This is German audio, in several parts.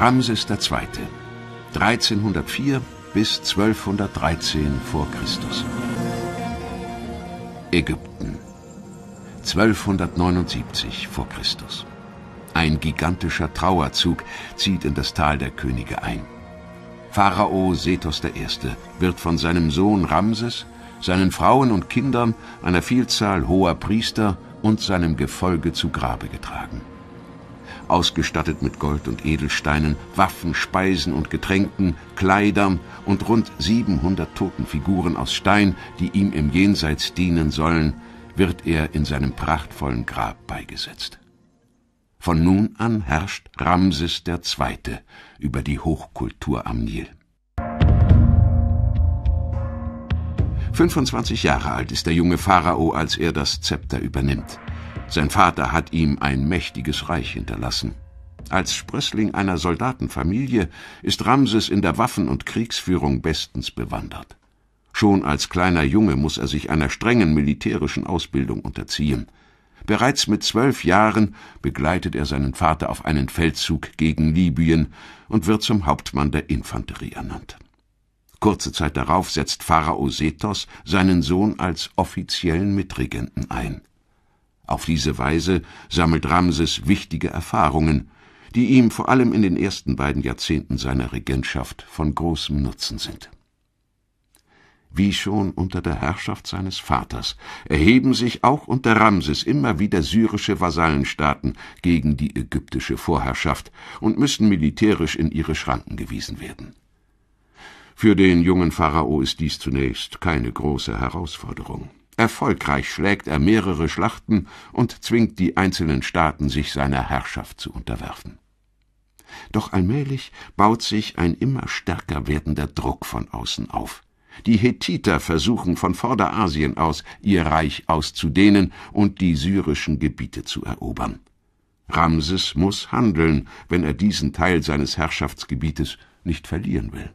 Ramses II. 1304 bis 1213 vor Christus. Ägypten 1279 vor Christus. Ein gigantischer Trauerzug zieht in das Tal der Könige ein. Pharao Sethos I. wird von seinem Sohn Ramses, seinen Frauen und Kindern, einer Vielzahl hoher Priester und seinem Gefolge zu Grabe getragen ausgestattet mit Gold und Edelsteinen, Waffen, Speisen und Getränken, Kleidern und rund 700 toten Figuren aus Stein, die ihm im Jenseits dienen sollen, wird er in seinem prachtvollen Grab beigesetzt. Von nun an herrscht Ramses II. über die Hochkultur am Nil. 25 Jahre alt ist der junge Pharao, als er das Zepter übernimmt. Sein Vater hat ihm ein mächtiges Reich hinterlassen. Als Sprössling einer Soldatenfamilie ist Ramses in der Waffen- und Kriegsführung bestens bewandert. Schon als kleiner Junge muss er sich einer strengen militärischen Ausbildung unterziehen. Bereits mit zwölf Jahren begleitet er seinen Vater auf einen Feldzug gegen Libyen und wird zum Hauptmann der Infanterie ernannt. Kurze Zeit darauf setzt Pharao Sethos seinen Sohn als offiziellen Mitregenten ein. Auf diese Weise sammelt Ramses wichtige Erfahrungen, die ihm vor allem in den ersten beiden Jahrzehnten seiner Regentschaft von großem Nutzen sind. Wie schon unter der Herrschaft seines Vaters erheben sich auch unter Ramses immer wieder syrische Vasallenstaaten gegen die ägyptische Vorherrschaft und müssen militärisch in ihre Schranken gewiesen werden. Für den jungen Pharao ist dies zunächst keine große Herausforderung. Erfolgreich schlägt er mehrere Schlachten und zwingt die einzelnen Staaten, sich seiner Herrschaft zu unterwerfen. Doch allmählich baut sich ein immer stärker werdender Druck von außen auf. Die Hethiter versuchen von Vorderasien aus ihr Reich auszudehnen und die syrischen Gebiete zu erobern. Ramses muss handeln, wenn er diesen Teil seines Herrschaftsgebietes nicht verlieren will.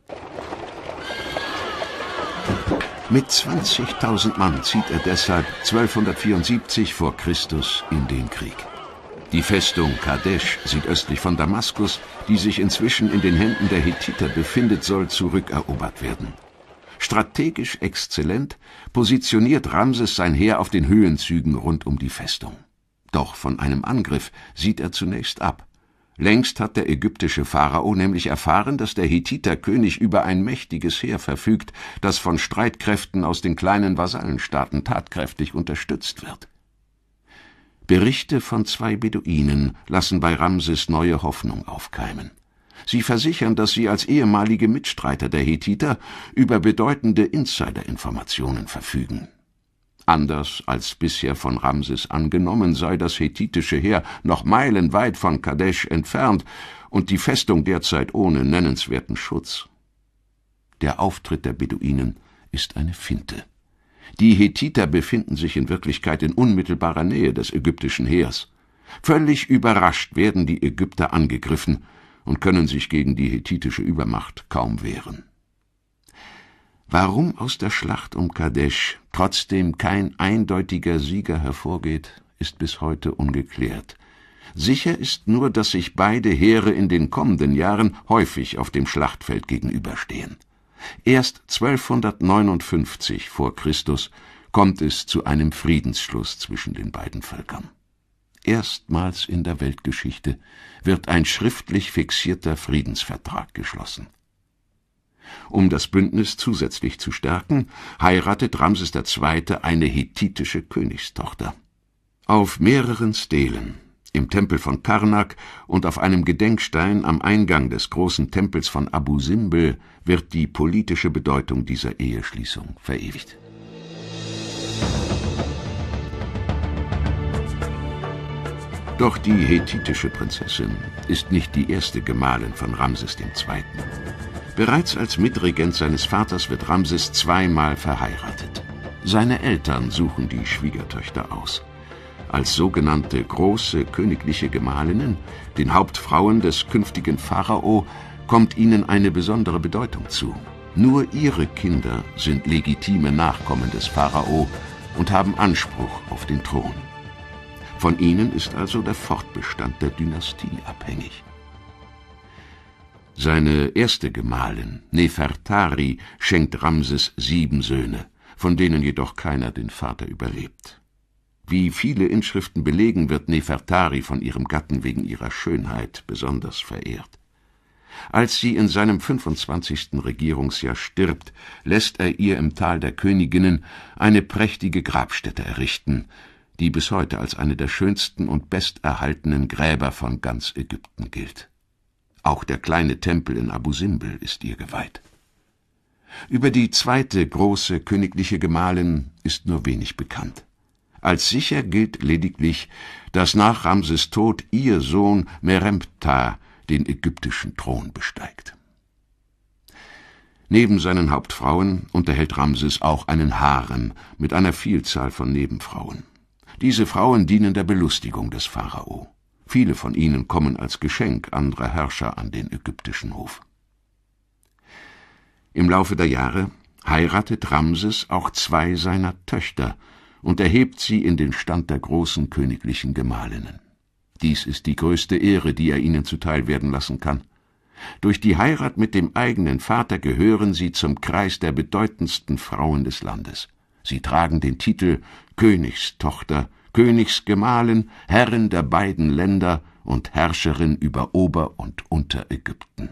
Mit 20.000 Mann zieht er deshalb 1274 vor Christus in den Krieg. Die Festung Kadesh südöstlich von Damaskus, die sich inzwischen in den Händen der Hethiter befindet, soll zurückerobert werden. Strategisch exzellent positioniert Ramses sein Heer auf den Höhenzügen rund um die Festung. Doch von einem Angriff sieht er zunächst ab. Längst hat der ägyptische Pharao nämlich erfahren, dass der Hethiterkönig über ein mächtiges Heer verfügt, das von Streitkräften aus den kleinen Vasallenstaaten tatkräftig unterstützt wird. Berichte von zwei Beduinen lassen bei Ramses neue Hoffnung aufkeimen. Sie versichern, dass sie als ehemalige Mitstreiter der Hethiter über bedeutende Insiderinformationen verfügen. Anders als bisher von Ramses angenommen, sei das hethitische Heer noch meilenweit von Kadesh entfernt und die Festung derzeit ohne nennenswerten Schutz. Der Auftritt der Beduinen ist eine Finte. Die Hethiter befinden sich in Wirklichkeit in unmittelbarer Nähe des ägyptischen Heers. Völlig überrascht werden die Ägypter angegriffen und können sich gegen die hethitische Übermacht kaum wehren. Warum aus der Schlacht um Kadesh Trotzdem kein eindeutiger Sieger hervorgeht, ist bis heute ungeklärt. Sicher ist nur, dass sich beide Heere in den kommenden Jahren häufig auf dem Schlachtfeld gegenüberstehen. Erst 1259 vor Christus kommt es zu einem Friedensschluss zwischen den beiden Völkern. Erstmals in der Weltgeschichte wird ein schriftlich fixierter Friedensvertrag geschlossen. Um das Bündnis zusätzlich zu stärken, heiratet Ramses II. eine hethitische Königstochter. Auf mehreren Stelen, im Tempel von Karnak und auf einem Gedenkstein am Eingang des großen Tempels von Abu Simbel wird die politische Bedeutung dieser Eheschließung verewigt. Doch die hethitische Prinzessin ist nicht die erste Gemahlin von Ramses II. Bereits als Mitregent seines Vaters wird Ramses zweimal verheiratet. Seine Eltern suchen die Schwiegertöchter aus. Als sogenannte große königliche Gemahlinnen, den Hauptfrauen des künftigen Pharao, kommt ihnen eine besondere Bedeutung zu. Nur ihre Kinder sind legitime Nachkommen des Pharao und haben Anspruch auf den Thron. Von ihnen ist also der Fortbestand der Dynastie abhängig. Seine erste Gemahlin, Nefertari, schenkt Ramses sieben Söhne, von denen jedoch keiner den Vater überlebt. Wie viele Inschriften belegen, wird Nefertari von ihrem Gatten wegen ihrer Schönheit besonders verehrt. Als sie in seinem 25. Regierungsjahr stirbt, lässt er ihr im Tal der Königinnen eine prächtige Grabstätte errichten, die bis heute als eine der schönsten und besterhaltenen Gräber von ganz Ägypten gilt. Auch der kleine Tempel in Abu Simbel ist ihr geweiht. Über die zweite große königliche Gemahlin ist nur wenig bekannt. Als sicher gilt lediglich, dass nach Ramses Tod ihr Sohn Meremptah den ägyptischen Thron besteigt. Neben seinen Hauptfrauen unterhält Ramses auch einen Harem mit einer Vielzahl von Nebenfrauen. Diese Frauen dienen der Belustigung des Pharao. Viele von ihnen kommen als Geschenk anderer Herrscher an den ägyptischen Hof. Im Laufe der Jahre heiratet Ramses auch zwei seiner Töchter und erhebt sie in den Stand der großen königlichen Gemahlinnen. Dies ist die größte Ehre, die er ihnen zuteil werden lassen kann. Durch die Heirat mit dem eigenen Vater gehören sie zum Kreis der bedeutendsten Frauen des Landes. Sie tragen den Titel Königstochter Königsgemahlin, Herrin der beiden Länder und Herrscherin über Ober- und Unterägypten.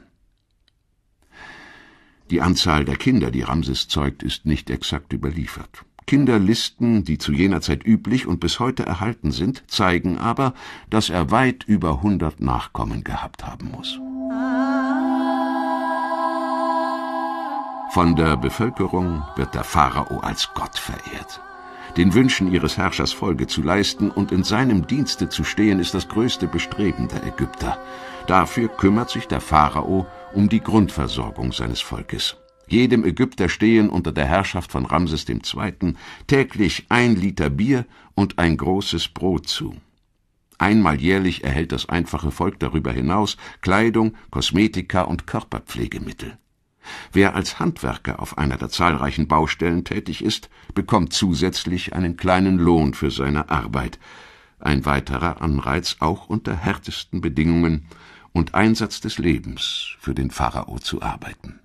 Die Anzahl der Kinder, die Ramses zeugt, ist nicht exakt überliefert. Kinderlisten, die zu jener Zeit üblich und bis heute erhalten sind, zeigen aber, dass er weit über 100 Nachkommen gehabt haben muss. Von der Bevölkerung wird der Pharao als Gott verehrt den Wünschen ihres Herrschers Folge zu leisten und in seinem Dienste zu stehen, ist das größte Bestreben der Ägypter. Dafür kümmert sich der Pharao um die Grundversorgung seines Volkes. Jedem Ägypter stehen unter der Herrschaft von Ramses II. täglich ein Liter Bier und ein großes Brot zu. Einmal jährlich erhält das einfache Volk darüber hinaus Kleidung, Kosmetika und Körperpflegemittel. Wer als Handwerker auf einer der zahlreichen Baustellen tätig ist, bekommt zusätzlich einen kleinen Lohn für seine Arbeit, ein weiterer Anreiz auch unter härtesten Bedingungen und Einsatz des Lebens für den Pharao zu arbeiten.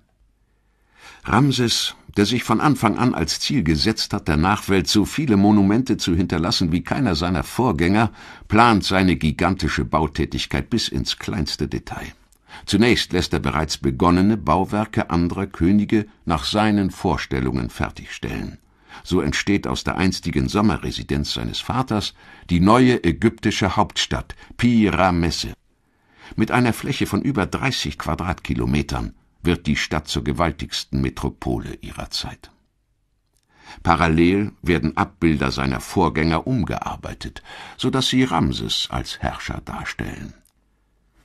Ramses, der sich von Anfang an als Ziel gesetzt hat, der Nachwelt so viele Monumente zu hinterlassen wie keiner seiner Vorgänger, plant seine gigantische Bautätigkeit bis ins kleinste Detail. Zunächst lässt er bereits begonnene Bauwerke anderer Könige nach seinen Vorstellungen fertigstellen. So entsteht aus der einstigen Sommerresidenz seines Vaters die neue ägyptische Hauptstadt Piramesse. Mit einer Fläche von über 30 Quadratkilometern wird die Stadt zur gewaltigsten Metropole ihrer Zeit. Parallel werden Abbilder seiner Vorgänger umgearbeitet, so dass sie Ramses als Herrscher darstellen.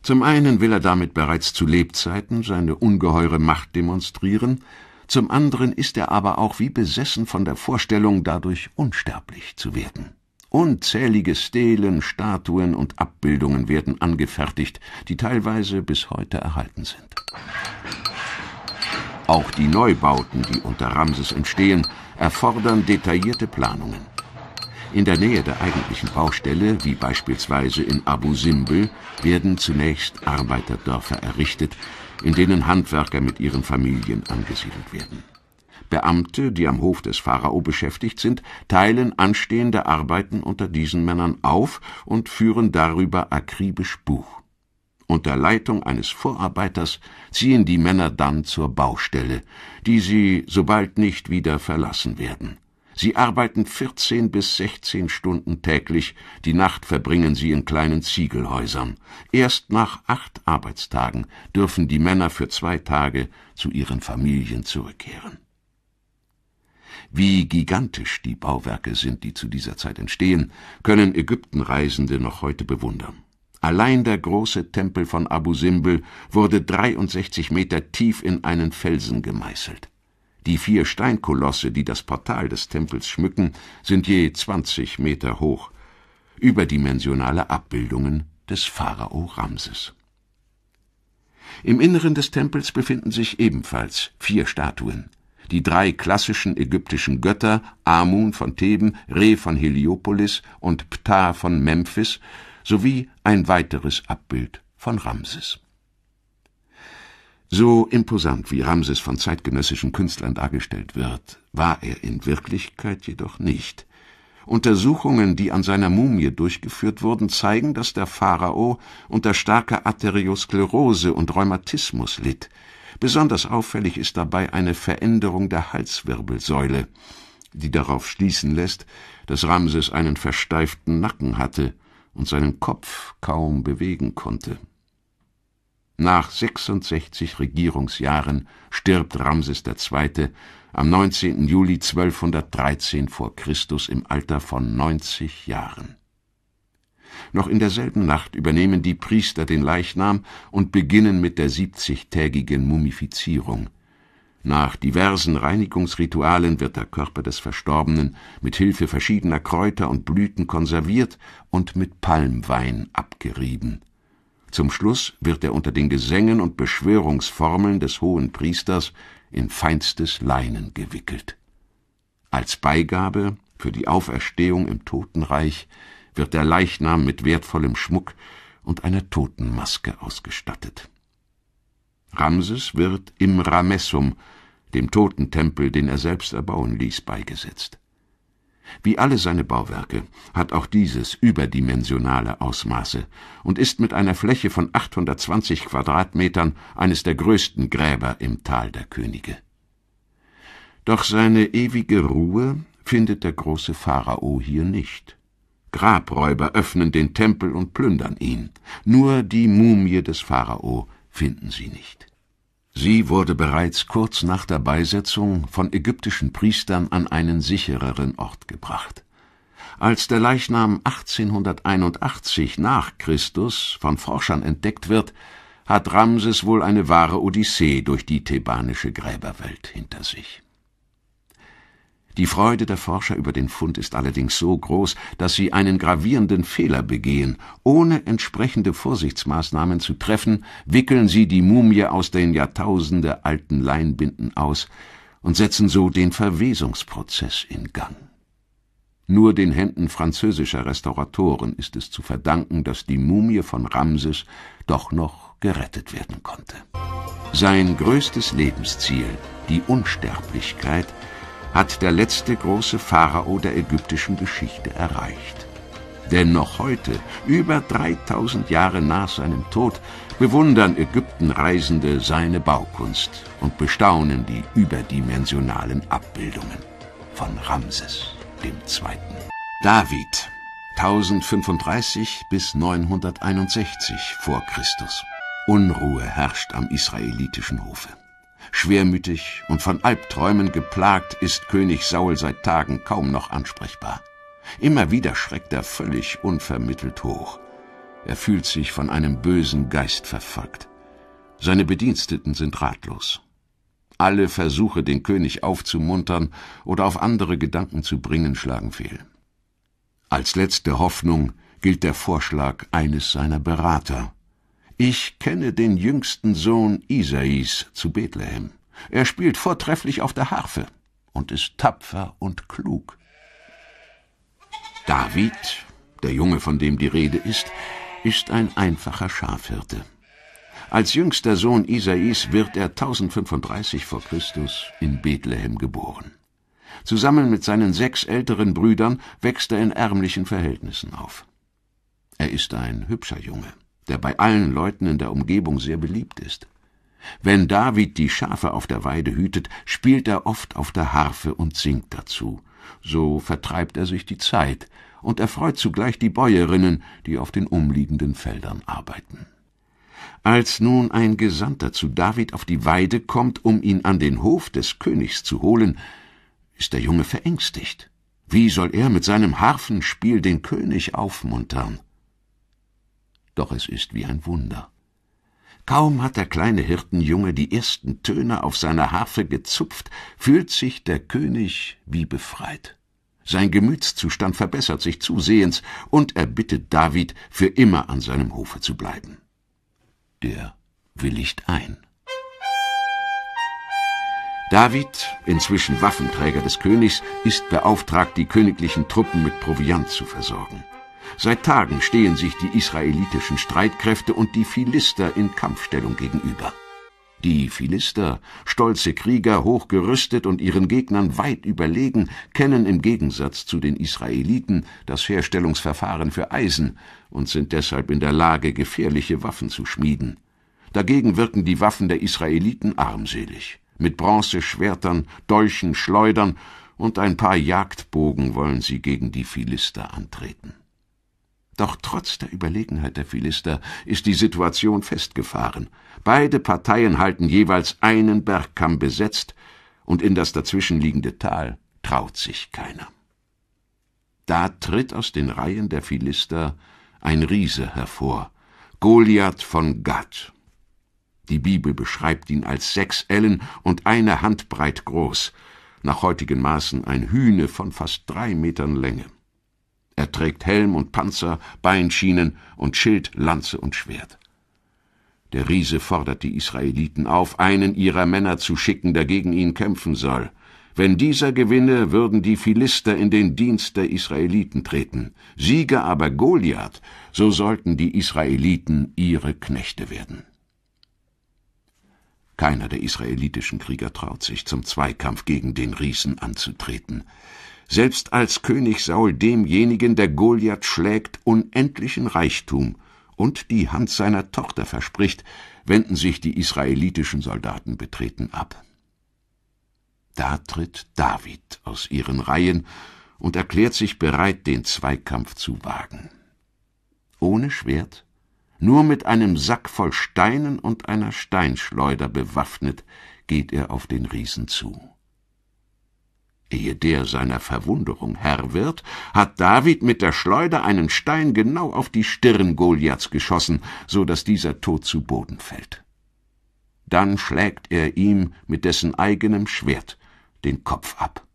Zum einen will er damit bereits zu Lebzeiten seine ungeheure Macht demonstrieren, zum anderen ist er aber auch wie besessen von der Vorstellung, dadurch unsterblich zu werden. Unzählige Stelen, Statuen und Abbildungen werden angefertigt, die teilweise bis heute erhalten sind. Auch die Neubauten, die unter Ramses entstehen, erfordern detaillierte Planungen. In der Nähe der eigentlichen Baustelle, wie beispielsweise in Abu Simbel, werden zunächst Arbeiterdörfer errichtet, in denen Handwerker mit ihren Familien angesiedelt werden. Beamte, die am Hof des Pharao beschäftigt sind, teilen anstehende Arbeiten unter diesen Männern auf und führen darüber akribisch Buch. Unter Leitung eines Vorarbeiters ziehen die Männer dann zur Baustelle, die sie sobald nicht wieder verlassen werden. Sie arbeiten 14 bis 16 Stunden täglich, die Nacht verbringen sie in kleinen Ziegelhäusern. Erst nach acht Arbeitstagen dürfen die Männer für zwei Tage zu ihren Familien zurückkehren. Wie gigantisch die Bauwerke sind, die zu dieser Zeit entstehen, können Ägyptenreisende noch heute bewundern. Allein der große Tempel von Abu Simbel wurde 63 Meter tief in einen Felsen gemeißelt. Die vier Steinkolosse, die das Portal des Tempels schmücken, sind je 20 Meter hoch, überdimensionale Abbildungen des Pharao Ramses. Im Inneren des Tempels befinden sich ebenfalls vier Statuen. Die drei klassischen ägyptischen Götter Amun von Theben, Re von Heliopolis und Ptah von Memphis sowie ein weiteres Abbild von Ramses so imposant wie Ramses von zeitgenössischen Künstlern dargestellt wird, war er in Wirklichkeit jedoch nicht. Untersuchungen, die an seiner Mumie durchgeführt wurden, zeigen, dass der Pharao unter starker Arteriosklerose und Rheumatismus litt. Besonders auffällig ist dabei eine Veränderung der Halswirbelsäule, die darauf schließen lässt, dass Ramses einen versteiften Nacken hatte und seinen Kopf kaum bewegen konnte. Nach 66 Regierungsjahren stirbt Ramses II. am 19. Juli 1213 vor Christus im Alter von 90 Jahren. Noch in derselben Nacht übernehmen die Priester den Leichnam und beginnen mit der 70-tägigen Mumifizierung. Nach diversen Reinigungsritualen wird der Körper des Verstorbenen mit Hilfe verschiedener Kräuter und Blüten konserviert und mit Palmwein abgerieben zum Schluss wird er unter den Gesängen und Beschwörungsformeln des hohen Priesters in feinstes Leinen gewickelt. Als Beigabe für die Auferstehung im Totenreich wird der Leichnam mit wertvollem Schmuck und einer Totenmaske ausgestattet. Ramses wird im Ramessum, dem Totentempel, den er selbst erbauen ließ, beigesetzt. Wie alle seine Bauwerke hat auch dieses überdimensionale Ausmaße und ist mit einer Fläche von 820 Quadratmetern eines der größten Gräber im Tal der Könige. Doch seine ewige Ruhe findet der große Pharao hier nicht. Grabräuber öffnen den Tempel und plündern ihn. Nur die Mumie des Pharao finden sie nicht. Sie wurde bereits kurz nach der Beisetzung von ägyptischen Priestern an einen sichereren Ort gebracht. Als der Leichnam 1881 nach Christus von Forschern entdeckt wird, hat Ramses wohl eine wahre Odyssee durch die thebanische Gräberwelt hinter sich. Die Freude der Forscher über den Fund ist allerdings so groß, dass sie einen gravierenden Fehler begehen. Ohne entsprechende Vorsichtsmaßnahmen zu treffen, wickeln sie die Mumie aus den Jahrtausende alten Leinbinden aus und setzen so den Verwesungsprozess in Gang. Nur den Händen französischer Restauratoren ist es zu verdanken, dass die Mumie von Ramses doch noch gerettet werden konnte. Sein größtes Lebensziel, die Unsterblichkeit, hat der letzte große Pharao der ägyptischen Geschichte erreicht. Denn noch heute, über 3000 Jahre nach seinem Tod, bewundern Ägyptenreisende seine Baukunst und bestaunen die überdimensionalen Abbildungen von Ramses II. David 1035 bis 961 vor Christus. Unruhe herrscht am israelitischen Hofe. Schwermütig und von Albträumen geplagt ist König Saul seit Tagen kaum noch ansprechbar. Immer wieder schreckt er völlig unvermittelt hoch. Er fühlt sich von einem bösen Geist verfolgt. Seine Bediensteten sind ratlos. Alle Versuche, den König aufzumuntern oder auf andere Gedanken zu bringen, schlagen fehl. Als letzte Hoffnung gilt der Vorschlag eines seiner Berater, ich kenne den jüngsten Sohn Isais zu Bethlehem. Er spielt vortrefflich auf der Harfe und ist tapfer und klug. David, der Junge, von dem die Rede ist, ist ein einfacher Schafhirte. Als jüngster Sohn Isais wird er 1035 vor Christus in Bethlehem geboren. Zusammen mit seinen sechs älteren Brüdern wächst er in ärmlichen Verhältnissen auf. Er ist ein hübscher Junge der bei allen Leuten in der Umgebung sehr beliebt ist. Wenn David die Schafe auf der Weide hütet, spielt er oft auf der Harfe und singt dazu. So vertreibt er sich die Zeit und erfreut zugleich die Bäuerinnen, die auf den umliegenden Feldern arbeiten. Als nun ein Gesandter zu David auf die Weide kommt, um ihn an den Hof des Königs zu holen, ist der Junge verängstigt. Wie soll er mit seinem Harfenspiel den König aufmuntern? doch es ist wie ein Wunder. Kaum hat der kleine Hirtenjunge die ersten Töne auf seiner Harfe gezupft, fühlt sich der König wie befreit. Sein Gemütszustand verbessert sich zusehends, und er bittet David, für immer an seinem Hofe zu bleiben. Der willigt ein. David, inzwischen Waffenträger des Königs, ist beauftragt, die königlichen Truppen mit Proviant zu versorgen. Seit Tagen stehen sich die israelitischen Streitkräfte und die Philister in Kampfstellung gegenüber. Die Philister, stolze Krieger, hochgerüstet und ihren Gegnern weit überlegen, kennen im Gegensatz zu den Israeliten das Herstellungsverfahren für Eisen und sind deshalb in der Lage, gefährliche Waffen zu schmieden. Dagegen wirken die Waffen der Israeliten armselig. Mit Bronzeschwertern, Dolchen, Schleudern und ein paar Jagdbogen wollen sie gegen die Philister antreten. Doch trotz der Überlegenheit der Philister ist die Situation festgefahren. Beide Parteien halten jeweils einen Bergkamm besetzt, und in das dazwischenliegende Tal traut sich keiner. Da tritt aus den Reihen der Philister ein Riese hervor, Goliath von Gath. Die Bibel beschreibt ihn als sechs Ellen und eine Handbreit groß, nach heutigen Maßen ein Hühne von fast drei Metern Länge. Er trägt Helm und Panzer, Beinschienen und Schild, Lanze und Schwert. Der Riese fordert die Israeliten auf, einen ihrer Männer zu schicken, der gegen ihn kämpfen soll. Wenn dieser gewinne, würden die Philister in den Dienst der Israeliten treten. Sieger aber Goliath, so sollten die Israeliten ihre Knechte werden. Keiner der israelitischen Krieger traut sich, zum Zweikampf gegen den Riesen anzutreten selbst als König Saul demjenigen, der Goliath schlägt, unendlichen Reichtum und die Hand seiner Tochter verspricht, wenden sich die israelitischen Soldaten betreten ab. Da tritt David aus ihren Reihen und erklärt sich bereit, den Zweikampf zu wagen. Ohne Schwert, nur mit einem Sack voll Steinen und einer Steinschleuder bewaffnet, geht er auf den Riesen zu. Ehe der seiner Verwunderung Herr wird, hat David mit der Schleuder einen Stein genau auf die Stirn Goliaths geschossen, so dass dieser tot zu Boden fällt. Dann schlägt er ihm mit dessen eigenem Schwert den Kopf ab.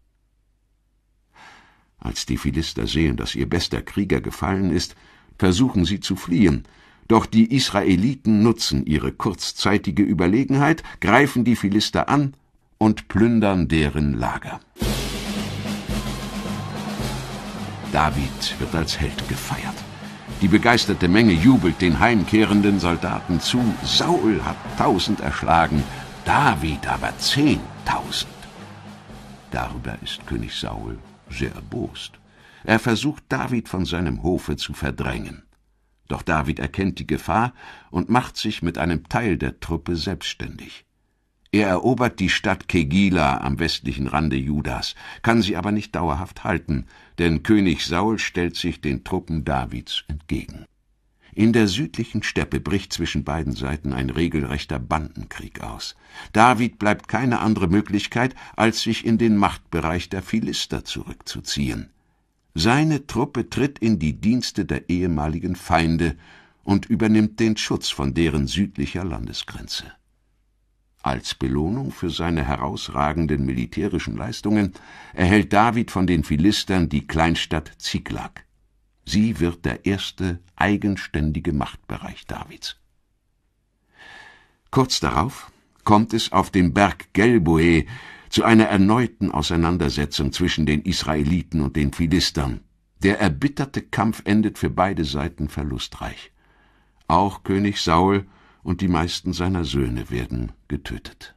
Als die Philister sehen, dass ihr bester Krieger gefallen ist, versuchen sie zu fliehen, doch die Israeliten nutzen ihre kurzzeitige Überlegenheit, greifen die Philister an und plündern deren Lager. David wird als Held gefeiert. Die begeisterte Menge jubelt den heimkehrenden Soldaten zu. Saul hat tausend erschlagen, David aber zehntausend. Darüber ist König Saul sehr erbost. Er versucht, David von seinem Hofe zu verdrängen. Doch David erkennt die Gefahr und macht sich mit einem Teil der Truppe selbstständig. Er erobert die Stadt Kegila am westlichen Rande Judas, kann sie aber nicht dauerhaft halten, denn König Saul stellt sich den Truppen Davids entgegen. In der südlichen Steppe bricht zwischen beiden Seiten ein regelrechter Bandenkrieg aus. David bleibt keine andere Möglichkeit, als sich in den Machtbereich der Philister zurückzuziehen. Seine Truppe tritt in die Dienste der ehemaligen Feinde und übernimmt den Schutz von deren südlicher Landesgrenze. Als Belohnung für seine herausragenden militärischen Leistungen erhält David von den Philistern die Kleinstadt Ziklag. Sie wird der erste eigenständige Machtbereich Davids. Kurz darauf kommt es auf dem Berg Gelboe zu einer erneuten Auseinandersetzung zwischen den Israeliten und den Philistern. Der erbitterte Kampf endet für beide Seiten verlustreich. Auch König Saul und die meisten seiner Söhne werden getötet.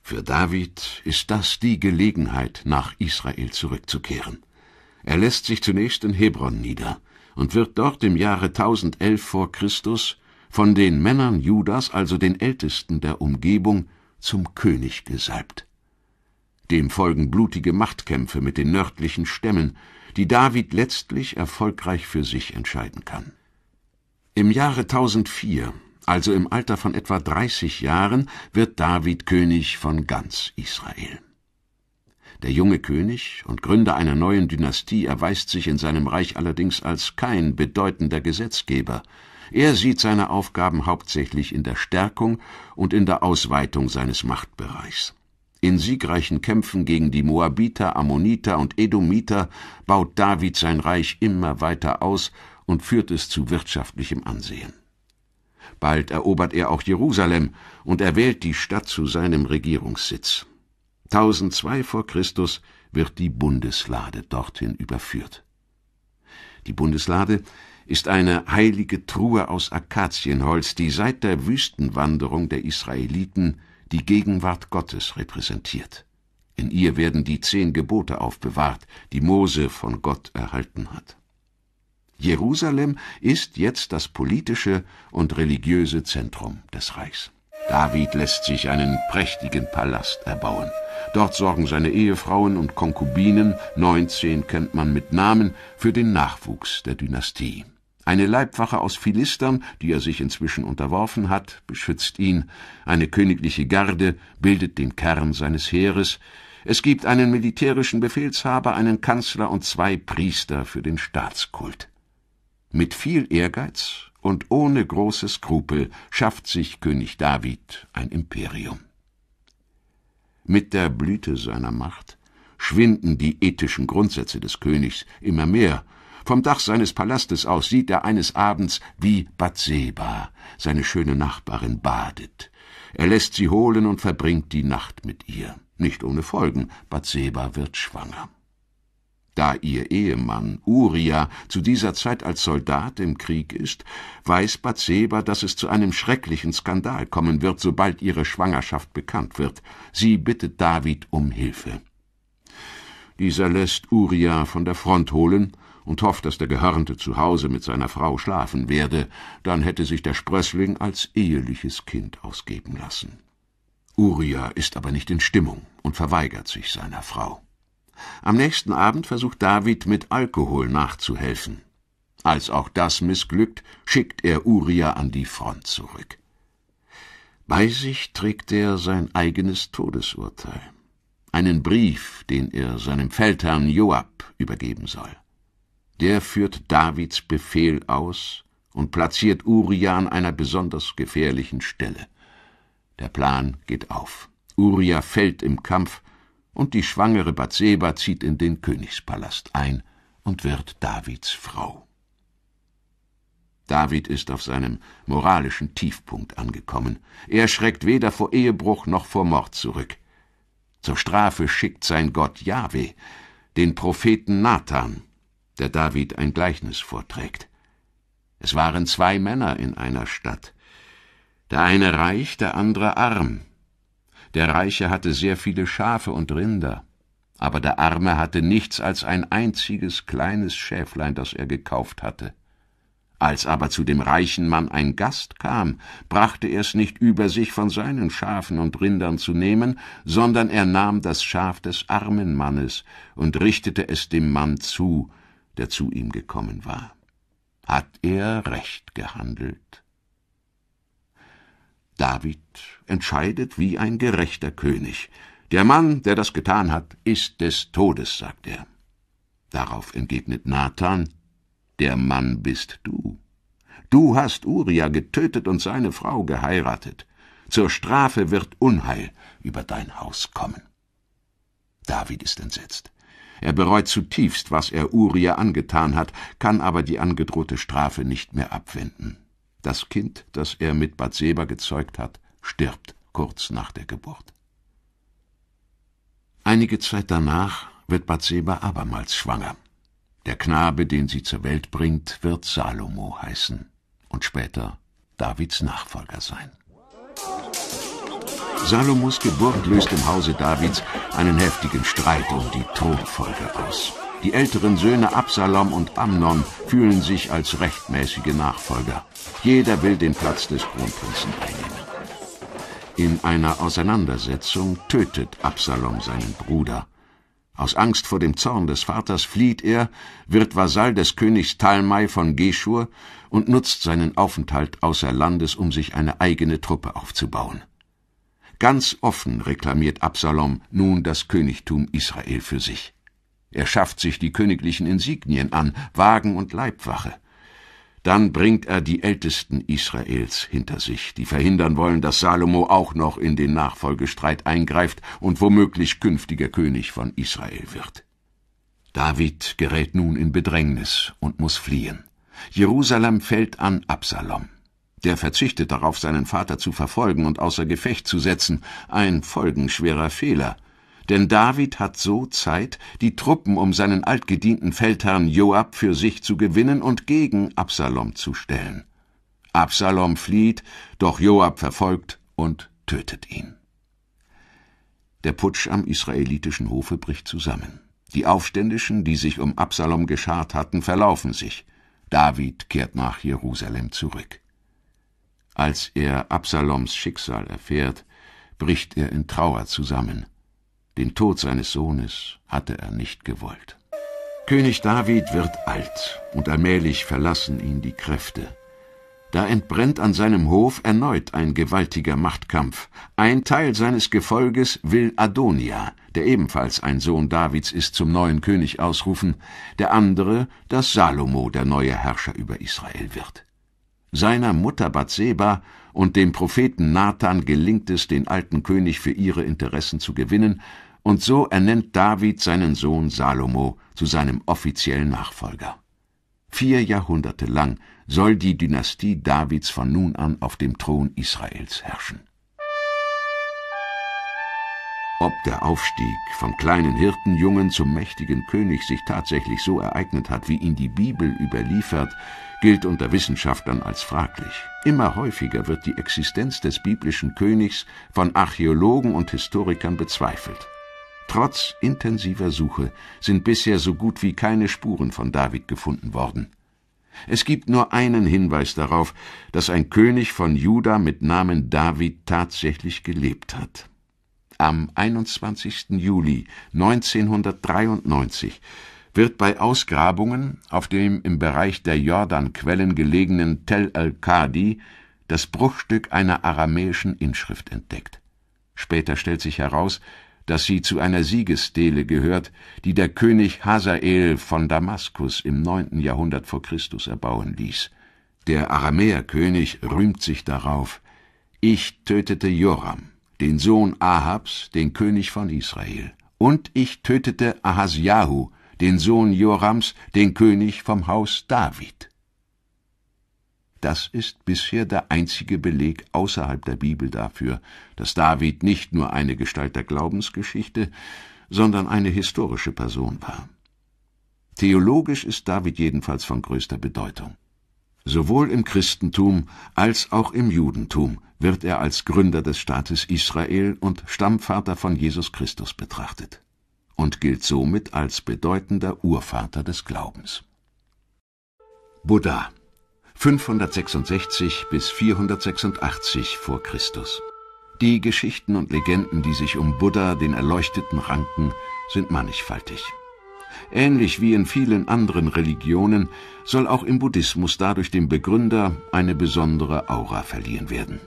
Für David ist das die Gelegenheit, nach Israel zurückzukehren. Er lässt sich zunächst in Hebron nieder und wird dort im Jahre 1011 vor Christus von den Männern Judas, also den Ältesten der Umgebung, zum König gesalbt. Dem folgen blutige Machtkämpfe mit den nördlichen Stämmen, die David letztlich erfolgreich für sich entscheiden kann. Im Jahre 1004 also im Alter von etwa 30 Jahren, wird David König von ganz Israel. Der junge König und Gründer einer neuen Dynastie erweist sich in seinem Reich allerdings als kein bedeutender Gesetzgeber. Er sieht seine Aufgaben hauptsächlich in der Stärkung und in der Ausweitung seines Machtbereichs. In siegreichen Kämpfen gegen die Moabiter, Ammoniter und Edomiter baut David sein Reich immer weiter aus und führt es zu wirtschaftlichem Ansehen. Bald erobert er auch Jerusalem und erwählt die Stadt zu seinem Regierungssitz. 1002 vor Christus wird die Bundeslade dorthin überführt. Die Bundeslade ist eine heilige Truhe aus Akazienholz, die seit der Wüstenwanderung der Israeliten die Gegenwart Gottes repräsentiert. In ihr werden die zehn Gebote aufbewahrt, die Mose von Gott erhalten hat. Jerusalem ist jetzt das politische und religiöse Zentrum des Reichs. David lässt sich einen prächtigen Palast erbauen. Dort sorgen seine Ehefrauen und Konkubinen, 19 kennt man mit Namen, für den Nachwuchs der Dynastie. Eine Leibwache aus Philistern, die er sich inzwischen unterworfen hat, beschützt ihn. Eine königliche Garde bildet den Kern seines Heeres. Es gibt einen militärischen Befehlshaber, einen Kanzler und zwei Priester für den Staatskult. Mit viel Ehrgeiz und ohne große Skrupel schafft sich König David ein Imperium. Mit der Blüte seiner Macht schwinden die ethischen Grundsätze des Königs immer mehr. Vom Dach seines Palastes aus sieht er eines Abends, wie Batseba seine schöne Nachbarin, badet. Er lässt sie holen und verbringt die Nacht mit ihr. Nicht ohne Folgen, Batseba wird schwanger. Da ihr Ehemann Uria zu dieser Zeit als Soldat im Krieg ist, weiß Bathseba, dass es zu einem schrecklichen Skandal kommen wird, sobald ihre Schwangerschaft bekannt wird. Sie bittet David um Hilfe. Dieser lässt Uria von der Front holen und hofft, dass der Gehörnte zu Hause mit seiner Frau schlafen werde, dann hätte sich der Sprössling als eheliches Kind ausgeben lassen. Uria ist aber nicht in Stimmung und verweigert sich seiner Frau. Am nächsten Abend versucht David mit Alkohol nachzuhelfen. Als auch das missglückt, schickt er Uria an die Front zurück. Bei sich trägt er sein eigenes Todesurteil, einen Brief, den er seinem Feldherrn Joab übergeben soll. Der führt Davids Befehl aus und platziert Uria an einer besonders gefährlichen Stelle. Der Plan geht auf. Uria fällt im Kampf und die schwangere Bathseba zieht in den Königspalast ein und wird Davids Frau. David ist auf seinem moralischen Tiefpunkt angekommen. Er schreckt weder vor Ehebruch noch vor Mord zurück. Zur Strafe schickt sein Gott Jahwe, den Propheten Nathan, der David ein Gleichnis vorträgt. Es waren zwei Männer in einer Stadt. Der eine reich, der andere arm. Der Reiche hatte sehr viele Schafe und Rinder, aber der Arme hatte nichts als ein einziges kleines Schäflein, das er gekauft hatte. Als aber zu dem reichen Mann ein Gast kam, brachte er es nicht über sich, von seinen Schafen und Rindern zu nehmen, sondern er nahm das Schaf des armen Mannes und richtete es dem Mann zu, der zu ihm gekommen war. Hat er recht gehandelt? David entscheidet wie ein gerechter König. Der Mann, der das getan hat, ist des Todes, sagt er. Darauf entgegnet Nathan, der Mann bist du. Du hast Uria getötet und seine Frau geheiratet. Zur Strafe wird Unheil über dein Haus kommen. David ist entsetzt. Er bereut zutiefst, was er Uria angetan hat, kann aber die angedrohte Strafe nicht mehr abwenden. Das Kind, das er mit Bathseba gezeugt hat, stirbt kurz nach der Geburt. Einige Zeit danach wird Bathseba abermals schwanger. Der Knabe, den sie zur Welt bringt, wird Salomo heißen und später Davids Nachfolger sein. Salomos Geburt löst im Hause Davids einen heftigen Streit um die Thronfolge aus. Die älteren Söhne Absalom und Amnon fühlen sich als rechtmäßige Nachfolger. Jeder will den Platz des Kronprinzen einnehmen. In einer Auseinandersetzung tötet Absalom seinen Bruder. Aus Angst vor dem Zorn des Vaters flieht er, wird Vasall des Königs Talmai von Geschur und nutzt seinen Aufenthalt außer Landes, um sich eine eigene Truppe aufzubauen. Ganz offen reklamiert Absalom nun das Königtum Israel für sich. Er schafft sich die königlichen Insignien an, Wagen und Leibwache. Dann bringt er die Ältesten Israels hinter sich, die verhindern wollen, dass Salomo auch noch in den Nachfolgestreit eingreift und womöglich künftiger König von Israel wird. David gerät nun in Bedrängnis und muss fliehen. Jerusalem fällt an Absalom. Der verzichtet darauf, seinen Vater zu verfolgen und außer Gefecht zu setzen, ein folgenschwerer Fehler – denn David hat so Zeit, die Truppen um seinen altgedienten Feldherrn Joab für sich zu gewinnen und gegen Absalom zu stellen. Absalom flieht, doch Joab verfolgt und tötet ihn. Der Putsch am israelitischen Hofe bricht zusammen. Die Aufständischen, die sich um Absalom geschart hatten, verlaufen sich. David kehrt nach Jerusalem zurück. Als er Absaloms Schicksal erfährt, bricht er in Trauer zusammen. Den Tod seines Sohnes hatte er nicht gewollt. König David wird alt und allmählich verlassen ihn die Kräfte. Da entbrennt an seinem Hof erneut ein gewaltiger Machtkampf. Ein Teil seines Gefolges will Adonia, der ebenfalls ein Sohn Davids ist, zum neuen König ausrufen, der andere, dass Salomo der neue Herrscher über Israel wird. Seiner Mutter Bathseba und dem Propheten Nathan gelingt es, den alten König für ihre Interessen zu gewinnen, und so ernennt David seinen Sohn Salomo zu seinem offiziellen Nachfolger. Vier Jahrhunderte lang soll die Dynastie Davids von nun an auf dem Thron Israels herrschen. Ob der Aufstieg vom kleinen Hirtenjungen zum mächtigen König sich tatsächlich so ereignet hat, wie ihn die Bibel überliefert, gilt unter Wissenschaftlern als fraglich. Immer häufiger wird die Existenz des biblischen Königs von Archäologen und Historikern bezweifelt. Trotz intensiver Suche sind bisher so gut wie keine Spuren von David gefunden worden. Es gibt nur einen Hinweis darauf, dass ein König von Juda mit Namen David tatsächlich gelebt hat. Am 21. Juli 1993 wird bei Ausgrabungen auf dem im Bereich der Jordanquellen gelegenen Tel el-Kadi das Bruchstück einer aramäischen Inschrift entdeckt. Später stellt sich heraus, dass sie zu einer Siegesstele gehört, die der König Hazael von Damaskus im 9. Jahrhundert vor Christus erbauen ließ. Der Aramäerkönig rühmt sich darauf, ich tötete Joram, den Sohn Ahabs, den König von Israel, und ich tötete Ahasjahu, den Sohn Jorams, den König vom Haus David. Das ist bisher der einzige Beleg außerhalb der Bibel dafür, dass David nicht nur eine Gestalt der Glaubensgeschichte, sondern eine historische Person war. Theologisch ist David jedenfalls von größter Bedeutung. Sowohl im Christentum als auch im Judentum wird er als Gründer des Staates Israel und Stammvater von Jesus Christus betrachtet und gilt somit als bedeutender Urvater des Glaubens. Buddha 566 bis 486 vor Christus. Die Geschichten und Legenden, die sich um Buddha, den Erleuchteten, ranken, sind mannigfaltig. Ähnlich wie in vielen anderen Religionen soll auch im Buddhismus dadurch dem Begründer eine besondere Aura verliehen werden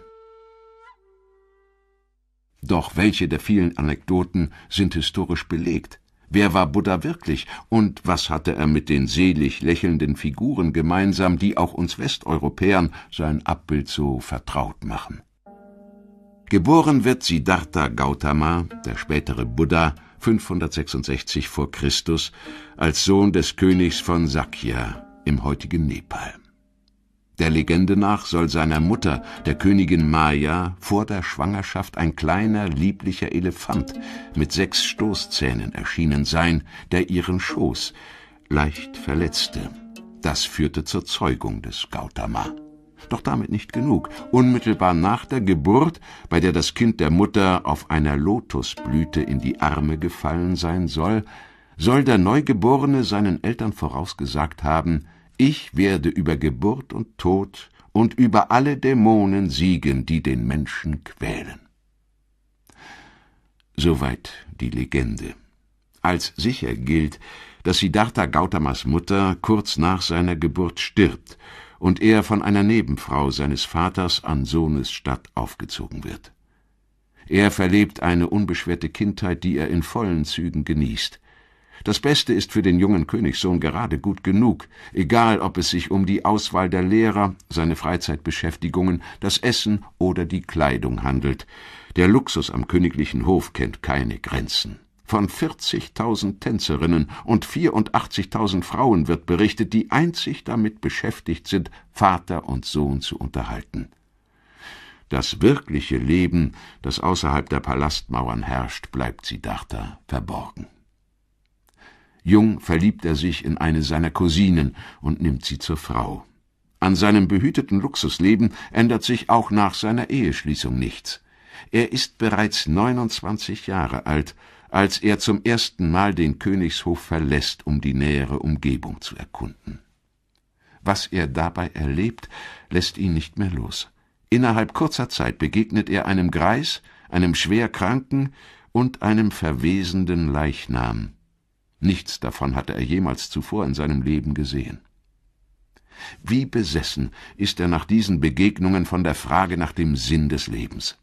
doch welche der vielen Anekdoten sind historisch belegt? Wer war Buddha wirklich und was hatte er mit den selig lächelnden Figuren gemeinsam, die auch uns Westeuropäern sein Abbild so vertraut machen? Geboren wird Siddhartha Gautama, der spätere Buddha, 566 vor Christus, als Sohn des Königs von Sakya im heutigen Nepal. Der Legende nach soll seiner Mutter, der Königin Maya, vor der Schwangerschaft ein kleiner, lieblicher Elefant mit sechs Stoßzähnen erschienen sein, der ihren Schoß leicht verletzte. Das führte zur Zeugung des Gautama. Doch damit nicht genug. Unmittelbar nach der Geburt, bei der das Kind der Mutter auf einer Lotusblüte in die Arme gefallen sein soll, soll der Neugeborene seinen Eltern vorausgesagt haben, ich werde über Geburt und Tod und über alle Dämonen siegen, die den Menschen quälen. Soweit die Legende. Als sicher gilt, dass Siddhartha Gautamas Mutter kurz nach seiner Geburt stirbt und er von einer Nebenfrau seines Vaters an Sohnes Stadt aufgezogen wird. Er verlebt eine unbeschwerte Kindheit, die er in vollen Zügen genießt. Das Beste ist für den jungen Königssohn gerade gut genug, egal ob es sich um die Auswahl der Lehrer, seine Freizeitbeschäftigungen, das Essen oder die Kleidung handelt. Der Luxus am königlichen Hof kennt keine Grenzen. Von 40.000 Tänzerinnen und 84.000 Frauen wird berichtet, die einzig damit beschäftigt sind, Vater und Sohn zu unterhalten. Das wirkliche Leben, das außerhalb der Palastmauern herrscht, bleibt Siddhartha verborgen. Jung verliebt er sich in eine seiner Cousinen und nimmt sie zur Frau. An seinem behüteten Luxusleben ändert sich auch nach seiner Eheschließung nichts. Er ist bereits 29 Jahre alt, als er zum ersten Mal den Königshof verlässt, um die nähere Umgebung zu erkunden. Was er dabei erlebt, lässt ihn nicht mehr los. Innerhalb kurzer Zeit begegnet er einem Greis, einem schwer Kranken und einem verwesenden Leichnam. Nichts davon hatte er jemals zuvor in seinem Leben gesehen. Wie besessen ist er nach diesen Begegnungen von der Frage nach dem Sinn des Lebens.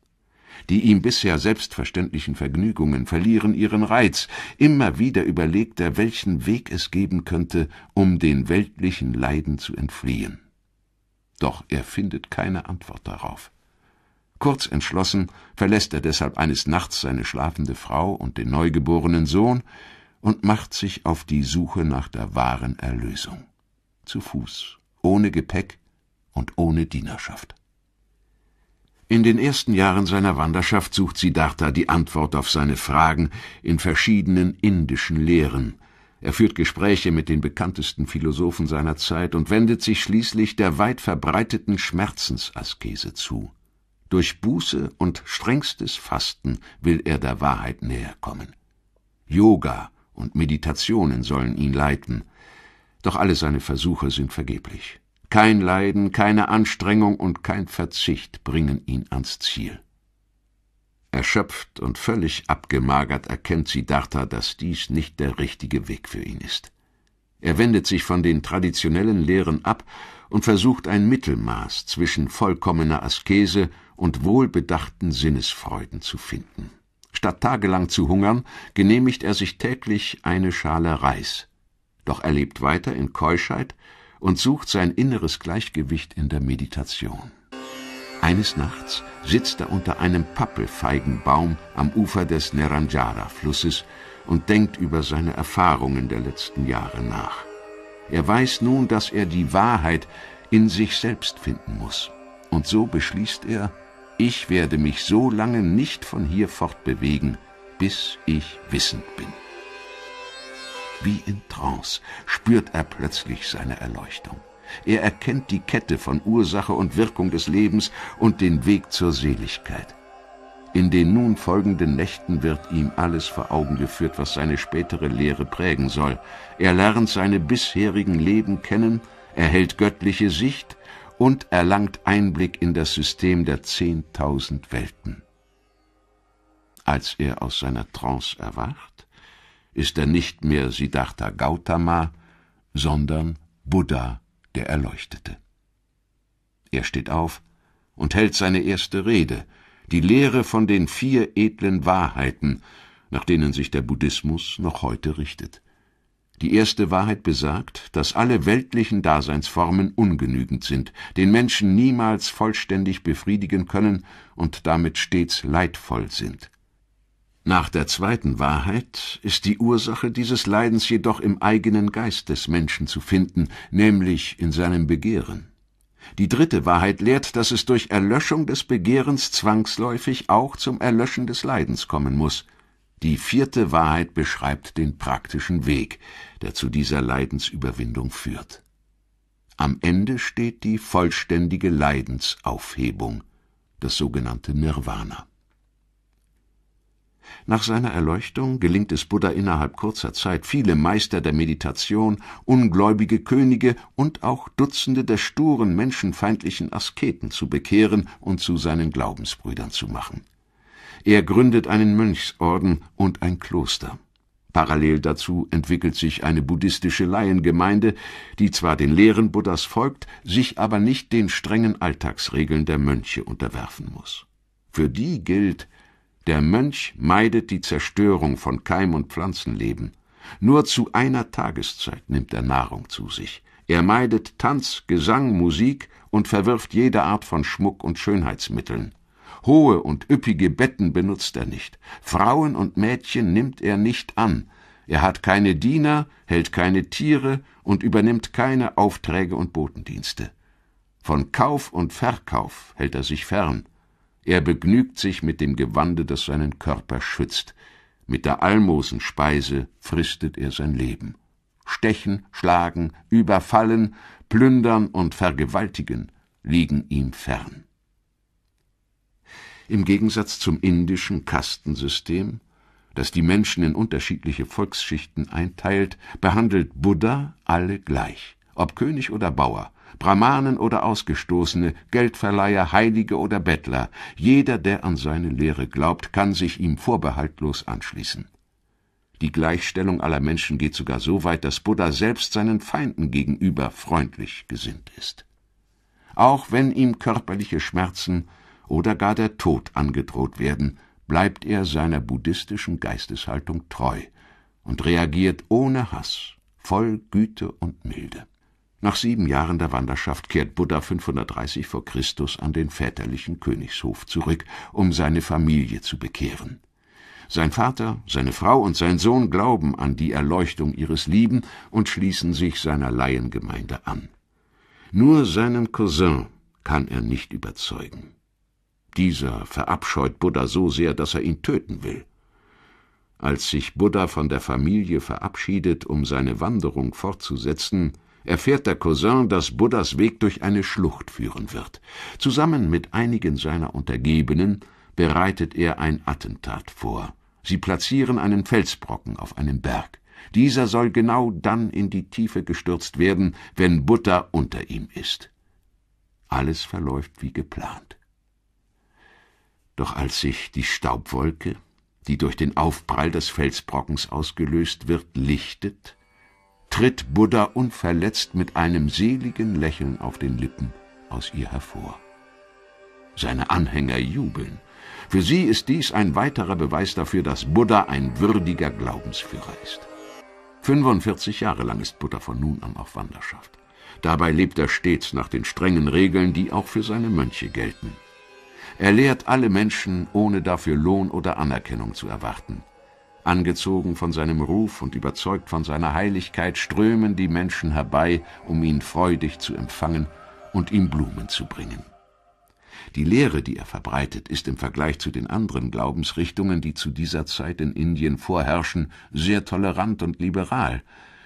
Die ihm bisher selbstverständlichen Vergnügungen verlieren ihren Reiz. Immer wieder überlegt er, welchen Weg es geben könnte, um den weltlichen Leiden zu entfliehen. Doch er findet keine Antwort darauf. Kurz entschlossen verlässt er deshalb eines Nachts seine schlafende Frau und den neugeborenen Sohn, und macht sich auf die Suche nach der wahren Erlösung. Zu Fuß, ohne Gepäck und ohne Dienerschaft. In den ersten Jahren seiner Wanderschaft sucht Siddhartha die Antwort auf seine Fragen in verschiedenen indischen Lehren. Er führt Gespräche mit den bekanntesten Philosophen seiner Zeit und wendet sich schließlich der weit verbreiteten Schmerzensaskese zu. Durch Buße und strengstes Fasten will er der Wahrheit näher kommen. Yoga und Meditationen sollen ihn leiten. Doch alle seine Versuche sind vergeblich. Kein Leiden, keine Anstrengung und kein Verzicht bringen ihn ans Ziel. Erschöpft und völlig abgemagert erkennt Siddhartha, dass dies nicht der richtige Weg für ihn ist. Er wendet sich von den traditionellen Lehren ab und versucht ein Mittelmaß zwischen vollkommener Askese und wohlbedachten Sinnesfreuden zu finden. Statt tagelang zu hungern, genehmigt er sich täglich eine Schale Reis. Doch er lebt weiter in Keuschheit und sucht sein inneres Gleichgewicht in der Meditation. Eines Nachts sitzt er unter einem Pappelfeigenbaum am Ufer des Neranjara-Flusses und denkt über seine Erfahrungen der letzten Jahre nach. Er weiß nun, dass er die Wahrheit in sich selbst finden muss. Und so beschließt er, ich werde mich so lange nicht von hier fortbewegen, bis ich wissend bin. Wie in Trance spürt er plötzlich seine Erleuchtung. Er erkennt die Kette von Ursache und Wirkung des Lebens und den Weg zur Seligkeit. In den nun folgenden Nächten wird ihm alles vor Augen geführt, was seine spätere Lehre prägen soll. Er lernt seine bisherigen Leben kennen, erhält göttliche Sicht und erlangt Einblick in das System der zehntausend Welten. Als er aus seiner Trance erwacht, ist er nicht mehr Siddhartha Gautama, sondern Buddha, der Erleuchtete. Er steht auf und hält seine erste Rede, die Lehre von den vier edlen Wahrheiten, nach denen sich der Buddhismus noch heute richtet. Die erste Wahrheit besagt, dass alle weltlichen Daseinsformen ungenügend sind, den Menschen niemals vollständig befriedigen können und damit stets leidvoll sind. Nach der zweiten Wahrheit ist die Ursache dieses Leidens jedoch im eigenen Geist des Menschen zu finden, nämlich in seinem Begehren. Die dritte Wahrheit lehrt, dass es durch Erlöschung des Begehrens zwangsläufig auch zum Erlöschen des Leidens kommen muss – die vierte Wahrheit beschreibt den praktischen Weg, der zu dieser Leidensüberwindung führt. Am Ende steht die vollständige Leidensaufhebung, das sogenannte Nirvana. Nach seiner Erleuchtung gelingt es Buddha innerhalb kurzer Zeit, viele Meister der Meditation, ungläubige Könige und auch Dutzende der sturen, menschenfeindlichen Asketen zu bekehren und zu seinen Glaubensbrüdern zu machen. Er gründet einen Mönchsorden und ein Kloster. Parallel dazu entwickelt sich eine buddhistische Laiengemeinde, die zwar den Lehren Buddhas folgt, sich aber nicht den strengen Alltagsregeln der Mönche unterwerfen muss. Für die gilt, der Mönch meidet die Zerstörung von Keim- und Pflanzenleben. Nur zu einer Tageszeit nimmt er Nahrung zu sich. Er meidet Tanz, Gesang, Musik und verwirft jede Art von Schmuck und Schönheitsmitteln. Hohe und üppige Betten benutzt er nicht. Frauen und Mädchen nimmt er nicht an. Er hat keine Diener, hält keine Tiere und übernimmt keine Aufträge und Botendienste. Von Kauf und Verkauf hält er sich fern. Er begnügt sich mit dem Gewande, das seinen Körper schützt. Mit der Almosenspeise fristet er sein Leben. Stechen, schlagen, überfallen, plündern und vergewaltigen liegen ihm fern im Gegensatz zum indischen Kastensystem, das die Menschen in unterschiedliche Volksschichten einteilt, behandelt Buddha alle gleich, ob König oder Bauer, Brahmanen oder Ausgestoßene, Geldverleiher, Heilige oder Bettler, jeder, der an seine Lehre glaubt, kann sich ihm vorbehaltlos anschließen. Die Gleichstellung aller Menschen geht sogar so weit, dass Buddha selbst seinen Feinden gegenüber freundlich gesinnt ist. Auch wenn ihm körperliche Schmerzen oder gar der Tod angedroht werden, bleibt er seiner buddhistischen Geisteshaltung treu und reagiert ohne Hass, voll Güte und Milde. Nach sieben Jahren der Wanderschaft kehrt Buddha 530 vor Christus an den väterlichen Königshof zurück, um seine Familie zu bekehren. Sein Vater, seine Frau und sein Sohn glauben an die Erleuchtung ihres Lieben und schließen sich seiner Laiengemeinde an. Nur seinen Cousin kann er nicht überzeugen. Dieser verabscheut Buddha so sehr, dass er ihn töten will. Als sich Buddha von der Familie verabschiedet, um seine Wanderung fortzusetzen, erfährt der Cousin, dass Buddhas Weg durch eine Schlucht führen wird. Zusammen mit einigen seiner Untergebenen bereitet er ein Attentat vor. Sie platzieren einen Felsbrocken auf einem Berg. Dieser soll genau dann in die Tiefe gestürzt werden, wenn Buddha unter ihm ist. Alles verläuft wie geplant. Doch als sich die Staubwolke, die durch den Aufprall des Felsbrockens ausgelöst wird, lichtet, tritt Buddha unverletzt mit einem seligen Lächeln auf den Lippen aus ihr hervor. Seine Anhänger jubeln. Für sie ist dies ein weiterer Beweis dafür, dass Buddha ein würdiger Glaubensführer ist. 45 Jahre lang ist Buddha von nun an auf Wanderschaft. Dabei lebt er stets nach den strengen Regeln, die auch für seine Mönche gelten. Er lehrt alle Menschen, ohne dafür Lohn oder Anerkennung zu erwarten. Angezogen von seinem Ruf und überzeugt von seiner Heiligkeit strömen die Menschen herbei, um ihn freudig zu empfangen und ihm Blumen zu bringen. Die Lehre, die er verbreitet, ist im Vergleich zu den anderen Glaubensrichtungen, die zu dieser Zeit in Indien vorherrschen, sehr tolerant und liberal.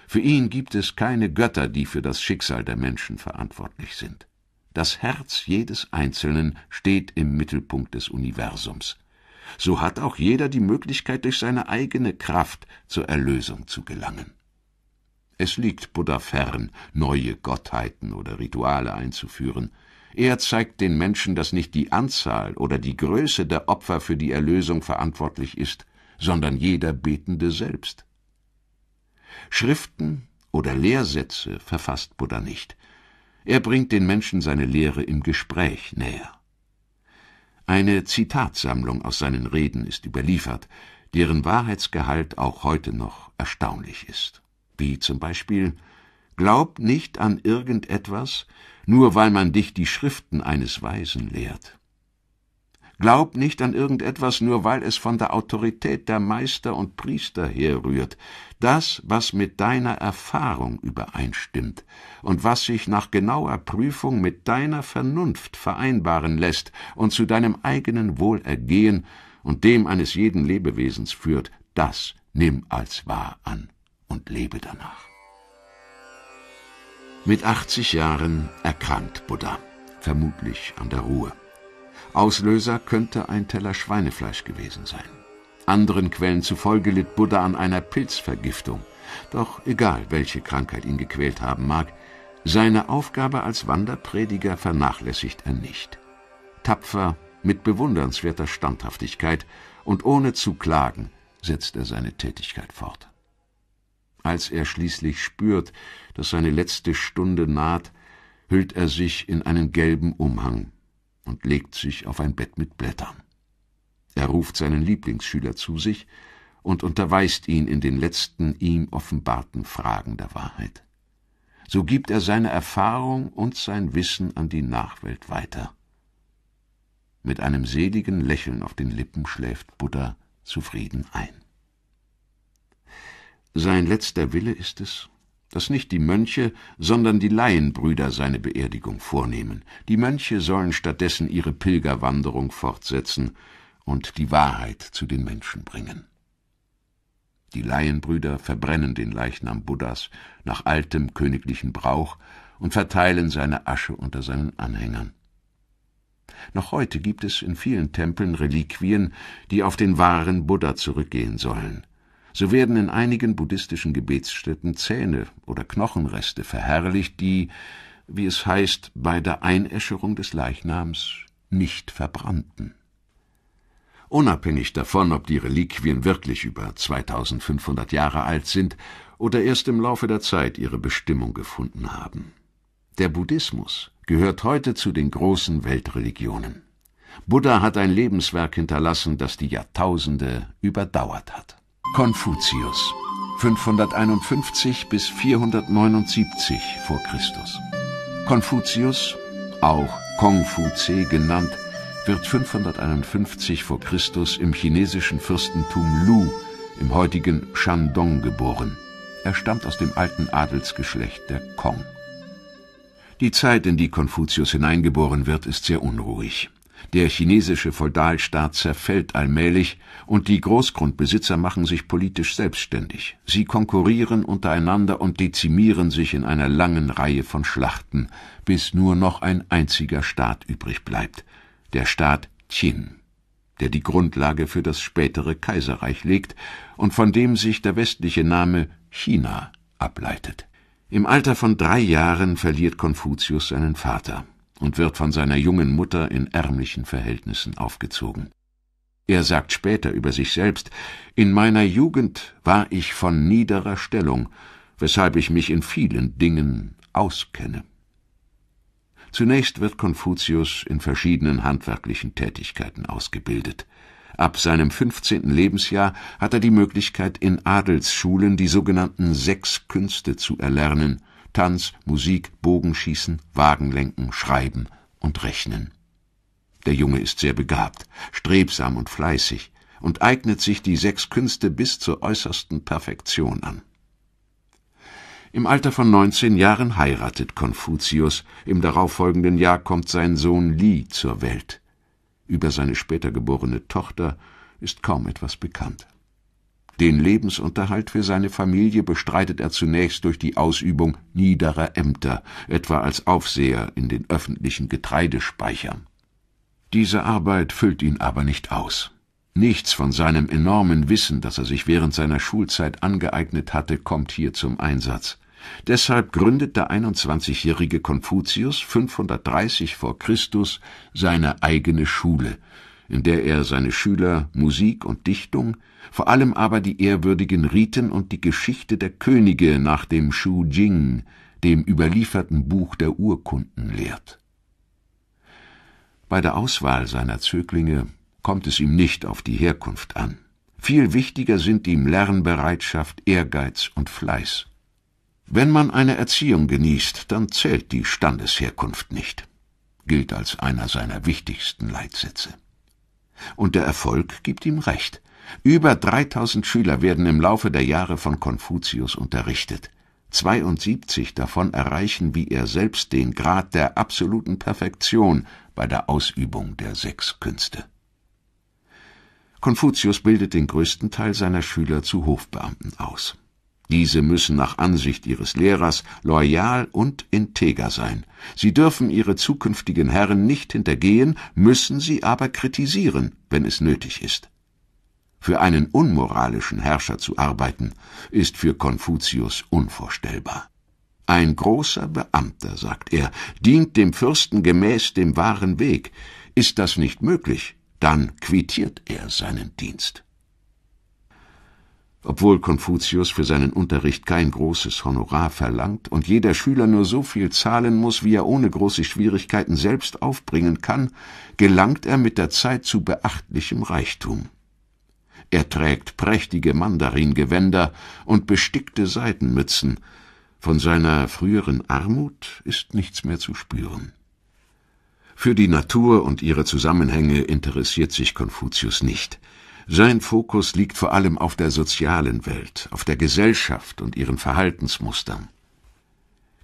Für ihn gibt es keine Götter, die für das Schicksal der Menschen verantwortlich sind. Das Herz jedes Einzelnen steht im Mittelpunkt des Universums. So hat auch jeder die Möglichkeit, durch seine eigene Kraft zur Erlösung zu gelangen. Es liegt Buddha fern, neue Gottheiten oder Rituale einzuführen. Er zeigt den Menschen, dass nicht die Anzahl oder die Größe der Opfer für die Erlösung verantwortlich ist, sondern jeder Betende selbst. Schriften oder Lehrsätze verfasst Buddha nicht. Er bringt den Menschen seine Lehre im Gespräch näher. Eine Zitatsammlung aus seinen Reden ist überliefert, deren Wahrheitsgehalt auch heute noch erstaunlich ist. Wie zum Beispiel Glaub nicht an irgendetwas, nur weil man dich die Schriften eines Weisen lehrt. Glaub nicht an irgendetwas, nur weil es von der Autorität der Meister und Priester herrührt. Das, was mit deiner Erfahrung übereinstimmt und was sich nach genauer Prüfung mit deiner Vernunft vereinbaren lässt und zu deinem eigenen Wohlergehen und dem eines jeden Lebewesens führt, das nimm als wahr an und lebe danach. Mit 80 Jahren erkrankt Buddha, vermutlich an der Ruhe. Auslöser könnte ein Teller Schweinefleisch gewesen sein. Anderen Quellen zufolge litt Buddha an einer Pilzvergiftung. Doch egal, welche Krankheit ihn gequält haben mag, seine Aufgabe als Wanderprediger vernachlässigt er nicht. Tapfer, mit bewundernswerter Standhaftigkeit und ohne zu klagen setzt er seine Tätigkeit fort. Als er schließlich spürt, dass seine letzte Stunde naht, hüllt er sich in einen gelben Umhang und legt sich auf ein Bett mit Blättern. Er ruft seinen Lieblingsschüler zu sich und unterweist ihn in den letzten ihm offenbarten Fragen der Wahrheit. So gibt er seine Erfahrung und sein Wissen an die Nachwelt weiter. Mit einem seligen Lächeln auf den Lippen schläft Buddha zufrieden ein. Sein letzter Wille ist es, dass nicht die Mönche, sondern die Laienbrüder seine Beerdigung vornehmen. Die Mönche sollen stattdessen ihre Pilgerwanderung fortsetzen und die Wahrheit zu den Menschen bringen. Die Laienbrüder verbrennen den Leichnam Buddhas nach altem königlichen Brauch und verteilen seine Asche unter seinen Anhängern. Noch heute gibt es in vielen Tempeln Reliquien, die auf den wahren Buddha zurückgehen sollen. So werden in einigen buddhistischen Gebetsstätten Zähne oder Knochenreste verherrlicht, die, wie es heißt, bei der Einäscherung des Leichnams nicht verbrannten. Unabhängig davon, ob die Reliquien wirklich über 2500 Jahre alt sind oder erst im Laufe der Zeit ihre Bestimmung gefunden haben. Der Buddhismus gehört heute zu den großen Weltreligionen. Buddha hat ein Lebenswerk hinterlassen, das die Jahrtausende überdauert hat. Konfuzius 551 bis 479 vor Christus. Konfuzius, auch Kong Fu Tse genannt, wird 551 vor Christus im chinesischen Fürstentum Lu im heutigen Shandong geboren. Er stammt aus dem alten Adelsgeschlecht der Kong. Die Zeit, in die Konfuzius hineingeboren wird, ist sehr unruhig. Der chinesische Feudalstaat zerfällt allmählich und die Großgrundbesitzer machen sich politisch selbstständig. Sie konkurrieren untereinander und dezimieren sich in einer langen Reihe von Schlachten, bis nur noch ein einziger Staat übrig bleibt, der Staat Qin, der die Grundlage für das spätere Kaiserreich legt und von dem sich der westliche Name China ableitet. Im Alter von drei Jahren verliert Konfuzius seinen Vater und wird von seiner jungen Mutter in ärmlichen Verhältnissen aufgezogen. Er sagt später über sich selbst In meiner Jugend war ich von niederer Stellung, weshalb ich mich in vielen Dingen auskenne. Zunächst wird Konfuzius in verschiedenen handwerklichen Tätigkeiten ausgebildet. Ab seinem 15. Lebensjahr hat er die Möglichkeit, in Adelsschulen die sogenannten Sechs Künste zu erlernen – Tanz, Musik, Bogenschießen, Wagenlenken, Schreiben und Rechnen. Der Junge ist sehr begabt, strebsam und fleißig und eignet sich die sechs Künste bis zur äußersten Perfektion an. Im Alter von 19 Jahren heiratet Konfuzius, im darauffolgenden Jahr kommt sein Sohn Li zur Welt. Über seine später geborene Tochter ist kaum etwas bekannt. Den Lebensunterhalt für seine Familie bestreitet er zunächst durch die Ausübung niederer Ämter, etwa als Aufseher in den öffentlichen Getreidespeichern. Diese Arbeit füllt ihn aber nicht aus. Nichts von seinem enormen Wissen, das er sich während seiner Schulzeit angeeignet hatte, kommt hier zum Einsatz. Deshalb gründet der 21-jährige Konfuzius 530 vor Christus seine eigene Schule, in der er seine Schüler Musik und Dichtung, vor allem aber die ehrwürdigen Riten und die Geschichte der Könige nach dem Shu Jing, dem überlieferten Buch der Urkunden, lehrt. Bei der Auswahl seiner Zöglinge kommt es ihm nicht auf die Herkunft an. Viel wichtiger sind ihm Lernbereitschaft, Ehrgeiz und Fleiß. Wenn man eine Erziehung genießt, dann zählt die Standesherkunft nicht, gilt als einer seiner wichtigsten Leitsätze. Und der Erfolg gibt ihm recht. Über 3000 Schüler werden im Laufe der Jahre von Konfuzius unterrichtet. 72 davon erreichen wie er selbst den Grad der absoluten Perfektion bei der Ausübung der sechs Künste. Konfuzius bildet den größten Teil seiner Schüler zu Hofbeamten aus diese müssen nach Ansicht ihres Lehrers loyal und integer sein. Sie dürfen ihre zukünftigen Herren nicht hintergehen, müssen sie aber kritisieren, wenn es nötig ist. Für einen unmoralischen Herrscher zu arbeiten, ist für Konfuzius unvorstellbar. Ein großer Beamter, sagt er, dient dem Fürsten gemäß dem wahren Weg. Ist das nicht möglich, dann quittiert er seinen Dienst obwohl Konfuzius für seinen Unterricht kein großes Honorar verlangt und jeder Schüler nur so viel zahlen muss, wie er ohne große Schwierigkeiten selbst aufbringen kann, gelangt er mit der Zeit zu beachtlichem Reichtum. Er trägt prächtige Mandaringewänder und bestickte Seitenmützen. von seiner früheren Armut ist nichts mehr zu spüren. Für die Natur und ihre Zusammenhänge interessiert sich Konfuzius nicht, sein Fokus liegt vor allem auf der sozialen Welt, auf der Gesellschaft und ihren Verhaltensmustern.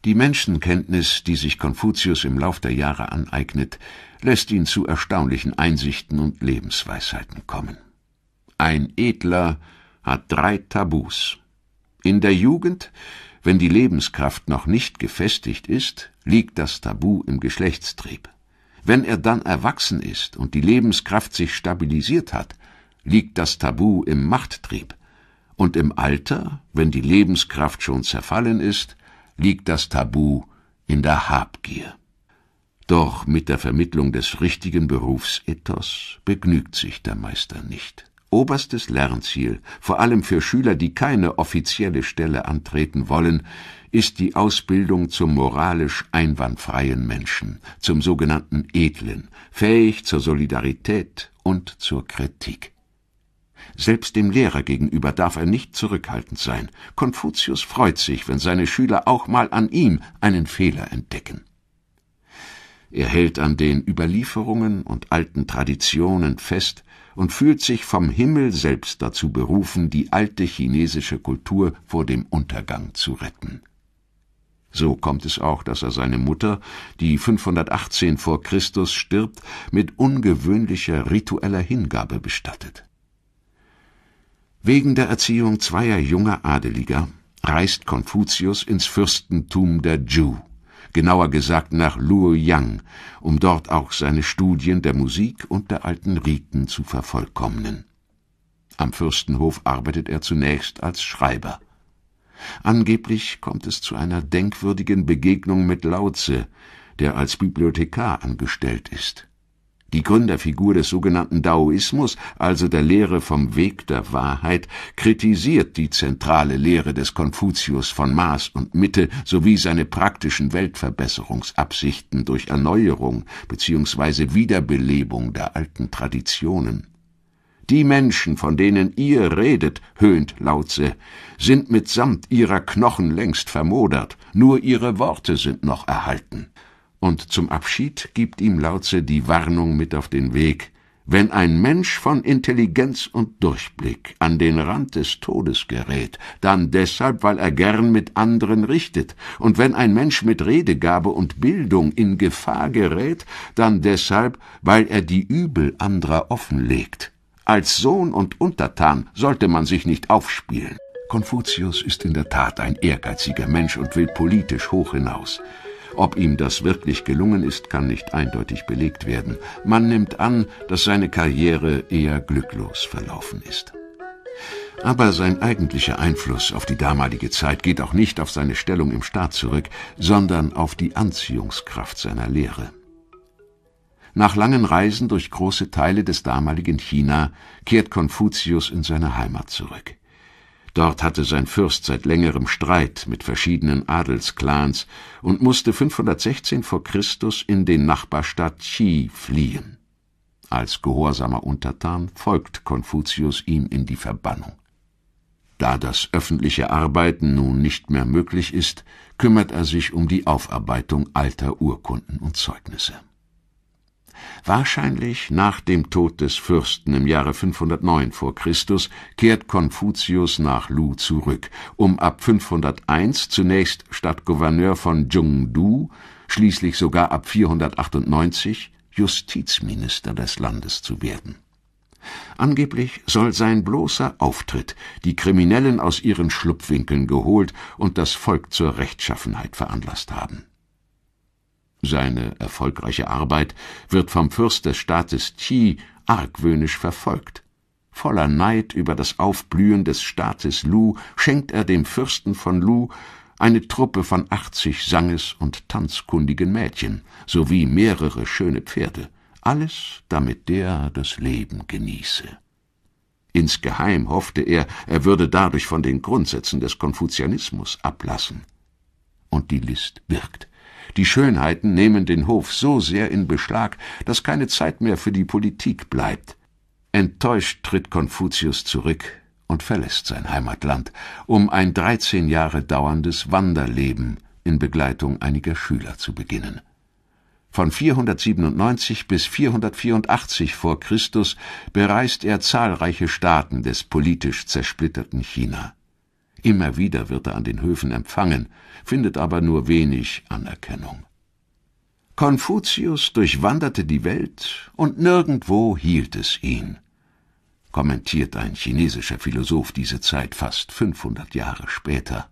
Die Menschenkenntnis, die sich Konfuzius im Lauf der Jahre aneignet, lässt ihn zu erstaunlichen Einsichten und Lebensweisheiten kommen. Ein Edler hat drei Tabus. In der Jugend, wenn die Lebenskraft noch nicht gefestigt ist, liegt das Tabu im Geschlechtstrieb. Wenn er dann erwachsen ist und die Lebenskraft sich stabilisiert hat, liegt das Tabu im Machttrieb, und im Alter, wenn die Lebenskraft schon zerfallen ist, liegt das Tabu in der Habgier. Doch mit der Vermittlung des richtigen Berufsethos begnügt sich der Meister nicht. Oberstes Lernziel, vor allem für Schüler, die keine offizielle Stelle antreten wollen, ist die Ausbildung zum moralisch einwandfreien Menschen, zum sogenannten Edlen, fähig zur Solidarität und zur Kritik. Selbst dem Lehrer gegenüber darf er nicht zurückhaltend sein. Konfuzius freut sich, wenn seine Schüler auch mal an ihm einen Fehler entdecken. Er hält an den Überlieferungen und alten Traditionen fest und fühlt sich vom Himmel selbst dazu berufen, die alte chinesische Kultur vor dem Untergang zu retten. So kommt es auch, dass er seine Mutter, die 518 vor Christus stirbt, mit ungewöhnlicher ritueller Hingabe bestattet. Wegen der Erziehung zweier junger Adeliger reist Konfuzius ins Fürstentum der Zhou, genauer gesagt nach Luoyang, um dort auch seine Studien der Musik und der alten Riten zu vervollkommnen. Am Fürstenhof arbeitet er zunächst als Schreiber. Angeblich kommt es zu einer denkwürdigen Begegnung mit Lauze, der als Bibliothekar angestellt ist. Die Gründerfigur des sogenannten Daoismus, also der Lehre vom Weg der Wahrheit, kritisiert die zentrale Lehre des Konfuzius von Maß und Mitte sowie seine praktischen Weltverbesserungsabsichten durch Erneuerung bzw. Wiederbelebung der alten Traditionen. Die Menschen, von denen ihr redet, höhnt Lautze, sind mitsamt ihrer Knochen längst vermodert, nur ihre Worte sind noch erhalten. Und zum Abschied gibt ihm Lautze die Warnung mit auf den Weg, wenn ein Mensch von Intelligenz und Durchblick an den Rand des Todes gerät, dann deshalb, weil er gern mit anderen richtet, und wenn ein Mensch mit Redegabe und Bildung in Gefahr gerät, dann deshalb, weil er die Übel anderer offenlegt. Als Sohn und Untertan sollte man sich nicht aufspielen. Konfuzius ist in der Tat ein ehrgeiziger Mensch und will politisch hoch hinaus. Ob ihm das wirklich gelungen ist, kann nicht eindeutig belegt werden. Man nimmt an, dass seine Karriere eher glücklos verlaufen ist. Aber sein eigentlicher Einfluss auf die damalige Zeit geht auch nicht auf seine Stellung im Staat zurück, sondern auf die Anziehungskraft seiner Lehre. Nach langen Reisen durch große Teile des damaligen China kehrt Konfuzius in seine Heimat zurück. Dort hatte sein Fürst seit längerem Streit mit verschiedenen Adelsklans und musste 516 vor Christus in den Nachbarstadt Qi fliehen. Als gehorsamer Untertan folgt Konfuzius ihm in die Verbannung. Da das öffentliche Arbeiten nun nicht mehr möglich ist, kümmert er sich um die Aufarbeitung alter Urkunden und Zeugnisse. Wahrscheinlich nach dem Tod des Fürsten im Jahre 509 vor Christus kehrt Konfuzius nach Lu zurück, um ab 501 zunächst Stadtgouverneur von Zhongdu, schließlich sogar ab 498 Justizminister des Landes zu werden. Angeblich soll sein bloßer Auftritt die Kriminellen aus ihren Schlupfwinkeln geholt und das Volk zur Rechtschaffenheit veranlasst haben. Seine erfolgreiche Arbeit wird vom Fürst des Staates Qi argwöhnisch verfolgt. Voller Neid über das Aufblühen des Staates Lu schenkt er dem Fürsten von Lu eine Truppe von achtzig Sanges- und tanzkundigen Mädchen sowie mehrere schöne Pferde. Alles, damit der das Leben genieße. Insgeheim hoffte er, er würde dadurch von den Grundsätzen des Konfuzianismus ablassen. Und die List wirkt. Die Schönheiten nehmen den Hof so sehr in Beschlag, dass keine Zeit mehr für die Politik bleibt. Enttäuscht tritt Konfuzius zurück und verlässt sein Heimatland, um ein 13 Jahre dauerndes Wanderleben in Begleitung einiger Schüler zu beginnen. Von 497 bis 484 vor Christus bereist er zahlreiche Staaten des politisch zersplitterten China. Immer wieder wird er an den Höfen empfangen, findet aber nur wenig Anerkennung. Konfuzius durchwanderte die Welt und nirgendwo hielt es ihn, kommentiert ein chinesischer Philosoph diese Zeit fast 500 Jahre später.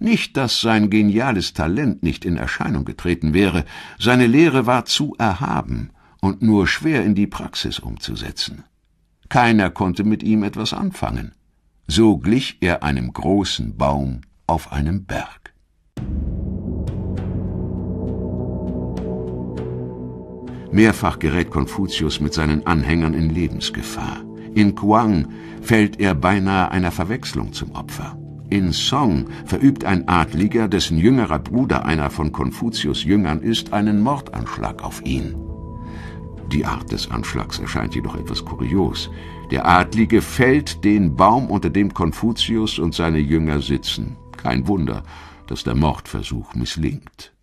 Nicht, dass sein geniales Talent nicht in Erscheinung getreten wäre, seine Lehre war zu erhaben und nur schwer in die Praxis umzusetzen. Keiner konnte mit ihm etwas anfangen so glich er einem großen Baum auf einem Berg. Mehrfach gerät Konfuzius mit seinen Anhängern in Lebensgefahr. In Kuang fällt er beinahe einer Verwechslung zum Opfer. In Song verübt ein Adliger, dessen jüngerer Bruder einer von Konfuzius Jüngern ist, einen Mordanschlag auf ihn. Die Art des Anschlags erscheint jedoch etwas kurios. Der Adlige fällt den Baum, unter dem Konfuzius und seine Jünger sitzen. Kein Wunder, dass der Mordversuch misslingt.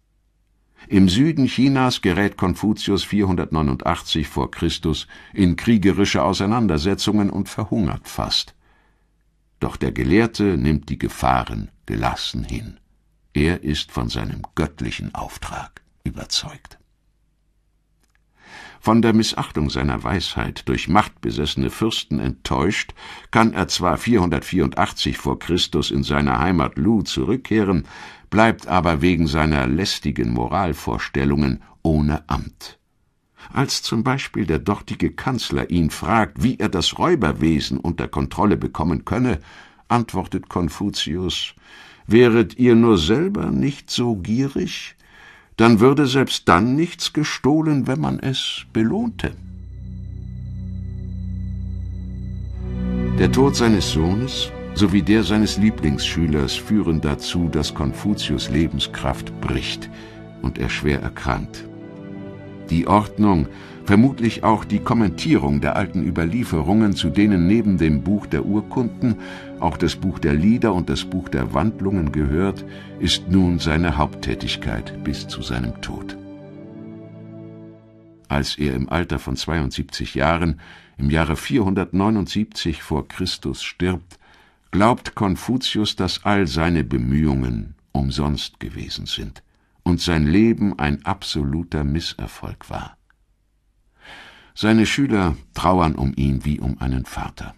Im Süden Chinas gerät Konfuzius 489 vor Christus in kriegerische Auseinandersetzungen und verhungert fast. Doch der Gelehrte nimmt die Gefahren gelassen hin. Er ist von seinem göttlichen Auftrag überzeugt. Von der Missachtung seiner Weisheit durch machtbesessene Fürsten enttäuscht, kann er zwar 484 vor Christus in seine Heimat Lu zurückkehren, bleibt aber wegen seiner lästigen Moralvorstellungen ohne Amt. Als zum Beispiel der dortige Kanzler ihn fragt, wie er das Räuberwesen unter Kontrolle bekommen könne, antwortet Konfuzius Wäret ihr nur selber nicht so gierig, dann würde selbst dann nichts gestohlen, wenn man es belohnte. Der Tod seines Sohnes sowie der seines Lieblingsschülers führen dazu, dass Konfuzius Lebenskraft bricht und er schwer erkrankt. Die Ordnung, vermutlich auch die Kommentierung der alten Überlieferungen, zu denen neben dem Buch der Urkunden auch das Buch der Lieder und das Buch der Wandlungen gehört, ist nun seine Haupttätigkeit bis zu seinem Tod. Als er im Alter von 72 Jahren im Jahre 479 vor Christus stirbt, glaubt Konfuzius, dass all seine Bemühungen umsonst gewesen sind und sein Leben ein absoluter Misserfolg war. Seine Schüler trauern um ihn wie um einen Vater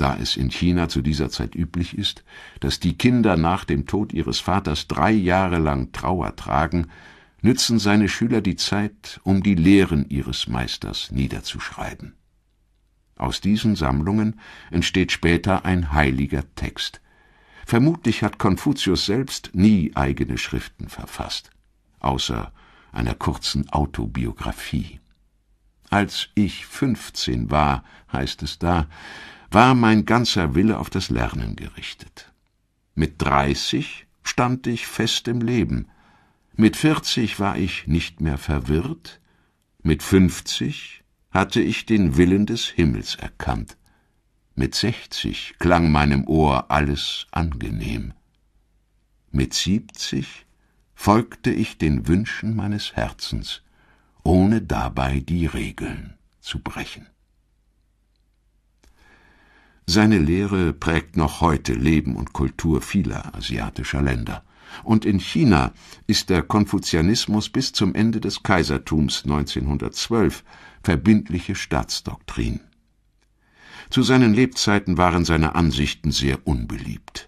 da es in China zu dieser Zeit üblich ist, dass die Kinder nach dem Tod ihres Vaters drei Jahre lang Trauer tragen, nützen seine Schüler die Zeit, um die Lehren ihres Meisters niederzuschreiben. Aus diesen Sammlungen entsteht später ein heiliger Text. Vermutlich hat Konfuzius selbst nie eigene Schriften verfasst, außer einer kurzen Autobiografie. Als ich fünfzehn war, heißt es da, war mein ganzer Wille auf das Lernen gerichtet. Mit dreißig stand ich fest im Leben, mit vierzig war ich nicht mehr verwirrt, mit fünfzig hatte ich den Willen des Himmels erkannt, mit sechzig klang meinem Ohr alles angenehm, mit siebzig folgte ich den Wünschen meines Herzens, ohne dabei die Regeln zu brechen. Seine Lehre prägt noch heute Leben und Kultur vieler asiatischer Länder. Und in China ist der Konfuzianismus bis zum Ende des Kaisertums 1912 verbindliche Staatsdoktrin. Zu seinen Lebzeiten waren seine Ansichten sehr unbeliebt.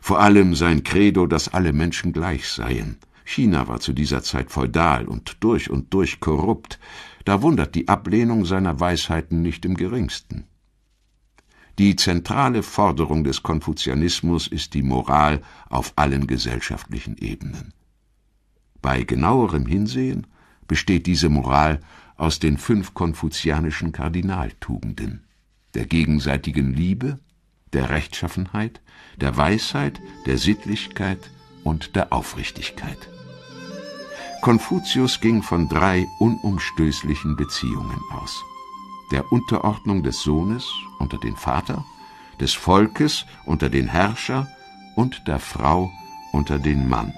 Vor allem sein Credo, dass alle Menschen gleich seien. China war zu dieser Zeit feudal und durch und durch korrupt. Da wundert die Ablehnung seiner Weisheiten nicht im geringsten. Die zentrale Forderung des Konfuzianismus ist die Moral auf allen gesellschaftlichen Ebenen. Bei genauerem Hinsehen besteht diese Moral aus den fünf konfuzianischen Kardinaltugenden der gegenseitigen Liebe, der Rechtschaffenheit, der Weisheit, der Sittlichkeit und der Aufrichtigkeit. Konfuzius ging von drei unumstößlichen Beziehungen aus der Unterordnung des Sohnes unter den Vater, des Volkes unter den Herrscher und der Frau unter den Mann.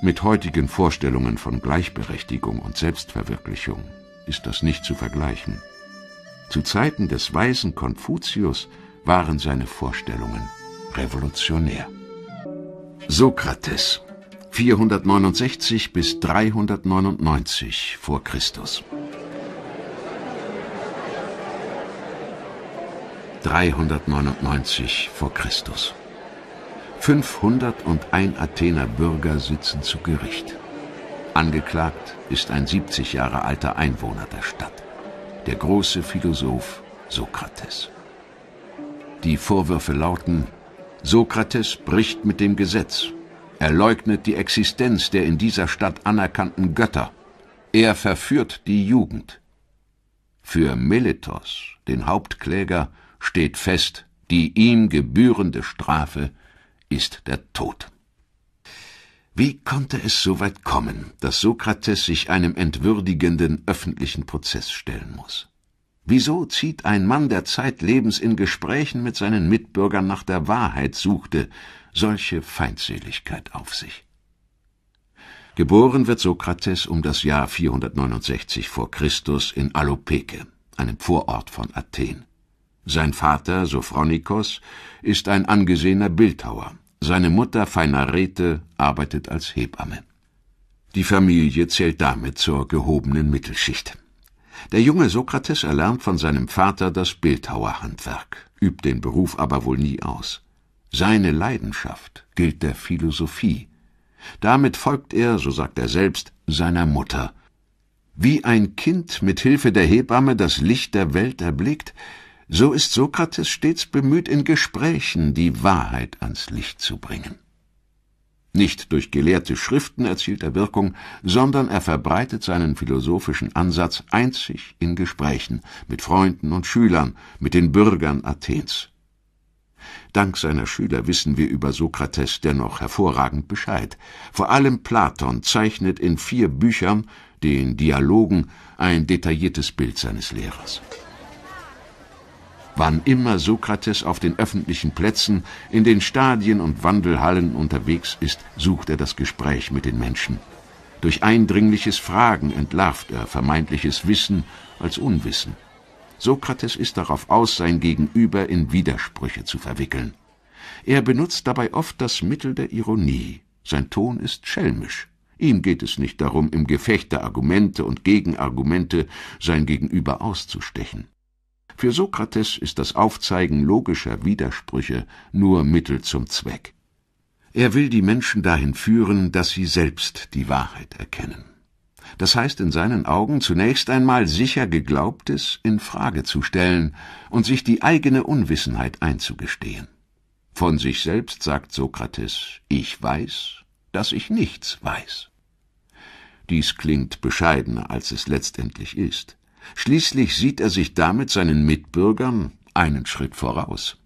Mit heutigen Vorstellungen von Gleichberechtigung und Selbstverwirklichung ist das nicht zu vergleichen. Zu Zeiten des weisen Konfuzius waren seine Vorstellungen revolutionär. Sokrates 469 bis 399 vor Christus 399 vor Christus. 501 Athener Bürger sitzen zu Gericht. Angeklagt ist ein 70 Jahre alter Einwohner der Stadt, der große Philosoph Sokrates. Die Vorwürfe lauten, Sokrates bricht mit dem Gesetz, er leugnet die Existenz der in dieser Stadt anerkannten Götter, er verführt die Jugend. Für Meletos, den Hauptkläger, steht fest, die ihm gebührende Strafe ist der Tod. Wie konnte es so weit kommen, dass Sokrates sich einem entwürdigenden öffentlichen Prozess stellen muss? Wieso zieht ein Mann, der zeitlebens in Gesprächen mit seinen Mitbürgern nach der Wahrheit suchte, solche Feindseligkeit auf sich? Geboren wird Sokrates um das Jahr 469 vor Christus in Alopeke, einem Vorort von Athen. Sein Vater, Sophronikos, ist ein angesehener Bildhauer. Seine Mutter Feinarete arbeitet als Hebamme. Die Familie zählt damit zur gehobenen Mittelschicht. Der junge Sokrates erlernt von seinem Vater das Bildhauerhandwerk, übt den Beruf aber wohl nie aus. Seine Leidenschaft gilt der Philosophie. Damit folgt er, so sagt er selbst, seiner Mutter. Wie ein Kind mit Hilfe der Hebamme das Licht der Welt erblickt, so ist Sokrates stets bemüht, in Gesprächen die Wahrheit ans Licht zu bringen. Nicht durch gelehrte Schriften erzielt er Wirkung, sondern er verbreitet seinen philosophischen Ansatz einzig in Gesprächen mit Freunden und Schülern, mit den Bürgern Athens. Dank seiner Schüler wissen wir über Sokrates dennoch hervorragend Bescheid. Vor allem Platon zeichnet in vier Büchern, den Dialogen, ein detailliertes Bild seines Lehrers. Wann immer Sokrates auf den öffentlichen Plätzen, in den Stadien und Wandelhallen unterwegs ist, sucht er das Gespräch mit den Menschen. Durch eindringliches Fragen entlarvt er vermeintliches Wissen als Unwissen. Sokrates ist darauf aus, sein Gegenüber in Widersprüche zu verwickeln. Er benutzt dabei oft das Mittel der Ironie. Sein Ton ist schelmisch. Ihm geht es nicht darum, im Gefecht der Argumente und Gegenargumente sein Gegenüber auszustechen. Für Sokrates ist das Aufzeigen logischer Widersprüche nur Mittel zum Zweck. Er will die Menschen dahin führen, dass sie selbst die Wahrheit erkennen. Das heißt in seinen Augen zunächst einmal sicher Geglaubtes in Frage zu stellen und sich die eigene Unwissenheit einzugestehen. Von sich selbst sagt Sokrates, ich weiß, dass ich nichts weiß. Dies klingt bescheidener, als es letztendlich ist. Schließlich sieht er sich damit seinen Mitbürgern einen Schritt voraus.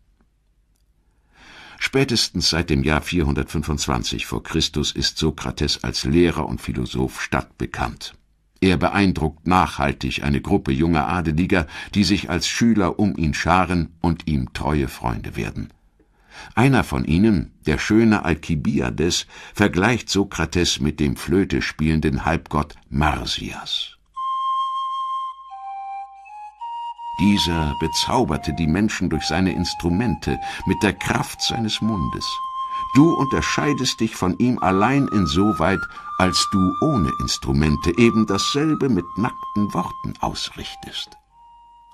Spätestens seit dem Jahr 425 vor Christus ist Sokrates als Lehrer und Philosoph stadtbekannt. Er beeindruckt nachhaltig eine Gruppe junger Adeliger, die sich als Schüler um ihn scharen und ihm treue Freunde werden. Einer von ihnen, der schöne Alkibiades, vergleicht Sokrates mit dem Flöte spielenden Halbgott Marsias. Dieser bezauberte die Menschen durch seine Instrumente, mit der Kraft seines Mundes. Du unterscheidest dich von ihm allein insoweit, als du ohne Instrumente eben dasselbe mit nackten Worten ausrichtest.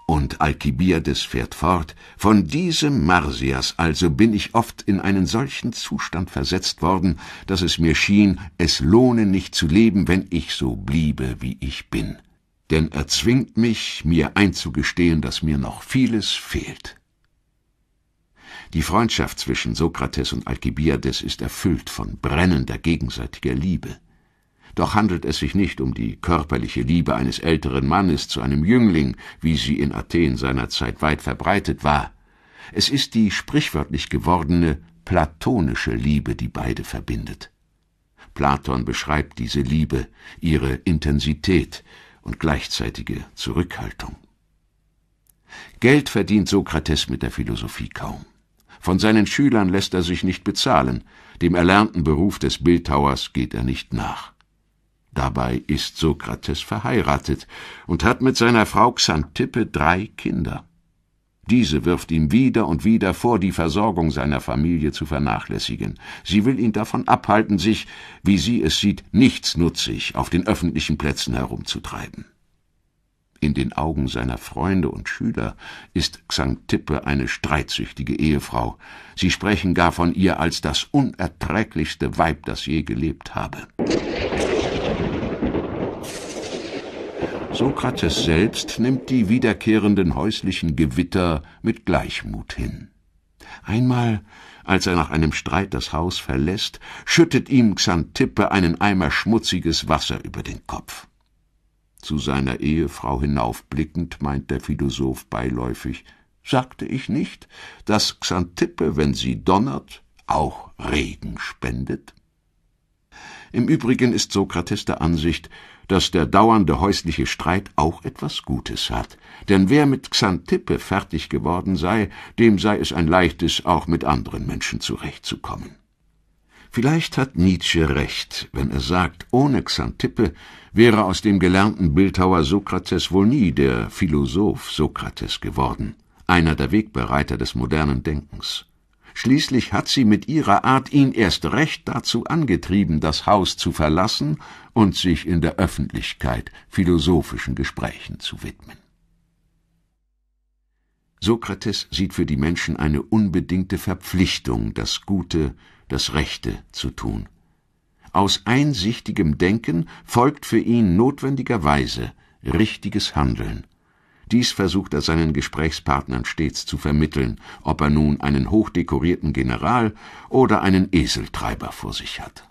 Und Alkibiades fährt fort, von diesem Marsias also bin ich oft in einen solchen Zustand versetzt worden, dass es mir schien, es lohne nicht zu leben, wenn ich so bliebe, wie ich bin denn er zwingt mich, mir einzugestehen, dass mir noch vieles fehlt. Die Freundschaft zwischen Sokrates und Alkibiades ist erfüllt von brennender gegenseitiger Liebe. Doch handelt es sich nicht um die körperliche Liebe eines älteren Mannes zu einem Jüngling, wie sie in Athen seinerzeit weit verbreitet war. Es ist die sprichwörtlich gewordene platonische Liebe, die beide verbindet. Platon beschreibt diese Liebe, ihre Intensität, und gleichzeitige Zurückhaltung. Geld verdient Sokrates mit der Philosophie kaum. Von seinen Schülern lässt er sich nicht bezahlen, dem erlernten Beruf des Bildhauers geht er nicht nach. Dabei ist Sokrates verheiratet und hat mit seiner Frau Xantippe drei Kinder. Diese wirft ihm wieder und wieder vor, die Versorgung seiner Familie zu vernachlässigen. Sie will ihn davon abhalten, sich, wie sie es sieht, nichtsnutzig auf den öffentlichen Plätzen herumzutreiben. In den Augen seiner Freunde und Schüler ist Xantippe eine streitsüchtige Ehefrau. Sie sprechen gar von ihr als das unerträglichste Weib, das je gelebt habe. Sokrates selbst nimmt die wiederkehrenden häuslichen Gewitter mit Gleichmut hin. Einmal, als er nach einem Streit das Haus verlässt, schüttet ihm Xantippe einen Eimer schmutziges Wasser über den Kopf. Zu seiner Ehefrau hinaufblickend meint der Philosoph beiläufig, sagte ich nicht, dass Xantippe, wenn sie donnert, auch Regen spendet? Im Übrigen ist Sokrates der Ansicht, dass der dauernde häusliche Streit auch etwas Gutes hat. Denn wer mit Xantippe fertig geworden sei, dem sei es ein leichtes, auch mit anderen Menschen zurechtzukommen. Vielleicht hat Nietzsche recht, wenn er sagt, ohne Xantippe wäre aus dem gelernten Bildhauer Sokrates wohl nie der Philosoph Sokrates geworden, einer der Wegbereiter des modernen Denkens. Schließlich hat sie mit ihrer Art ihn erst recht dazu angetrieben, das Haus zu verlassen und sich in der Öffentlichkeit philosophischen Gesprächen zu widmen. Sokrates sieht für die Menschen eine unbedingte Verpflichtung, das Gute, das Rechte zu tun. Aus einsichtigem Denken folgt für ihn notwendigerweise richtiges Handeln. Dies versucht er seinen Gesprächspartnern stets zu vermitteln, ob er nun einen hochdekorierten General oder einen Eseltreiber vor sich hat.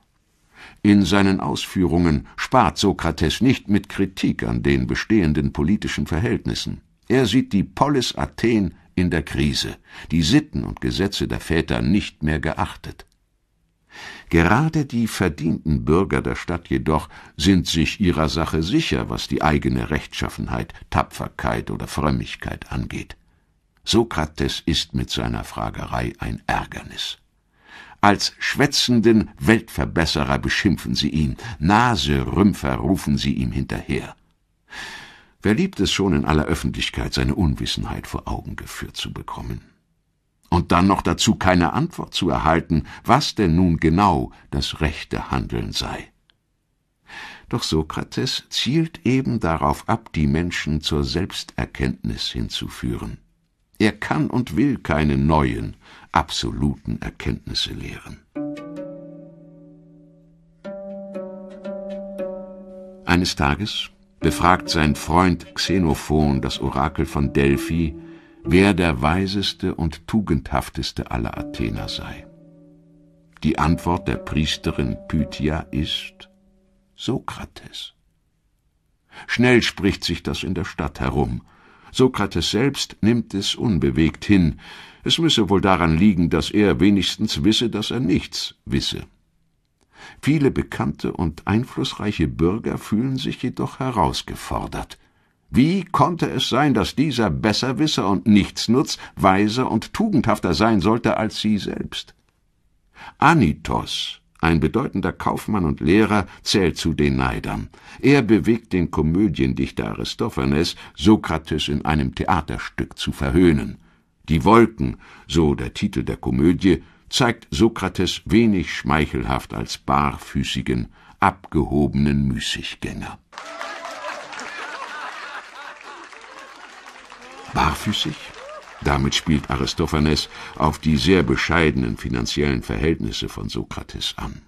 In seinen Ausführungen spart Sokrates nicht mit Kritik an den bestehenden politischen Verhältnissen. Er sieht die Polis Athen in der Krise, die Sitten und Gesetze der Väter nicht mehr geachtet. Gerade die verdienten Bürger der Stadt jedoch sind sich ihrer Sache sicher, was die eigene Rechtschaffenheit, Tapferkeit oder Frömmigkeit angeht. Sokrates ist mit seiner Fragerei ein Ärgernis. Als schwätzenden Weltverbesserer beschimpfen sie ihn, Naserümpfer rufen sie ihm hinterher. Wer liebt es schon in aller Öffentlichkeit, seine Unwissenheit vor Augen geführt zu bekommen? Und dann noch dazu keine Antwort zu erhalten, was denn nun genau das rechte Handeln sei. Doch Sokrates zielt eben darauf ab, die Menschen zur Selbsterkenntnis hinzuführen. Er kann und will keine neuen, absoluten Erkenntnisse lehren. Eines Tages befragt sein Freund Xenophon das Orakel von Delphi, wer der weiseste und tugendhafteste aller Athener sei. Die Antwort der Priesterin Pythia ist Sokrates. Schnell spricht sich das in der Stadt herum. Sokrates selbst nimmt es unbewegt hin, es müsse wohl daran liegen, dass er wenigstens wisse, dass er nichts wisse. Viele bekannte und einflussreiche Bürger fühlen sich jedoch herausgefordert. Wie konnte es sein, dass dieser Besserwisser und Nichtsnutz weiser und tugendhafter sein sollte als sie selbst? Anitos, ein bedeutender Kaufmann und Lehrer, zählt zu den Neidern. Er bewegt den Komödiendichter Aristophanes, Sokrates in einem Theaterstück zu verhöhnen. Die Wolken, so der Titel der Komödie, zeigt Sokrates wenig schmeichelhaft als barfüßigen, abgehobenen Müßiggänger. Barfüßig? Damit spielt Aristophanes auf die sehr bescheidenen finanziellen Verhältnisse von Sokrates an.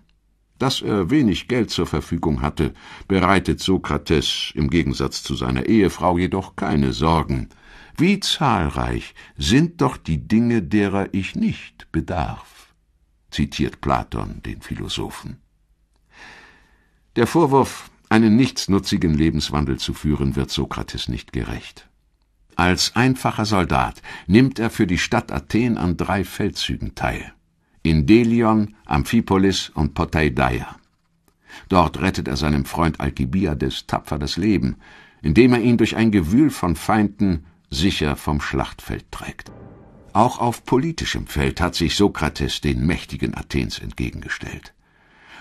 Dass er wenig Geld zur Verfügung hatte, bereitet Sokrates im Gegensatz zu seiner Ehefrau jedoch keine Sorgen – wie zahlreich sind doch die Dinge, derer ich nicht bedarf, zitiert Platon den Philosophen. Der Vorwurf, einen nichtsnutzigen Lebenswandel zu führen, wird Sokrates nicht gerecht. Als einfacher Soldat nimmt er für die Stadt Athen an drei Feldzügen teil. In Delion, Amphipolis und Poteidaia. Dort rettet er seinem Freund Alkibiades tapfer das Leben, indem er ihn durch ein Gewühl von Feinden sicher vom Schlachtfeld trägt. Auch auf politischem Feld hat sich Sokrates den mächtigen Athens entgegengestellt.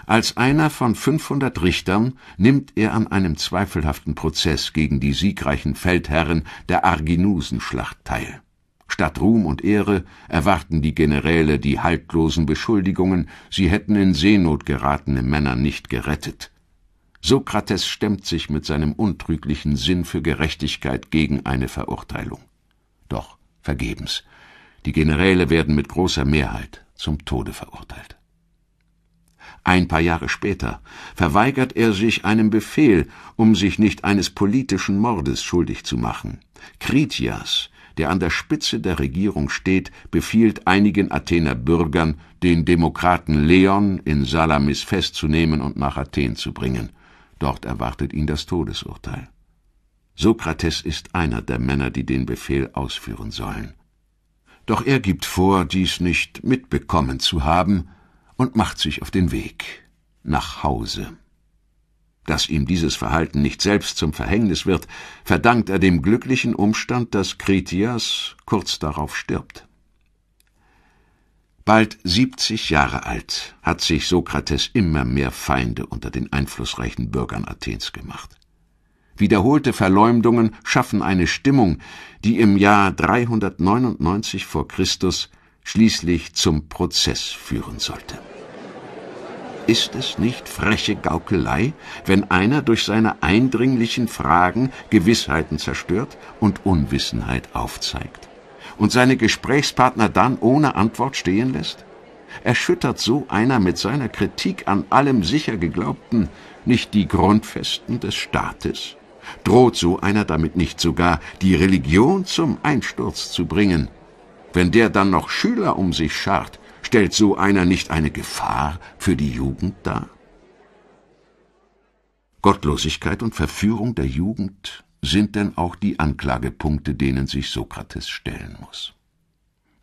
Als einer von 500 Richtern nimmt er an einem zweifelhaften Prozess gegen die siegreichen Feldherren der Arginusenschlacht teil. Statt Ruhm und Ehre erwarten die Generäle die haltlosen Beschuldigungen, sie hätten in Seenot geratene Männer nicht gerettet. Sokrates stemmt sich mit seinem untrüglichen Sinn für Gerechtigkeit gegen eine Verurteilung. Doch vergebens. Die Generäle werden mit großer Mehrheit zum Tode verurteilt. Ein paar Jahre später verweigert er sich einem Befehl, um sich nicht eines politischen Mordes schuldig zu machen. Kritias, der an der Spitze der Regierung steht, befiehlt einigen Athener Bürgern, den Demokraten Leon in Salamis festzunehmen und nach Athen zu bringen. Dort erwartet ihn das Todesurteil. Sokrates ist einer der Männer, die den Befehl ausführen sollen. Doch er gibt vor, dies nicht mitbekommen zu haben und macht sich auf den Weg nach Hause. Dass ihm dieses Verhalten nicht selbst zum Verhängnis wird, verdankt er dem glücklichen Umstand, dass Kritias kurz darauf stirbt. Bald 70 Jahre alt hat sich Sokrates immer mehr Feinde unter den einflussreichen Bürgern Athens gemacht. Wiederholte Verleumdungen schaffen eine Stimmung, die im Jahr 399 vor Christus schließlich zum Prozess führen sollte. Ist es nicht freche Gaukelei, wenn einer durch seine eindringlichen Fragen Gewissheiten zerstört und Unwissenheit aufzeigt? und seine Gesprächspartner dann ohne Antwort stehen lässt? Erschüttert so einer mit seiner Kritik an allem sicher Geglaubten nicht die Grundfesten des Staates? Droht so einer damit nicht sogar, die Religion zum Einsturz zu bringen? Wenn der dann noch Schüler um sich scharrt, stellt so einer nicht eine Gefahr für die Jugend dar? Gottlosigkeit und Verführung der Jugend sind denn auch die Anklagepunkte, denen sich Sokrates stellen muss.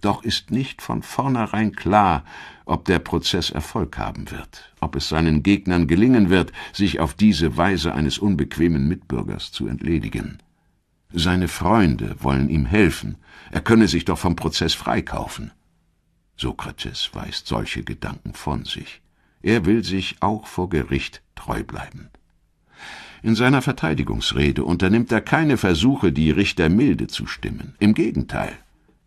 Doch ist nicht von vornherein klar, ob der Prozess Erfolg haben wird, ob es seinen Gegnern gelingen wird, sich auf diese Weise eines unbequemen Mitbürgers zu entledigen. Seine Freunde wollen ihm helfen, er könne sich doch vom Prozess freikaufen. Sokrates weist solche Gedanken von sich. Er will sich auch vor Gericht treu bleiben. In seiner Verteidigungsrede unternimmt er keine Versuche, die Richter milde zu stimmen. Im Gegenteil.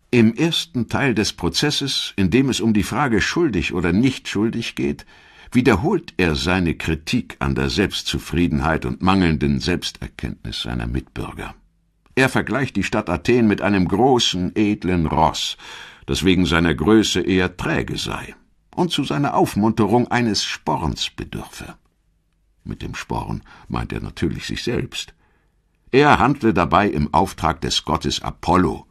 Im ersten Teil des Prozesses, in dem es um die Frage schuldig oder nicht schuldig geht, wiederholt er seine Kritik an der Selbstzufriedenheit und mangelnden Selbsterkenntnis seiner Mitbürger. Er vergleicht die Stadt Athen mit einem großen, edlen Ross, das wegen seiner Größe eher träge sei und zu seiner Aufmunterung eines Sporns bedürfe. Mit dem Sporn meint er natürlich sich selbst. Er handle dabei im Auftrag des Gottes Apollo.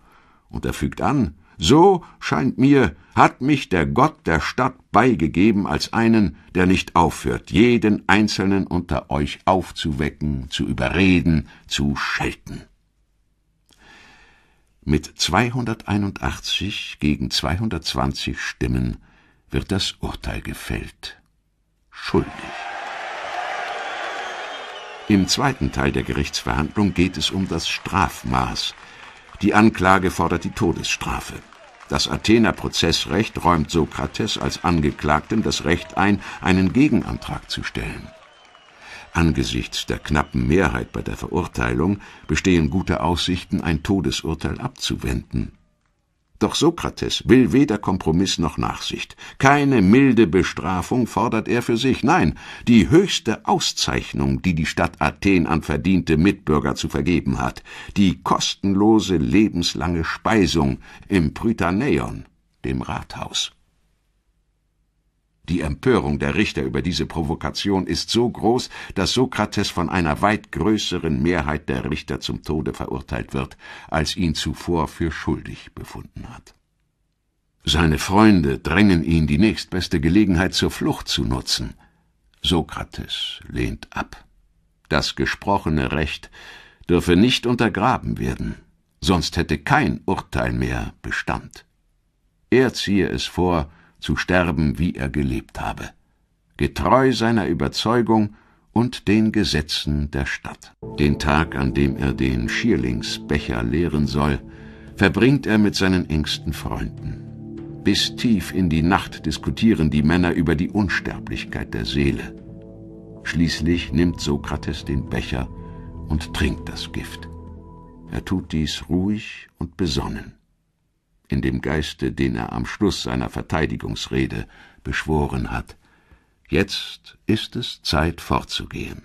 Und er fügt an, so scheint mir, hat mich der Gott der Stadt beigegeben als einen, der nicht aufhört, jeden einzelnen unter euch aufzuwecken, zu überreden, zu schelten. Mit 281 gegen 220 Stimmen wird das Urteil gefällt. Schuldig. Im zweiten Teil der Gerichtsverhandlung geht es um das Strafmaß. Die Anklage fordert die Todesstrafe. Das Athener Prozessrecht räumt Sokrates als Angeklagtem das Recht ein, einen Gegenantrag zu stellen. Angesichts der knappen Mehrheit bei der Verurteilung bestehen gute Aussichten, ein Todesurteil abzuwenden. Doch Sokrates will weder Kompromiss noch Nachsicht. Keine milde Bestrafung fordert er für sich. Nein, die höchste Auszeichnung, die die Stadt Athen an verdiente Mitbürger zu vergeben hat, die kostenlose lebenslange Speisung im Prytaneion, dem Rathaus. Die Empörung der Richter über diese Provokation ist so groß, dass Sokrates von einer weit größeren Mehrheit der Richter zum Tode verurteilt wird, als ihn zuvor für schuldig befunden hat. Seine Freunde drängen ihn, die nächstbeste Gelegenheit zur Flucht zu nutzen. Sokrates lehnt ab. Das gesprochene Recht dürfe nicht untergraben werden, sonst hätte kein Urteil mehr Bestand. Er ziehe es vor, zu sterben, wie er gelebt habe, getreu seiner Überzeugung und den Gesetzen der Stadt. Den Tag, an dem er den Schierlingsbecher leeren soll, verbringt er mit seinen engsten Freunden. Bis tief in die Nacht diskutieren die Männer über die Unsterblichkeit der Seele. Schließlich nimmt Sokrates den Becher und trinkt das Gift. Er tut dies ruhig und besonnen in dem Geiste, den er am Schluss seiner Verteidigungsrede beschworen hat. Jetzt ist es Zeit fortzugehen.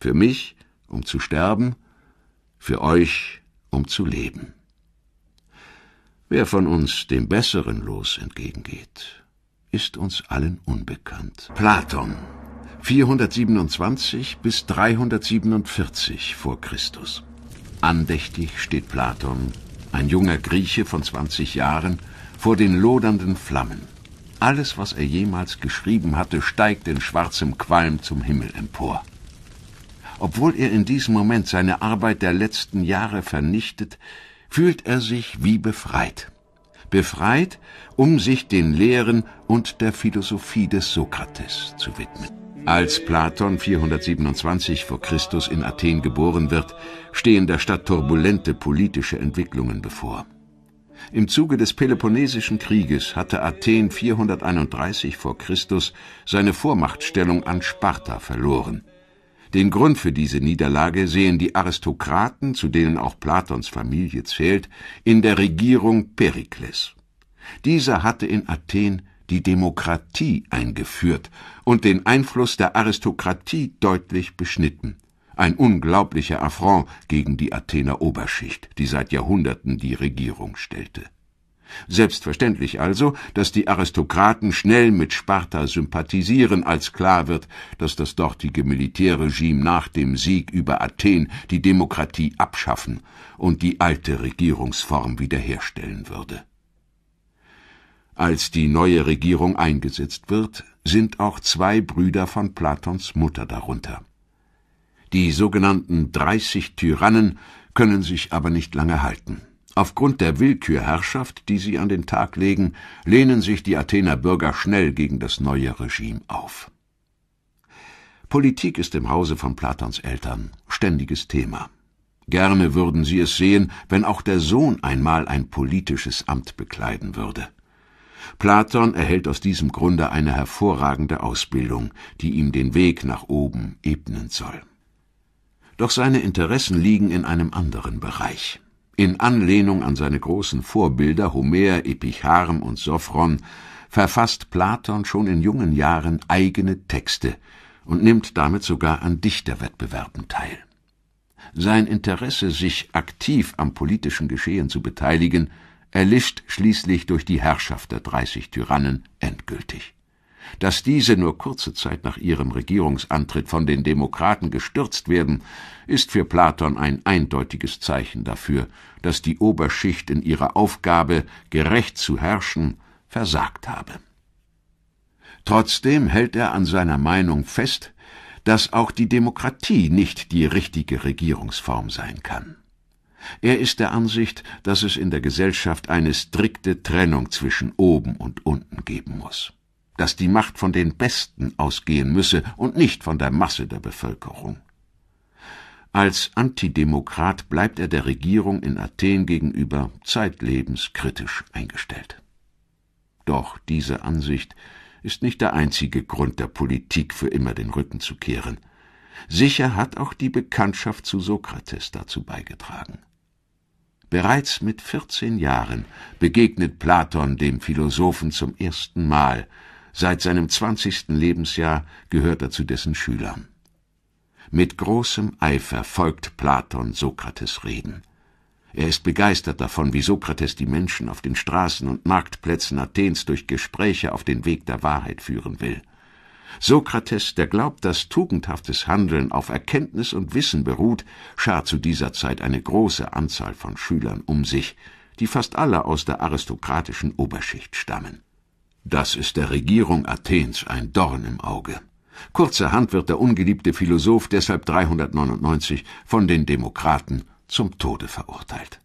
Für mich, um zu sterben, für euch, um zu leben. Wer von uns dem besseren Los entgegengeht, ist uns allen unbekannt. Platon 427 bis 347 vor Christus. Andächtig steht Platon ein junger Grieche von 20 Jahren, vor den lodernden Flammen. Alles, was er jemals geschrieben hatte, steigt in schwarzem Qualm zum Himmel empor. Obwohl er in diesem Moment seine Arbeit der letzten Jahre vernichtet, fühlt er sich wie befreit. Befreit, um sich den Lehren und der Philosophie des Sokrates zu widmen. Als Platon 427 vor Christus in Athen geboren wird, stehen der Stadt turbulente politische Entwicklungen bevor. Im Zuge des Peloponnesischen Krieges hatte Athen 431 vor Christus seine Vormachtstellung an Sparta verloren. Den Grund für diese Niederlage sehen die Aristokraten, zu denen auch Platons Familie zählt, in der Regierung Perikles. Dieser hatte in Athen die Demokratie eingeführt und den Einfluss der Aristokratie deutlich beschnitten. Ein unglaublicher Affront gegen die Athener Oberschicht, die seit Jahrhunderten die Regierung stellte. Selbstverständlich also, dass die Aristokraten schnell mit Sparta sympathisieren, als klar wird, dass das dortige Militärregime nach dem Sieg über Athen die Demokratie abschaffen und die alte Regierungsform wiederherstellen würde. Als die neue Regierung eingesetzt wird, sind auch zwei Brüder von Platons Mutter darunter. Die sogenannten dreißig Tyrannen können sich aber nicht lange halten. Aufgrund der Willkürherrschaft, die sie an den Tag legen, lehnen sich die Athener Bürger schnell gegen das neue Regime auf. Politik ist im Hause von Platons Eltern ständiges Thema. Gerne würden sie es sehen, wenn auch der Sohn einmal ein politisches Amt bekleiden würde. Platon erhält aus diesem Grunde eine hervorragende Ausbildung, die ihm den Weg nach oben ebnen soll. Doch seine Interessen liegen in einem anderen Bereich. In Anlehnung an seine großen Vorbilder Homer, Epicharm und Sophron verfasst Platon schon in jungen Jahren eigene Texte und nimmt damit sogar an Dichterwettbewerben teil. Sein Interesse, sich aktiv am politischen Geschehen zu beteiligen, erlischt schließlich durch die Herrschaft der 30 Tyrannen endgültig. Dass diese nur kurze Zeit nach ihrem Regierungsantritt von den Demokraten gestürzt werden, ist für Platon ein eindeutiges Zeichen dafür, dass die Oberschicht in ihrer Aufgabe, gerecht zu herrschen, versagt habe. Trotzdem hält er an seiner Meinung fest, dass auch die Demokratie nicht die richtige Regierungsform sein kann. Er ist der Ansicht, dass es in der Gesellschaft eine strikte Trennung zwischen oben und unten geben muss, dass die Macht von den Besten ausgehen müsse und nicht von der Masse der Bevölkerung. Als Antidemokrat bleibt er der Regierung in Athen gegenüber zeitlebens kritisch eingestellt. Doch diese Ansicht ist nicht der einzige Grund der Politik, für immer den Rücken zu kehren. Sicher hat auch die Bekanntschaft zu Sokrates dazu beigetragen. Bereits mit 14 Jahren begegnet Platon dem Philosophen zum ersten Mal. Seit seinem 20. Lebensjahr gehört er zu dessen Schülern. Mit großem Eifer folgt Platon Sokrates Reden. Er ist begeistert davon, wie Sokrates die Menschen auf den Straßen und Marktplätzen Athens durch Gespräche auf den Weg der Wahrheit führen will. Sokrates, der glaubt, dass tugendhaftes Handeln auf Erkenntnis und Wissen beruht, schar zu dieser Zeit eine große Anzahl von Schülern um sich, die fast alle aus der aristokratischen Oberschicht stammen. Das ist der Regierung Athens ein Dorn im Auge. Kurzerhand wird der ungeliebte Philosoph deshalb 399 von den Demokraten zum Tode verurteilt.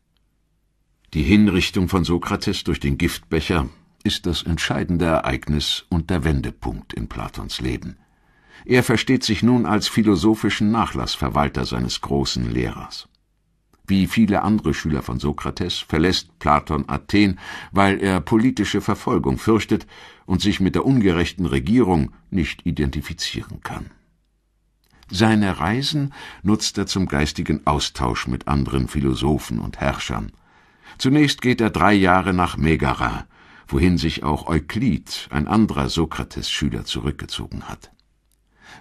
Die Hinrichtung von Sokrates durch den Giftbecher ist das entscheidende Ereignis und der Wendepunkt in Platons Leben. Er versteht sich nun als philosophischen Nachlassverwalter seines großen Lehrers. Wie viele andere Schüler von Sokrates verlässt Platon Athen, weil er politische Verfolgung fürchtet und sich mit der ungerechten Regierung nicht identifizieren kann. Seine Reisen nutzt er zum geistigen Austausch mit anderen Philosophen und Herrschern. Zunächst geht er drei Jahre nach Megara, wohin sich auch Euklid, ein anderer Sokrates-Schüler, zurückgezogen hat.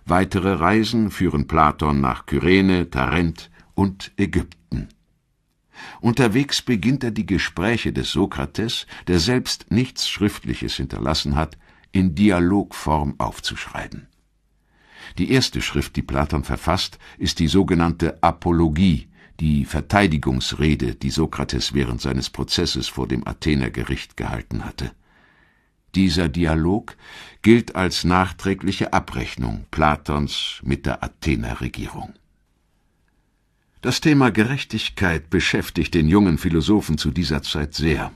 Weitere Reisen führen Platon nach Kyrene, Tarent und Ägypten. Unterwegs beginnt er die Gespräche des Sokrates, der selbst nichts Schriftliches hinterlassen hat, in Dialogform aufzuschreiben. Die erste Schrift, die Platon verfasst, ist die sogenannte Apologie, die Verteidigungsrede, die Sokrates während seines Prozesses vor dem Athener Gericht gehalten hatte. Dieser Dialog gilt als nachträgliche Abrechnung Platons mit der Athener Regierung. Das Thema Gerechtigkeit beschäftigt den jungen Philosophen zu dieser Zeit sehr.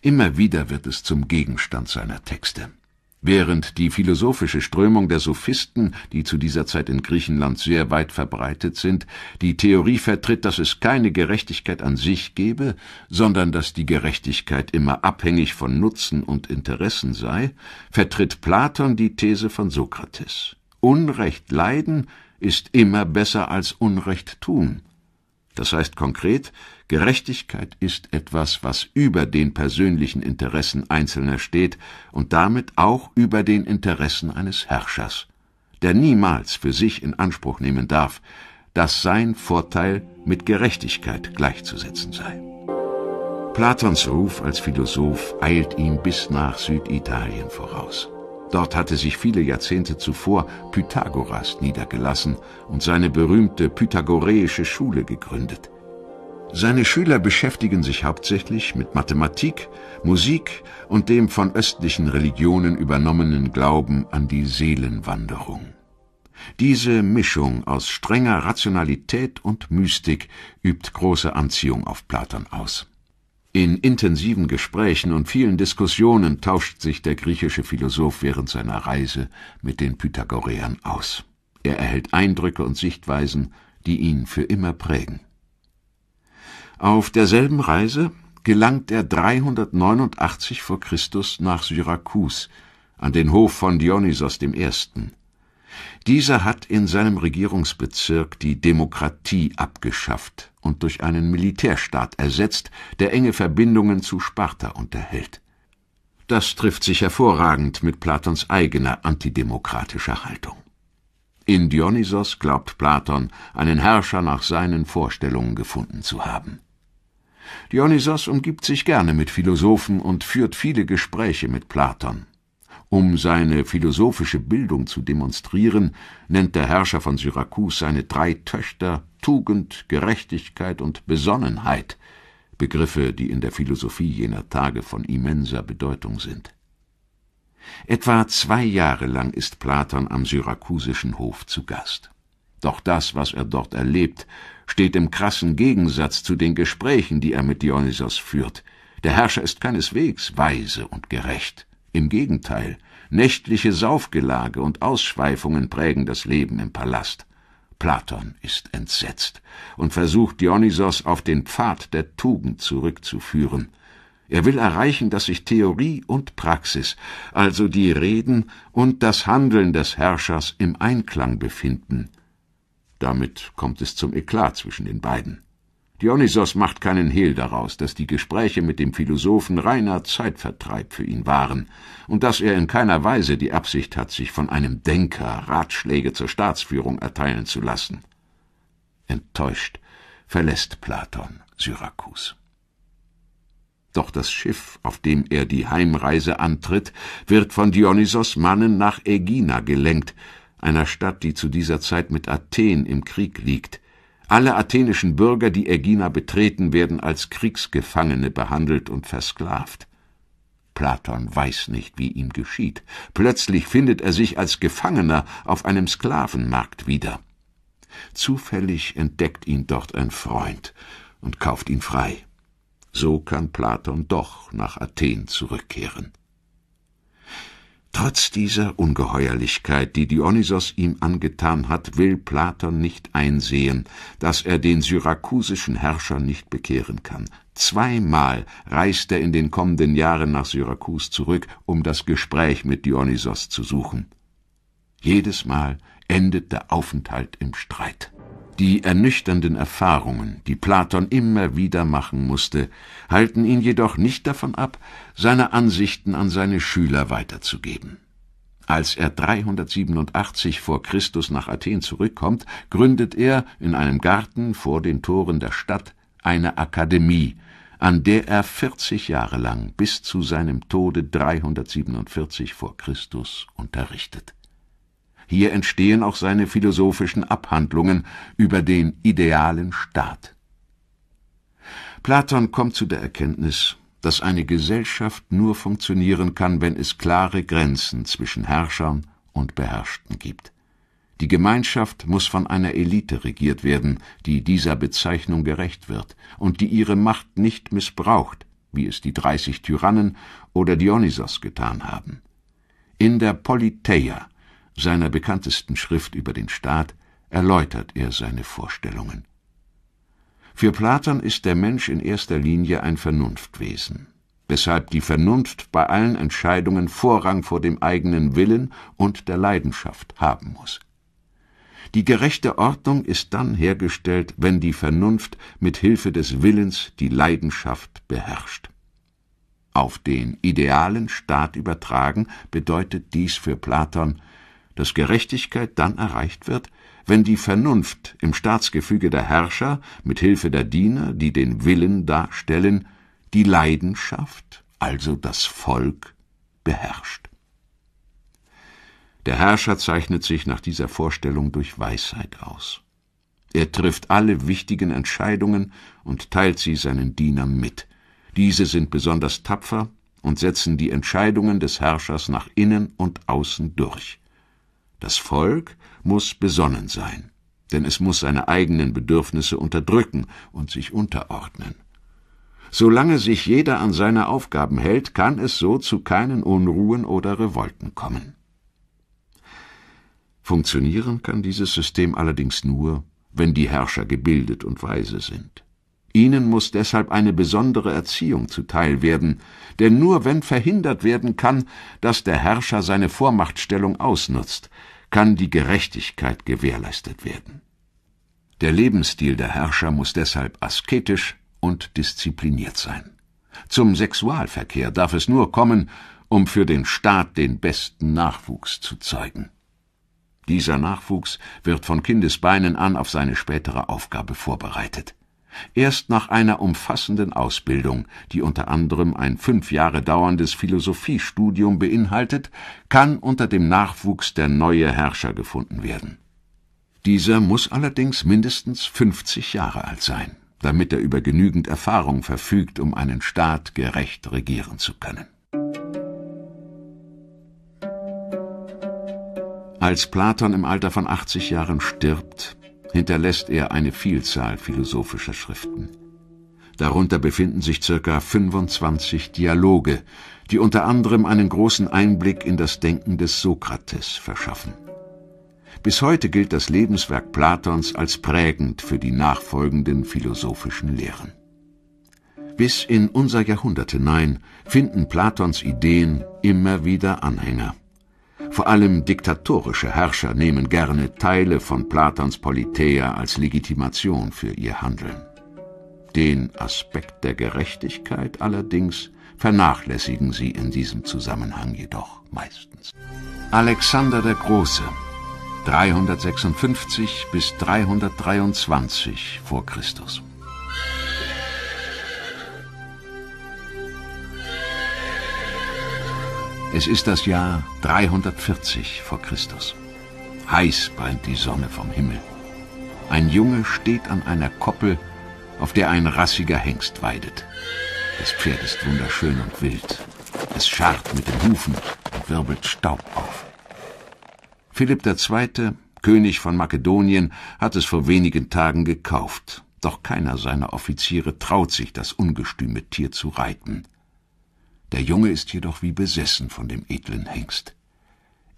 Immer wieder wird es zum Gegenstand seiner Texte. Während die philosophische Strömung der Sophisten, die zu dieser Zeit in Griechenland sehr weit verbreitet sind, die Theorie vertritt, dass es keine Gerechtigkeit an sich gebe, sondern dass die Gerechtigkeit immer abhängig von Nutzen und Interessen sei, vertritt Platon die These von Sokrates. Unrecht leiden ist immer besser als Unrecht tun. Das heißt konkret, Gerechtigkeit ist etwas, was über den persönlichen Interessen Einzelner steht und damit auch über den Interessen eines Herrschers, der niemals für sich in Anspruch nehmen darf, dass sein Vorteil mit Gerechtigkeit gleichzusetzen sei. Platons Ruf als Philosoph eilt ihm bis nach Süditalien voraus. Dort hatte sich viele Jahrzehnte zuvor Pythagoras niedergelassen und seine berühmte pythagoreische Schule gegründet. Seine Schüler beschäftigen sich hauptsächlich mit Mathematik, Musik und dem von östlichen Religionen übernommenen Glauben an die Seelenwanderung. Diese Mischung aus strenger Rationalität und Mystik übt große Anziehung auf Platon aus. In intensiven Gesprächen und vielen Diskussionen tauscht sich der griechische Philosoph während seiner Reise mit den Pythagoreern aus. Er erhält Eindrücke und Sichtweisen, die ihn für immer prägen. Auf derselben Reise gelangt er 389 vor Christus nach Syrakus, an den Hof von Dionysos I. Dieser hat in seinem Regierungsbezirk die Demokratie abgeschafft und durch einen Militärstaat ersetzt, der enge Verbindungen zu Sparta unterhält. Das trifft sich hervorragend mit Platons eigener antidemokratischer Haltung. In Dionysos glaubt Platon, einen Herrscher nach seinen Vorstellungen gefunden zu haben. Dionysos umgibt sich gerne mit Philosophen und führt viele Gespräche mit Platon. Um seine philosophische Bildung zu demonstrieren, nennt der Herrscher von Syrakus seine drei Töchter Tugend, Gerechtigkeit und Besonnenheit, Begriffe, die in der Philosophie jener Tage von immenser Bedeutung sind. Etwa zwei Jahre lang ist Platon am syrakusischen Hof zu Gast doch das, was er dort erlebt, steht im krassen Gegensatz zu den Gesprächen, die er mit Dionysos führt. Der Herrscher ist keineswegs weise und gerecht. Im Gegenteil, nächtliche Saufgelage und Ausschweifungen prägen das Leben im Palast. Platon ist entsetzt und versucht Dionysos auf den Pfad der Tugend zurückzuführen. Er will erreichen, dass sich Theorie und Praxis, also die Reden und das Handeln des Herrschers im Einklang befinden. Damit kommt es zum Eklat zwischen den beiden. Dionysos macht keinen Hehl daraus, dass die Gespräche mit dem Philosophen reiner Zeitvertreib für ihn waren und dass er in keiner Weise die Absicht hat, sich von einem Denker Ratschläge zur Staatsführung erteilen zu lassen. Enttäuscht verlässt Platon Syrakus. Doch das Schiff, auf dem er die Heimreise antritt, wird von Dionysos Mannen nach Ägina gelenkt, einer Stadt, die zu dieser Zeit mit Athen im Krieg liegt. Alle athenischen Bürger, die Ägina betreten, werden als Kriegsgefangene behandelt und versklavt. Platon weiß nicht, wie ihm geschieht. Plötzlich findet er sich als Gefangener auf einem Sklavenmarkt wieder. Zufällig entdeckt ihn dort ein Freund und kauft ihn frei. So kann Platon doch nach Athen zurückkehren. Trotz dieser Ungeheuerlichkeit, die Dionysos ihm angetan hat, will Platon nicht einsehen, dass er den syrakusischen Herrscher nicht bekehren kann. Zweimal reist er in den kommenden Jahren nach Syrakus zurück, um das Gespräch mit Dionysos zu suchen. Jedes Mal endet der Aufenthalt im Streit. Die ernüchternden Erfahrungen, die Platon immer wieder machen musste, halten ihn jedoch nicht davon ab, seine Ansichten an seine Schüler weiterzugeben. Als er 387 vor Christus nach Athen zurückkommt, gründet er in einem Garten vor den Toren der Stadt eine Akademie, an der er 40 Jahre lang bis zu seinem Tode 347 vor Christus unterrichtet. Hier entstehen auch seine philosophischen Abhandlungen über den idealen Staat. Platon kommt zu der Erkenntnis, dass eine Gesellschaft nur funktionieren kann, wenn es klare Grenzen zwischen Herrschern und Beherrschten gibt. Die Gemeinschaft muss von einer Elite regiert werden, die dieser Bezeichnung gerecht wird und die ihre Macht nicht missbraucht, wie es die dreißig Tyrannen oder Dionysos getan haben. In der Politeia seiner bekanntesten Schrift über den Staat, erläutert er seine Vorstellungen. Für Platon ist der Mensch in erster Linie ein Vernunftwesen, weshalb die Vernunft bei allen Entscheidungen Vorrang vor dem eigenen Willen und der Leidenschaft haben muss. Die gerechte Ordnung ist dann hergestellt, wenn die Vernunft mit Hilfe des Willens die Leidenschaft beherrscht. Auf den idealen Staat übertragen bedeutet dies für Platon dass Gerechtigkeit dann erreicht wird, wenn die Vernunft im Staatsgefüge der Herrscher mit Hilfe der Diener, die den Willen darstellen, die Leidenschaft, also das Volk, beherrscht. Der Herrscher zeichnet sich nach dieser Vorstellung durch Weisheit aus. Er trifft alle wichtigen Entscheidungen und teilt sie seinen Dienern mit. Diese sind besonders tapfer und setzen die Entscheidungen des Herrschers nach innen und außen durch. Das Volk muss besonnen sein, denn es muss seine eigenen Bedürfnisse unterdrücken und sich unterordnen. Solange sich jeder an seine Aufgaben hält, kann es so zu keinen Unruhen oder Revolten kommen. Funktionieren kann dieses System allerdings nur, wenn die Herrscher gebildet und weise sind. Ihnen muss deshalb eine besondere Erziehung zuteil werden, denn nur wenn verhindert werden kann, dass der Herrscher seine Vormachtstellung ausnutzt, kann die Gerechtigkeit gewährleistet werden. Der Lebensstil der Herrscher muss deshalb asketisch und diszipliniert sein. Zum Sexualverkehr darf es nur kommen, um für den Staat den besten Nachwuchs zu zeugen. Dieser Nachwuchs wird von Kindesbeinen an auf seine spätere Aufgabe vorbereitet. Erst nach einer umfassenden Ausbildung, die unter anderem ein fünf Jahre dauerndes Philosophiestudium beinhaltet, kann unter dem Nachwuchs der neue Herrscher gefunden werden. Dieser muss allerdings mindestens fünfzig Jahre alt sein, damit er über genügend Erfahrung verfügt, um einen Staat gerecht regieren zu können. Als Platon im Alter von 80 Jahren stirbt, hinterlässt er eine Vielzahl philosophischer Schriften. Darunter befinden sich ca. 25 Dialoge, die unter anderem einen großen Einblick in das Denken des Sokrates verschaffen. Bis heute gilt das Lebenswerk Platons als prägend für die nachfolgenden philosophischen Lehren. Bis in unser Jahrhundert hinein finden Platons Ideen immer wieder Anhänger. Vor allem diktatorische Herrscher nehmen gerne Teile von Platans Politäa als Legitimation für ihr Handeln. Den Aspekt der Gerechtigkeit allerdings vernachlässigen sie in diesem Zusammenhang jedoch meistens. Alexander der Große 356 bis 323 vor Christus Es ist das Jahr 340 vor Christus. Heiß brennt die Sonne vom Himmel. Ein Junge steht an einer Koppel, auf der ein rassiger Hengst weidet. Das Pferd ist wunderschön und wild. Es scharrt mit den Hufen und wirbelt Staub auf. Philipp II., König von Makedonien, hat es vor wenigen Tagen gekauft. Doch keiner seiner Offiziere traut sich, das ungestüme Tier zu reiten. Der Junge ist jedoch wie besessen von dem edlen Hengst.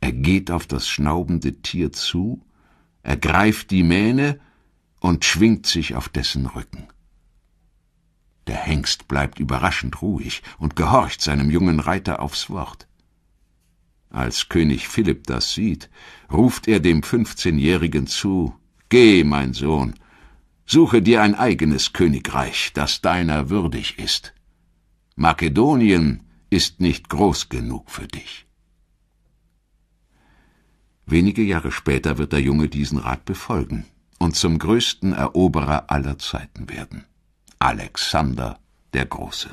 Er geht auf das schnaubende Tier zu, ergreift die Mähne und schwingt sich auf dessen Rücken. Der Hengst bleibt überraschend ruhig und gehorcht seinem jungen Reiter aufs Wort. Als König Philipp das sieht, ruft er dem Fünfzehnjährigen zu, Geh, mein Sohn, suche dir ein eigenes Königreich, das deiner würdig ist. Makedonien ist nicht groß genug für dich. Wenige Jahre später wird der Junge diesen Rat befolgen und zum größten Eroberer aller Zeiten werden. Alexander der Große.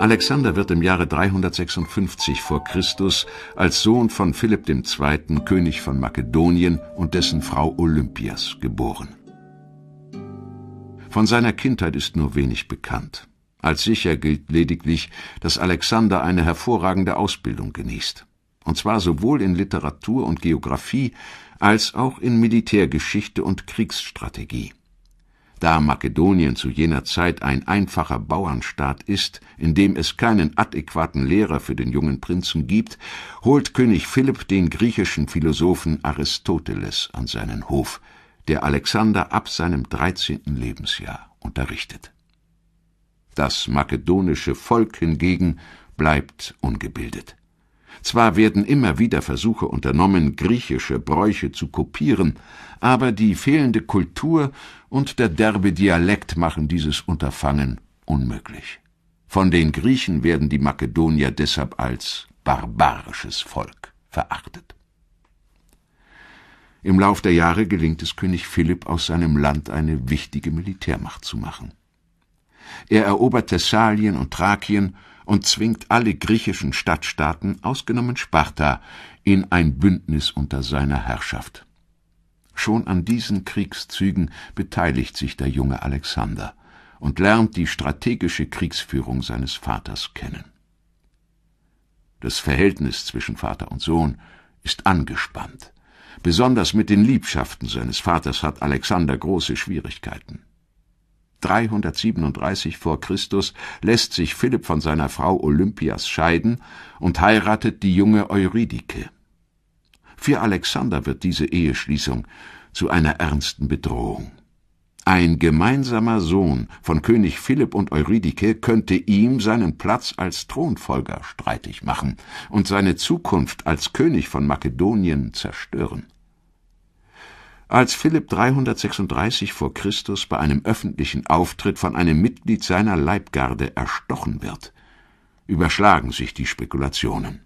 Alexander wird im Jahre 356 vor Christus als Sohn von Philipp II., König von Makedonien und dessen Frau Olympias geboren. Von seiner Kindheit ist nur wenig bekannt. Als sicher gilt lediglich, dass Alexander eine hervorragende Ausbildung genießt. Und zwar sowohl in Literatur und Geographie als auch in Militärgeschichte und Kriegsstrategie. Da Makedonien zu jener Zeit ein einfacher Bauernstaat ist, in dem es keinen adäquaten Lehrer für den jungen Prinzen gibt, holt König Philipp den griechischen Philosophen Aristoteles an seinen Hof – der Alexander ab seinem 13. Lebensjahr unterrichtet. Das makedonische Volk hingegen bleibt ungebildet. Zwar werden immer wieder Versuche unternommen, griechische Bräuche zu kopieren, aber die fehlende Kultur und der derbe Dialekt machen dieses Unterfangen unmöglich. Von den Griechen werden die Makedonier deshalb als barbarisches Volk verachtet. Im Lauf der Jahre gelingt es König Philipp, aus seinem Land eine wichtige Militärmacht zu machen. Er erobert Thessalien und Thrakien und zwingt alle griechischen Stadtstaaten, ausgenommen Sparta, in ein Bündnis unter seiner Herrschaft. Schon an diesen Kriegszügen beteiligt sich der junge Alexander und lernt die strategische Kriegsführung seines Vaters kennen. Das Verhältnis zwischen Vater und Sohn ist angespannt. Besonders mit den Liebschaften seines Vaters hat Alexander große Schwierigkeiten. 337 vor Christus lässt sich Philipp von seiner Frau Olympias scheiden und heiratet die junge Eurydike. Für Alexander wird diese Eheschließung zu einer ernsten Bedrohung. Ein gemeinsamer Sohn von König Philipp und Eurydike könnte ihm seinen Platz als Thronfolger streitig machen und seine Zukunft als König von Makedonien zerstören. Als Philipp 336 vor Christus bei einem öffentlichen Auftritt von einem Mitglied seiner Leibgarde erstochen wird, überschlagen sich die Spekulationen.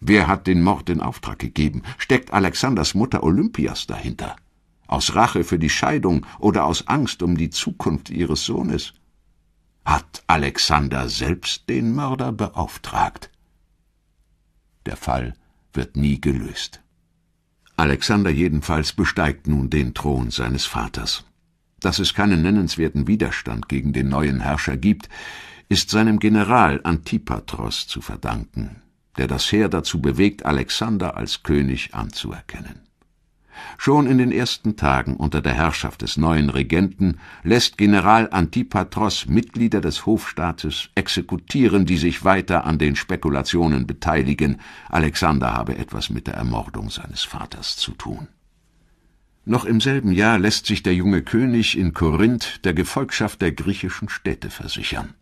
Wer hat den Mord in Auftrag gegeben? Steckt Alexanders Mutter Olympias dahinter? aus Rache für die Scheidung oder aus Angst um die Zukunft ihres Sohnes? Hat Alexander selbst den Mörder beauftragt? Der Fall wird nie gelöst. Alexander jedenfalls besteigt nun den Thron seines Vaters. Dass es keinen nennenswerten Widerstand gegen den neuen Herrscher gibt, ist seinem General Antipatros zu verdanken, der das Heer dazu bewegt, Alexander als König anzuerkennen. Schon in den ersten Tagen unter der Herrschaft des neuen Regenten lässt General Antipatros Mitglieder des Hofstaates exekutieren, die sich weiter an den Spekulationen beteiligen, Alexander habe etwas mit der Ermordung seines Vaters zu tun. Noch im selben Jahr lässt sich der junge König in Korinth der Gefolgschaft der griechischen Städte versichern.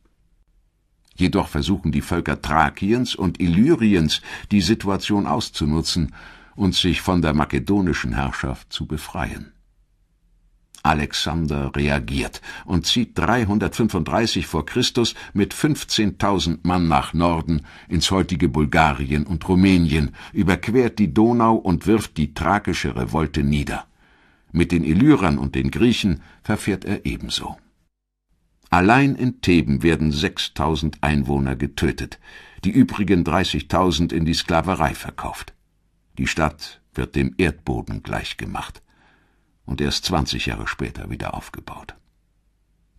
Jedoch versuchen die Völker Thrakiens und Illyriens, die Situation auszunutzen und sich von der makedonischen Herrschaft zu befreien. Alexander reagiert und zieht 335 vor Christus mit 15.000 Mann nach Norden ins heutige Bulgarien und Rumänien, überquert die Donau und wirft die thrakische Revolte nieder. Mit den Illyrern und den Griechen verfährt er ebenso. Allein in Theben werden 6000 Einwohner getötet, die übrigen 30.000 in die Sklaverei verkauft. Die Stadt wird dem Erdboden gleichgemacht und erst 20 Jahre später wieder aufgebaut.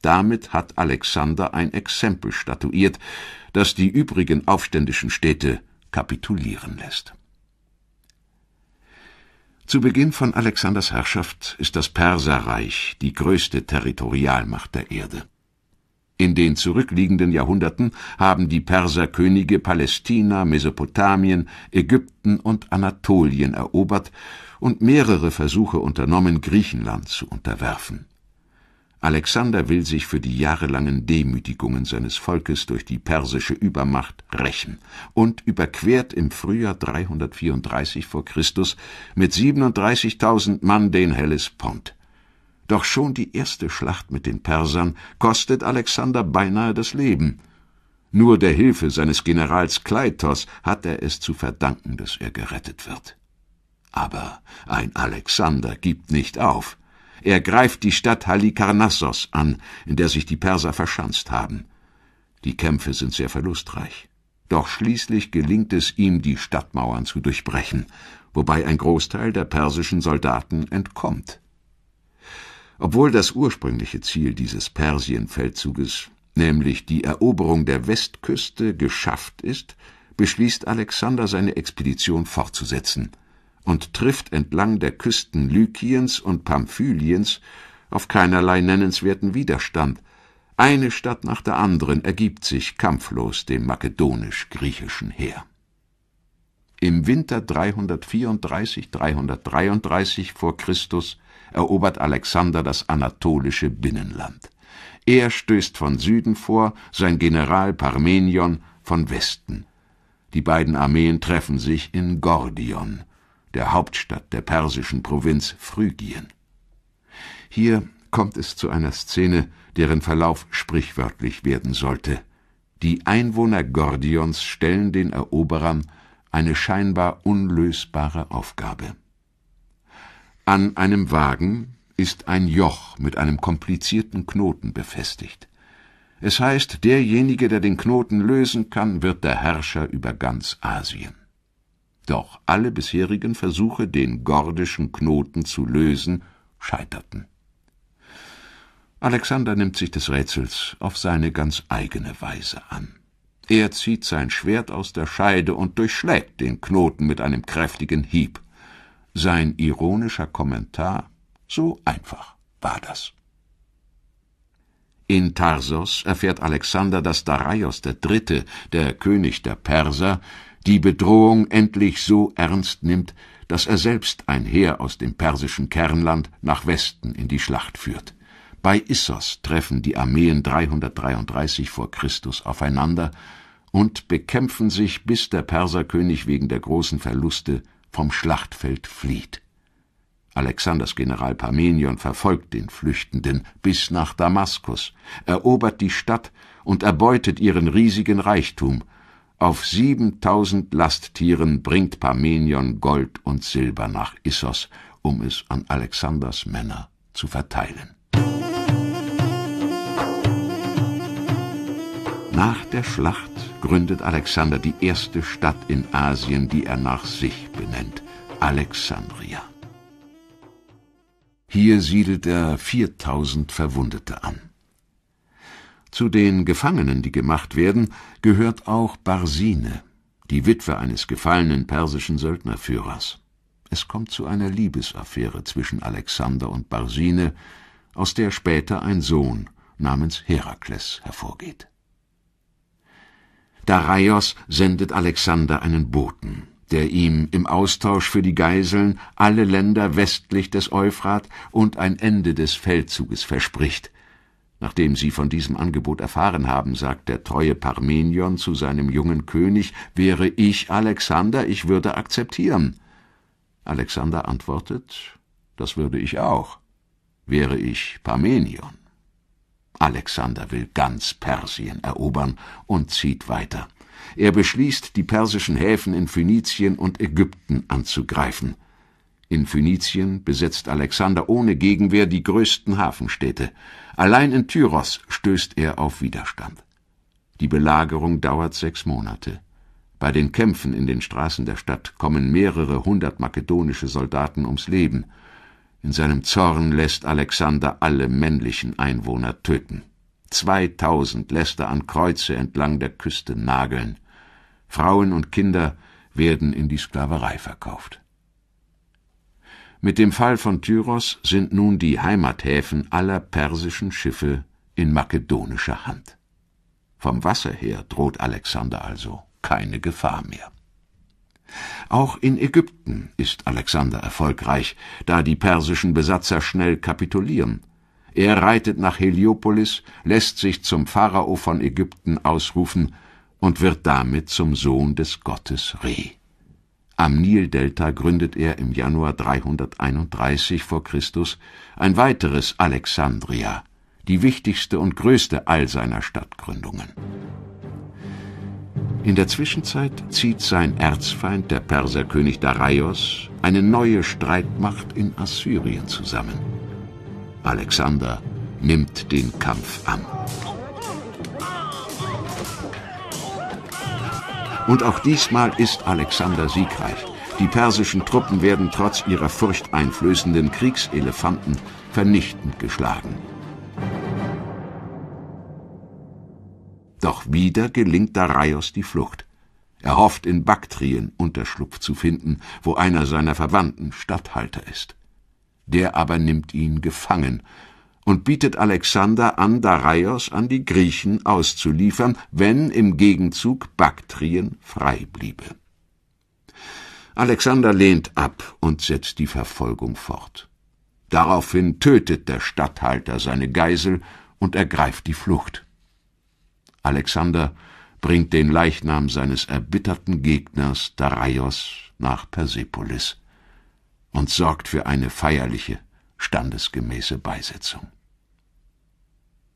Damit hat Alexander ein Exempel statuiert, das die übrigen aufständischen Städte kapitulieren lässt. Zu Beginn von Alexanders Herrschaft ist das Perserreich die größte Territorialmacht der Erde. In den zurückliegenden Jahrhunderten haben die Perserkönige Palästina, Mesopotamien, Ägypten und Anatolien erobert und mehrere Versuche unternommen, Griechenland zu unterwerfen. Alexander will sich für die jahrelangen Demütigungen seines Volkes durch die persische Übermacht rächen und überquert im Frühjahr 334 vor Christus mit 37.000 Mann den Hellespont. Doch schon die erste Schlacht mit den Persern kostet Alexander beinahe das Leben. Nur der Hilfe seines Generals Kleitos hat er es zu verdanken, dass er gerettet wird. Aber ein Alexander gibt nicht auf. Er greift die Stadt Halikarnassos an, in der sich die Perser verschanzt haben. Die Kämpfe sind sehr verlustreich. Doch schließlich gelingt es ihm, die Stadtmauern zu durchbrechen, wobei ein Großteil der persischen Soldaten entkommt. Obwohl das ursprüngliche Ziel dieses Persienfeldzuges, nämlich die Eroberung der Westküste, geschafft ist, beschließt Alexander, seine Expedition fortzusetzen und trifft entlang der Küsten Lykiens und Pamphyliens auf keinerlei nennenswerten Widerstand. Eine Stadt nach der anderen ergibt sich kampflos dem makedonisch-griechischen Heer. Im Winter 334-333 vor Christus erobert Alexander das anatolische Binnenland. Er stößt von Süden vor, sein General Parmenion von Westen. Die beiden Armeen treffen sich in Gordion, der Hauptstadt der persischen Provinz Phrygien. Hier kommt es zu einer Szene, deren Verlauf sprichwörtlich werden sollte. Die Einwohner Gordions stellen den Eroberern eine scheinbar unlösbare Aufgabe. An einem Wagen ist ein Joch mit einem komplizierten Knoten befestigt. Es heißt, derjenige, der den Knoten lösen kann, wird der Herrscher über ganz Asien. Doch alle bisherigen Versuche, den gordischen Knoten zu lösen, scheiterten. Alexander nimmt sich des Rätsels auf seine ganz eigene Weise an. Er zieht sein Schwert aus der Scheide und durchschlägt den Knoten mit einem kräftigen Hieb. Sein ironischer Kommentar so einfach war das. In Tarsos erfährt Alexander, dass Darius III., der König der Perser, die Bedrohung endlich so ernst nimmt, dass er selbst ein Heer aus dem persischen Kernland nach Westen in die Schlacht führt. Bei Issos treffen die Armeen 333 vor Christus aufeinander und bekämpfen sich, bis der Perserkönig wegen der großen Verluste vom Schlachtfeld flieht. Alexanders General Parmenion verfolgt den Flüchtenden bis nach Damaskus, erobert die Stadt und erbeutet ihren riesigen Reichtum. Auf siebentausend Lasttieren bringt Parmenion Gold und Silber nach Issos, um es an Alexanders Männer zu verteilen. Nach der Schlacht gründet Alexander die erste Stadt in Asien, die er nach sich benennt, Alexandria. Hier siedelt er 4000 Verwundete an. Zu den Gefangenen, die gemacht werden, gehört auch Barsine, die Witwe eines gefallenen persischen Söldnerführers. Es kommt zu einer Liebesaffäre zwischen Alexander und Barsine, aus der später ein Sohn namens Herakles hervorgeht. Daraios sendet Alexander einen Boten, der ihm im Austausch für die Geiseln alle Länder westlich des Euphrat und ein Ende des Feldzuges verspricht. Nachdem sie von diesem Angebot erfahren haben, sagt der treue Parmenion zu seinem jungen König, wäre ich Alexander, ich würde akzeptieren. Alexander antwortet, das würde ich auch, wäre ich Parmenion. Alexander will ganz Persien erobern und zieht weiter. Er beschließt, die persischen Häfen in Phönizien und Ägypten anzugreifen. In Phönizien besetzt Alexander ohne Gegenwehr die größten Hafenstädte. Allein in Tyros stößt er auf Widerstand. Die Belagerung dauert sechs Monate. Bei den Kämpfen in den Straßen der Stadt kommen mehrere hundert makedonische Soldaten ums Leben. In seinem Zorn lässt Alexander alle männlichen Einwohner töten. 2000 lässt er an Kreuze entlang der Küste nageln. Frauen und Kinder werden in die Sklaverei verkauft. Mit dem Fall von Tyros sind nun die Heimathäfen aller persischen Schiffe in makedonischer Hand. Vom Wasser her droht Alexander also keine Gefahr mehr. Auch in Ägypten ist Alexander erfolgreich, da die persischen Besatzer schnell kapitulieren. Er reitet nach Heliopolis, lässt sich zum Pharao von Ägypten ausrufen und wird damit zum Sohn des Gottes Re. Am Nildelta gründet er im Januar 331 vor Christus ein weiteres Alexandria, die wichtigste und größte all seiner Stadtgründungen. In der Zwischenzeit zieht sein Erzfeind, der Perserkönig Darius, eine neue Streitmacht in Assyrien zusammen. Alexander nimmt den Kampf an. Und auch diesmal ist Alexander siegreich. Die persischen Truppen werden trotz ihrer furchteinflößenden Kriegselefanten vernichtend geschlagen. Doch wieder gelingt Darius die Flucht. Er hofft, in Baktrien Unterschlupf zu finden, wo einer seiner Verwandten Statthalter ist. Der aber nimmt ihn gefangen und bietet Alexander an, Darius an die Griechen auszuliefern, wenn im Gegenzug Baktrien frei bliebe. Alexander lehnt ab und setzt die Verfolgung fort. Daraufhin tötet der Statthalter seine Geisel und ergreift die Flucht. Alexander bringt den Leichnam seines erbitterten Gegners Dareios nach Persepolis und sorgt für eine feierliche, standesgemäße Beisetzung.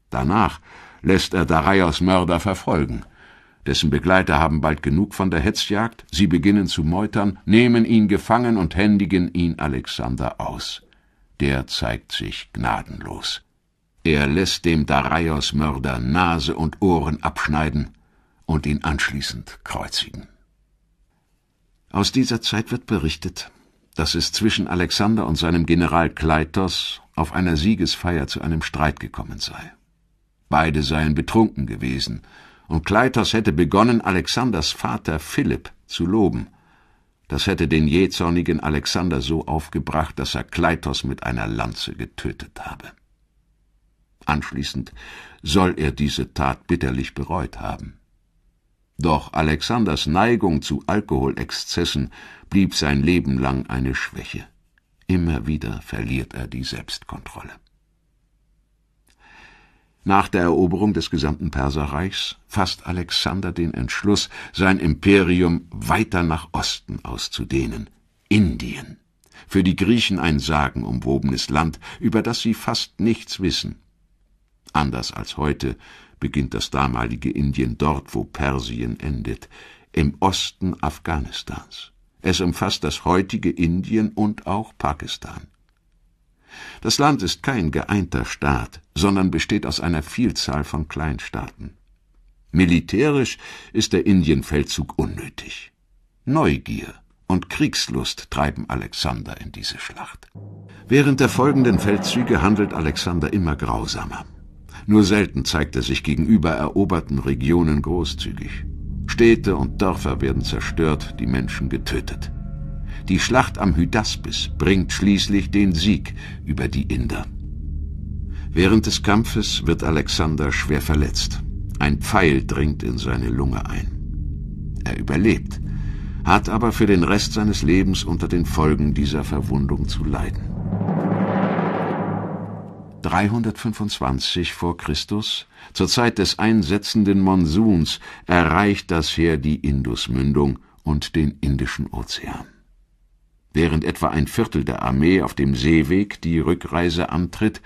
Danach lässt er Dareios Mörder verfolgen. Dessen Begleiter haben bald genug von der Hetzjagd, sie beginnen zu meutern, nehmen ihn gefangen und händigen ihn Alexander aus. Der zeigt sich gnadenlos. Er lässt dem Dareios Mörder Nase und Ohren abschneiden und ihn anschließend kreuzigen. Aus dieser Zeit wird berichtet, dass es zwischen Alexander und seinem General Kleitos auf einer Siegesfeier zu einem Streit gekommen sei. Beide seien betrunken gewesen, und Kleitos hätte begonnen, Alexanders Vater Philipp zu loben. Das hätte den jähzornigen Alexander so aufgebracht, dass er Kleitos mit einer Lanze getötet habe. Anschließend soll er diese Tat bitterlich bereut haben. Doch Alexanders Neigung zu Alkoholexzessen blieb sein Leben lang eine Schwäche. Immer wieder verliert er die Selbstkontrolle. Nach der Eroberung des gesamten Perserreichs fasst Alexander den Entschluss, sein Imperium weiter nach Osten auszudehnen, Indien. Für die Griechen ein sagenumwobenes Land, über das sie fast nichts wissen. Anders als heute beginnt das damalige Indien dort, wo Persien endet, im Osten Afghanistans. Es umfasst das heutige Indien und auch Pakistan. Das Land ist kein geeinter Staat, sondern besteht aus einer Vielzahl von Kleinstaaten. Militärisch ist der Indienfeldzug unnötig. Neugier und Kriegslust treiben Alexander in diese Schlacht. Während der folgenden Feldzüge handelt Alexander immer grausamer. Nur selten zeigt er sich gegenüber eroberten Regionen großzügig. Städte und Dörfer werden zerstört, die Menschen getötet. Die Schlacht am Hydaspis bringt schließlich den Sieg über die Inder. Während des Kampfes wird Alexander schwer verletzt. Ein Pfeil dringt in seine Lunge ein. Er überlebt, hat aber für den Rest seines Lebens unter den Folgen dieser Verwundung zu leiden. 325 vor Christus, zur Zeit des einsetzenden Monsuns, erreicht das Heer die Indusmündung und den Indischen Ozean. Während etwa ein Viertel der Armee auf dem Seeweg die Rückreise antritt,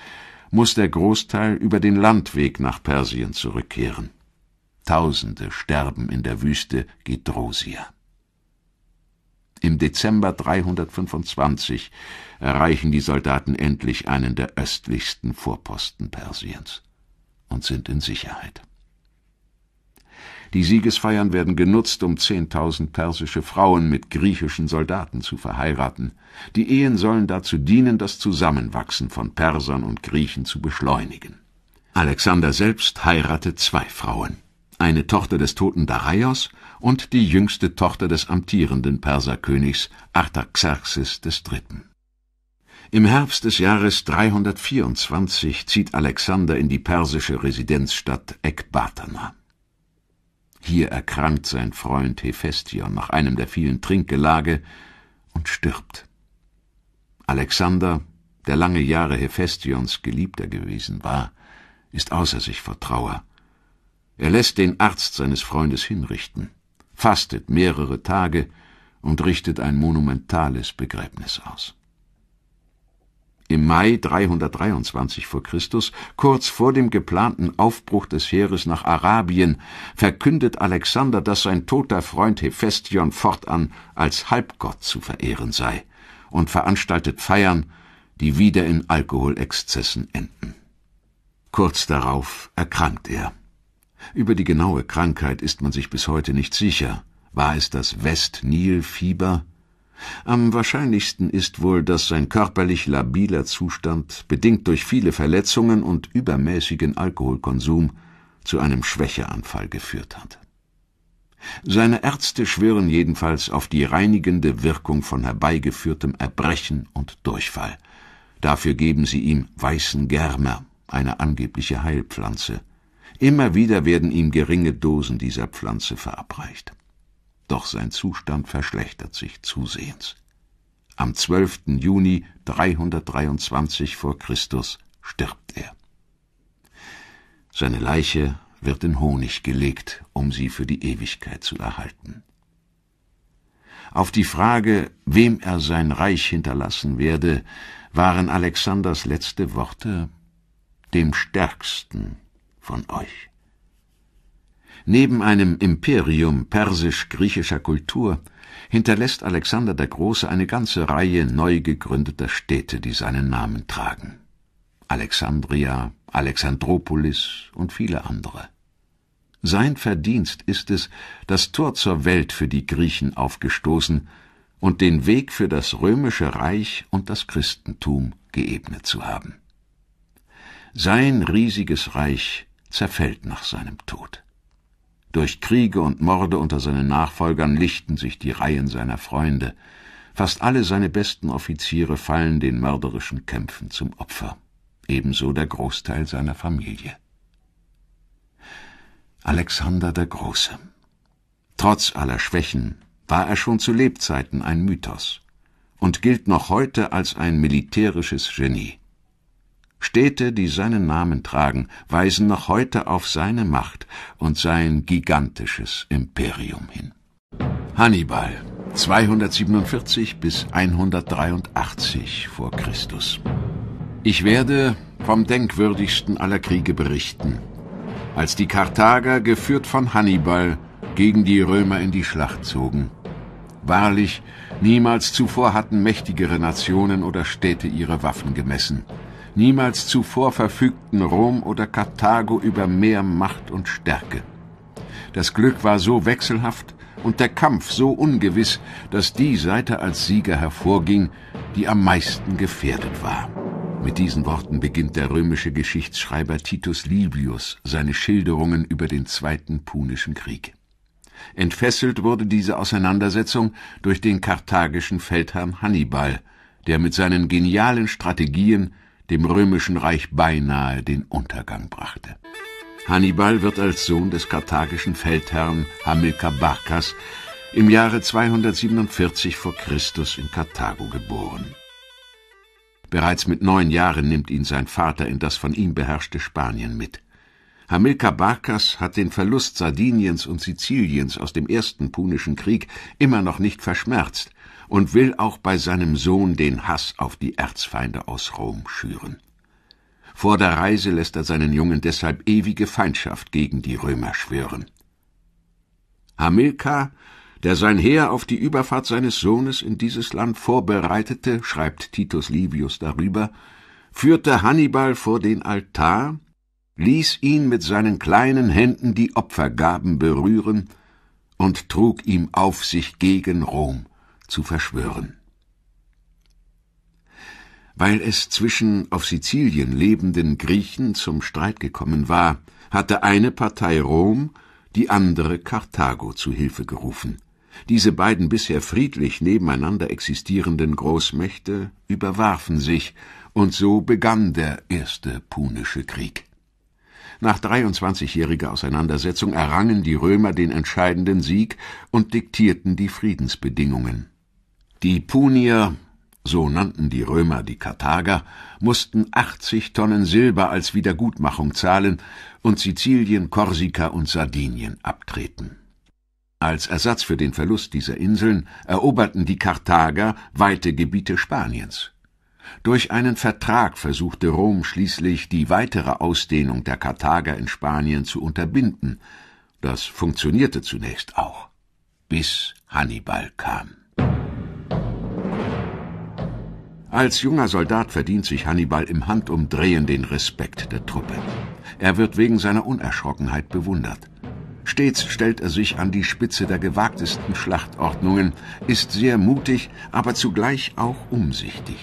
muss der Großteil über den Landweg nach Persien zurückkehren. Tausende sterben in der Wüste Gedrosia. Im Dezember 325 erreichen die Soldaten endlich einen der östlichsten Vorposten Persiens und sind in Sicherheit. Die Siegesfeiern werden genutzt, um zehntausend persische Frauen mit griechischen Soldaten zu verheiraten. Die Ehen sollen dazu dienen, das Zusammenwachsen von Persern und Griechen zu beschleunigen. Alexander selbst heiratet zwei Frauen, eine Tochter des toten Daraios und die jüngste Tochter des amtierenden Perserkönigs Artaxerxes III. Im Herbst des Jahres 324 zieht Alexander in die persische Residenzstadt Ekbatana. Hier erkrankt sein Freund Hephaestion nach einem der vielen Trinkgelage und stirbt. Alexander, der lange Jahre Hephaestions Geliebter gewesen war, ist außer sich vor Trauer. Er lässt den Arzt seines Freundes hinrichten, fastet mehrere Tage und richtet ein monumentales Begräbnis aus. Im Mai 323 vor Christus, kurz vor dem geplanten Aufbruch des Heeres nach Arabien, verkündet Alexander, dass sein toter Freund Hephaestion fortan als Halbgott zu verehren sei und veranstaltet Feiern, die wieder in Alkoholexzessen enden. Kurz darauf erkrankt er. Über die genaue Krankheit ist man sich bis heute nicht sicher. War es das West-Nil-Fieber? Am wahrscheinlichsten ist wohl, dass sein körperlich labiler Zustand, bedingt durch viele Verletzungen und übermäßigen Alkoholkonsum, zu einem Schwächeanfall geführt hat. Seine Ärzte schwören jedenfalls auf die reinigende Wirkung von herbeigeführtem Erbrechen und Durchfall. Dafür geben sie ihm weißen Germer, eine angebliche Heilpflanze. Immer wieder werden ihm geringe Dosen dieser Pflanze verabreicht doch sein Zustand verschlechtert sich zusehends. Am 12. Juni 323 vor Christus stirbt er. Seine Leiche wird in Honig gelegt, um sie für die Ewigkeit zu erhalten. Auf die Frage, wem er sein Reich hinterlassen werde, waren Alexanders letzte Worte dem Stärksten von euch. Neben einem Imperium persisch-griechischer Kultur hinterlässt Alexander der Große eine ganze Reihe neu gegründeter Städte, die seinen Namen tragen. Alexandria, Alexandropolis und viele andere. Sein Verdienst ist es, das Tor zur Welt für die Griechen aufgestoßen und den Weg für das römische Reich und das Christentum geebnet zu haben. Sein riesiges Reich zerfällt nach seinem Tod. Durch Kriege und Morde unter seinen Nachfolgern lichten sich die Reihen seiner Freunde. Fast alle seine besten Offiziere fallen den mörderischen Kämpfen zum Opfer, ebenso der Großteil seiner Familie. Alexander der Große. Trotz aller Schwächen war er schon zu Lebzeiten ein Mythos und gilt noch heute als ein militärisches Genie. Städte, die seinen Namen tragen, weisen noch heute auf seine Macht und sein gigantisches Imperium hin. Hannibal 247 bis 183 vor Christus. Ich werde vom denkwürdigsten aller Kriege berichten, als die Karthager, geführt von Hannibal, gegen die Römer in die Schlacht zogen. Wahrlich, niemals zuvor hatten mächtigere Nationen oder Städte ihre Waffen gemessen. Niemals zuvor verfügten Rom oder Karthago über mehr Macht und Stärke. Das Glück war so wechselhaft und der Kampf so ungewiss, dass die Seite als Sieger hervorging, die am meisten gefährdet war. Mit diesen Worten beginnt der römische Geschichtsschreiber Titus Livius seine Schilderungen über den Zweiten Punischen Krieg. Entfesselt wurde diese Auseinandersetzung durch den karthagischen Feldherrn Hannibal, der mit seinen genialen Strategien dem römischen Reich beinahe den Untergang brachte. Hannibal wird als Sohn des karthagischen Feldherrn Hamilkar Barkas im Jahre 247 vor Christus in Karthago geboren. Bereits mit neun Jahren nimmt ihn sein Vater in das von ihm beherrschte Spanien mit. Hamilkar Barkas hat den Verlust Sardiniens und Siziliens aus dem ersten Punischen Krieg immer noch nicht verschmerzt, und will auch bei seinem Sohn den Hass auf die Erzfeinde aus Rom schüren. Vor der Reise lässt er seinen Jungen deshalb ewige Feindschaft gegen die Römer schwören. Hamilkar, der sein Heer auf die Überfahrt seines Sohnes in dieses Land vorbereitete, schreibt Titus Livius darüber, führte Hannibal vor den Altar, ließ ihn mit seinen kleinen Händen die Opfergaben berühren und trug ihm auf sich gegen Rom zu verschwören. Weil es zwischen auf Sizilien lebenden Griechen zum Streit gekommen war, hatte eine Partei Rom, die andere Karthago zu Hilfe gerufen. Diese beiden bisher friedlich nebeneinander existierenden Großmächte überwarfen sich, und so begann der erste Punische Krieg. Nach 23-jähriger Auseinandersetzung errangen die Römer den entscheidenden Sieg und diktierten die Friedensbedingungen. Die Punier, so nannten die Römer die Karthager, mussten 80 Tonnen Silber als Wiedergutmachung zahlen und Sizilien, Korsika und Sardinien abtreten. Als Ersatz für den Verlust dieser Inseln eroberten die Karthager weite Gebiete Spaniens. Durch einen Vertrag versuchte Rom schließlich, die weitere Ausdehnung der Karthager in Spanien zu unterbinden. Das funktionierte zunächst auch, bis Hannibal kam. Als junger Soldat verdient sich Hannibal im Handumdrehen den Respekt der Truppe. Er wird wegen seiner Unerschrockenheit bewundert. Stets stellt er sich an die Spitze der gewagtesten Schlachtordnungen, ist sehr mutig, aber zugleich auch umsichtig.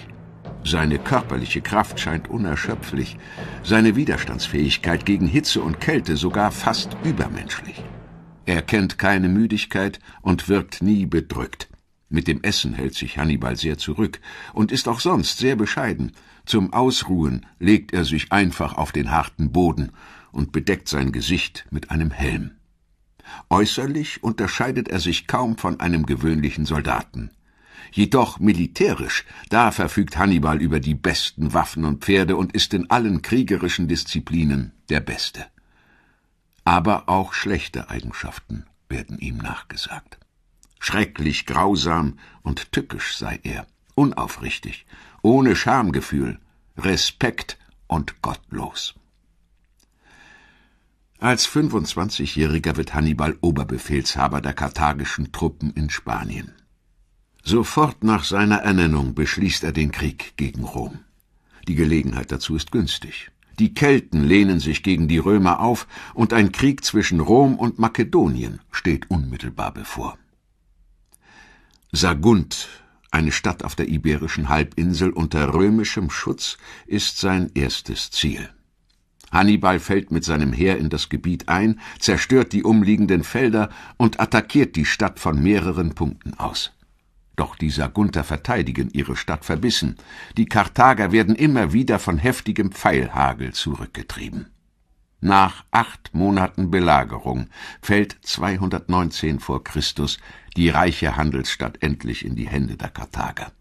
Seine körperliche Kraft scheint unerschöpflich, seine Widerstandsfähigkeit gegen Hitze und Kälte sogar fast übermenschlich. Er kennt keine Müdigkeit und wirkt nie bedrückt. Mit dem Essen hält sich Hannibal sehr zurück und ist auch sonst sehr bescheiden. Zum Ausruhen legt er sich einfach auf den harten Boden und bedeckt sein Gesicht mit einem Helm. Äußerlich unterscheidet er sich kaum von einem gewöhnlichen Soldaten. Jedoch militärisch, da verfügt Hannibal über die besten Waffen und Pferde und ist in allen kriegerischen Disziplinen der Beste. Aber auch schlechte Eigenschaften werden ihm nachgesagt. Schrecklich grausam und tückisch sei er, unaufrichtig, ohne Schamgefühl, Respekt und gottlos. Als 25-Jähriger wird Hannibal Oberbefehlshaber der karthagischen Truppen in Spanien. Sofort nach seiner Ernennung beschließt er den Krieg gegen Rom. Die Gelegenheit dazu ist günstig. Die Kelten lehnen sich gegen die Römer auf und ein Krieg zwischen Rom und Makedonien steht unmittelbar bevor. Sagunt, eine Stadt auf der Iberischen Halbinsel unter römischem Schutz, ist sein erstes Ziel. Hannibal fällt mit seinem Heer in das Gebiet ein, zerstört die umliegenden Felder und attackiert die Stadt von mehreren Punkten aus. Doch die Sagunter verteidigen ihre Stadt verbissen. Die Karthager werden immer wieder von heftigem Pfeilhagel zurückgetrieben. Nach acht Monaten Belagerung fällt 219 vor Christus die reiche Handelsstadt endlich in die Hände der Karthager.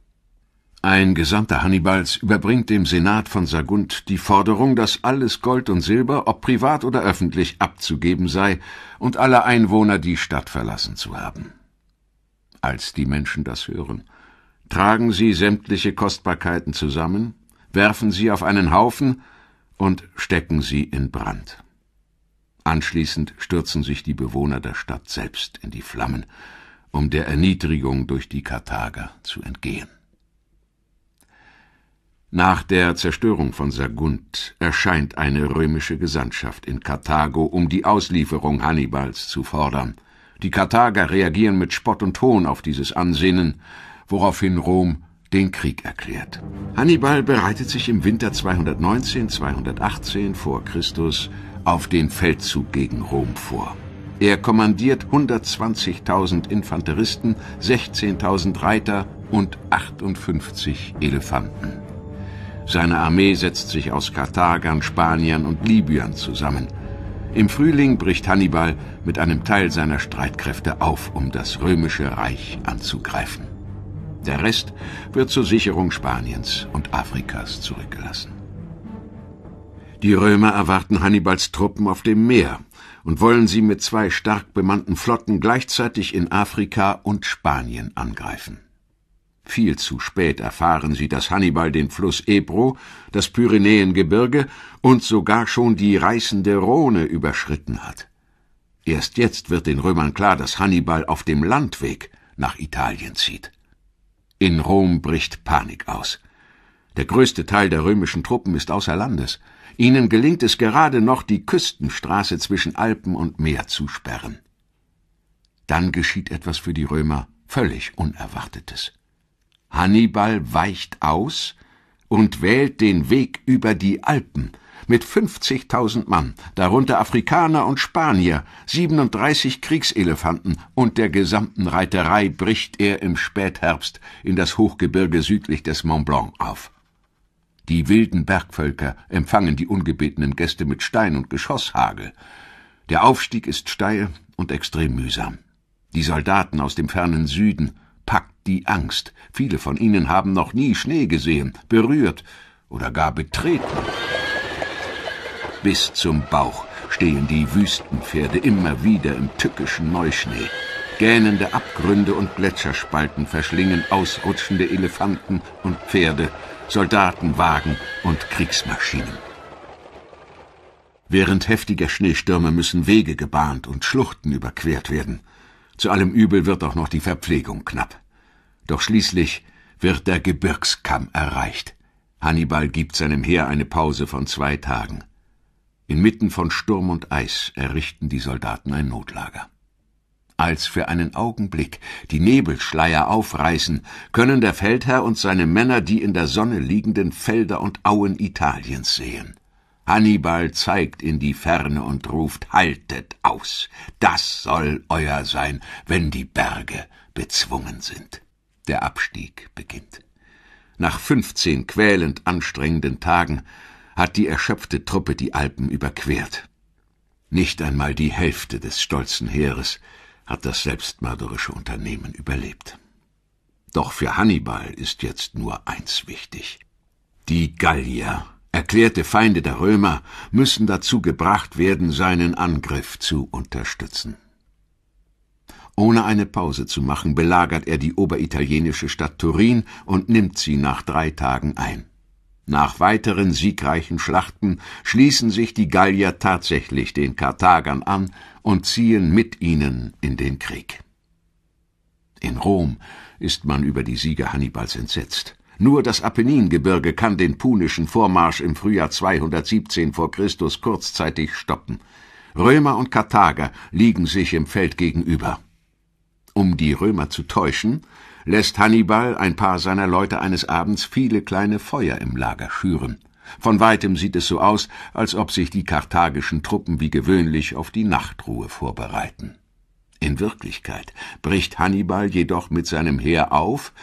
Ein Gesandter Hannibals überbringt dem Senat von Sagunt die Forderung, dass alles Gold und Silber, ob privat oder öffentlich, abzugeben sei und alle Einwohner die Stadt verlassen zu haben. Als die Menschen das hören, tragen sie sämtliche Kostbarkeiten zusammen, werfen sie auf einen Haufen und stecken sie in Brand. Anschließend stürzen sich die Bewohner der Stadt selbst in die Flammen, um der Erniedrigung durch die Karthager zu entgehen. Nach der Zerstörung von Sagunt erscheint eine römische Gesandtschaft in Karthago, um die Auslieferung Hannibals zu fordern. Die Karthager reagieren mit Spott und Hohn auf dieses Ansinnen, woraufhin Rom den Krieg erklärt. Hannibal bereitet sich im Winter 219-218 vor Christus auf den Feldzug gegen Rom vor. Er kommandiert 120.000 Infanteristen, 16.000 Reiter und 58 Elefanten. Seine Armee setzt sich aus Karthagern, Spaniern und Libyern zusammen. Im Frühling bricht Hannibal mit einem Teil seiner Streitkräfte auf, um das römische Reich anzugreifen. Der Rest wird zur Sicherung Spaniens und Afrikas zurückgelassen. Die Römer erwarten Hannibals Truppen auf dem Meer und wollen sie mit zwei stark bemannten Flotten gleichzeitig in Afrika und Spanien angreifen. Viel zu spät erfahren sie, dass Hannibal den Fluss Ebro, das Pyrenäengebirge und sogar schon die reißende Rhone überschritten hat. Erst jetzt wird den Römern klar, dass Hannibal auf dem Landweg nach Italien zieht. In Rom bricht Panik aus. Der größte Teil der römischen Truppen ist außer Landes. Ihnen gelingt es gerade noch, die Küstenstraße zwischen Alpen und Meer zu sperren. Dann geschieht etwas für die Römer völlig Unerwartetes. Hannibal weicht aus und wählt den Weg über die Alpen mit 50.000 Mann, darunter Afrikaner und Spanier, 37 Kriegselefanten und der gesamten Reiterei bricht er im Spätherbst in das Hochgebirge südlich des Mont Blanc auf. Die wilden Bergvölker empfangen die ungebetenen Gäste mit Stein und Geschosshagel. Der Aufstieg ist steil und extrem mühsam. Die Soldaten aus dem fernen Süden packt die Angst. Viele von ihnen haben noch nie Schnee gesehen, berührt oder gar betreten. Bis zum Bauch stehen die Wüstenpferde immer wieder im tückischen Neuschnee. Gähnende Abgründe und Gletscherspalten verschlingen ausrutschende Elefanten und Pferde Soldatenwagen und Kriegsmaschinen. Während heftiger Schneestürme müssen Wege gebahnt und Schluchten überquert werden. Zu allem Übel wird auch noch die Verpflegung knapp. Doch schließlich wird der Gebirgskamm erreicht. Hannibal gibt seinem Heer eine Pause von zwei Tagen. Inmitten von Sturm und Eis errichten die Soldaten ein Notlager als für einen Augenblick die Nebelschleier aufreißen, können der Feldherr und seine Männer die in der Sonne liegenden Felder und Auen Italiens sehen. Hannibal zeigt in die Ferne und ruft Haltet aus. Das soll euer sein, wenn die Berge bezwungen sind. Der Abstieg beginnt. Nach fünfzehn quälend anstrengenden Tagen hat die erschöpfte Truppe die Alpen überquert. Nicht einmal die Hälfte des stolzen Heeres hat das selbstmörderische Unternehmen überlebt. Doch für Hannibal ist jetzt nur eins wichtig. Die Gallier, erklärte Feinde der Römer, müssen dazu gebracht werden, seinen Angriff zu unterstützen. Ohne eine Pause zu machen, belagert er die oberitalienische Stadt Turin und nimmt sie nach drei Tagen ein. Nach weiteren siegreichen Schlachten schließen sich die Gallier tatsächlich den Karthagern an und ziehen mit ihnen in den Krieg. In Rom ist man über die Siege Hannibals entsetzt. Nur das Apenningebirge kann den punischen Vormarsch im Frühjahr 217 vor Christus kurzzeitig stoppen. Römer und Karthager liegen sich im Feld gegenüber. Um die Römer zu täuschen, lässt Hannibal ein paar seiner Leute eines Abends viele kleine Feuer im Lager schüren. Von weitem sieht es so aus, als ob sich die karthagischen Truppen wie gewöhnlich auf die Nachtruhe vorbereiten. In Wirklichkeit bricht Hannibal jedoch mit seinem Heer auf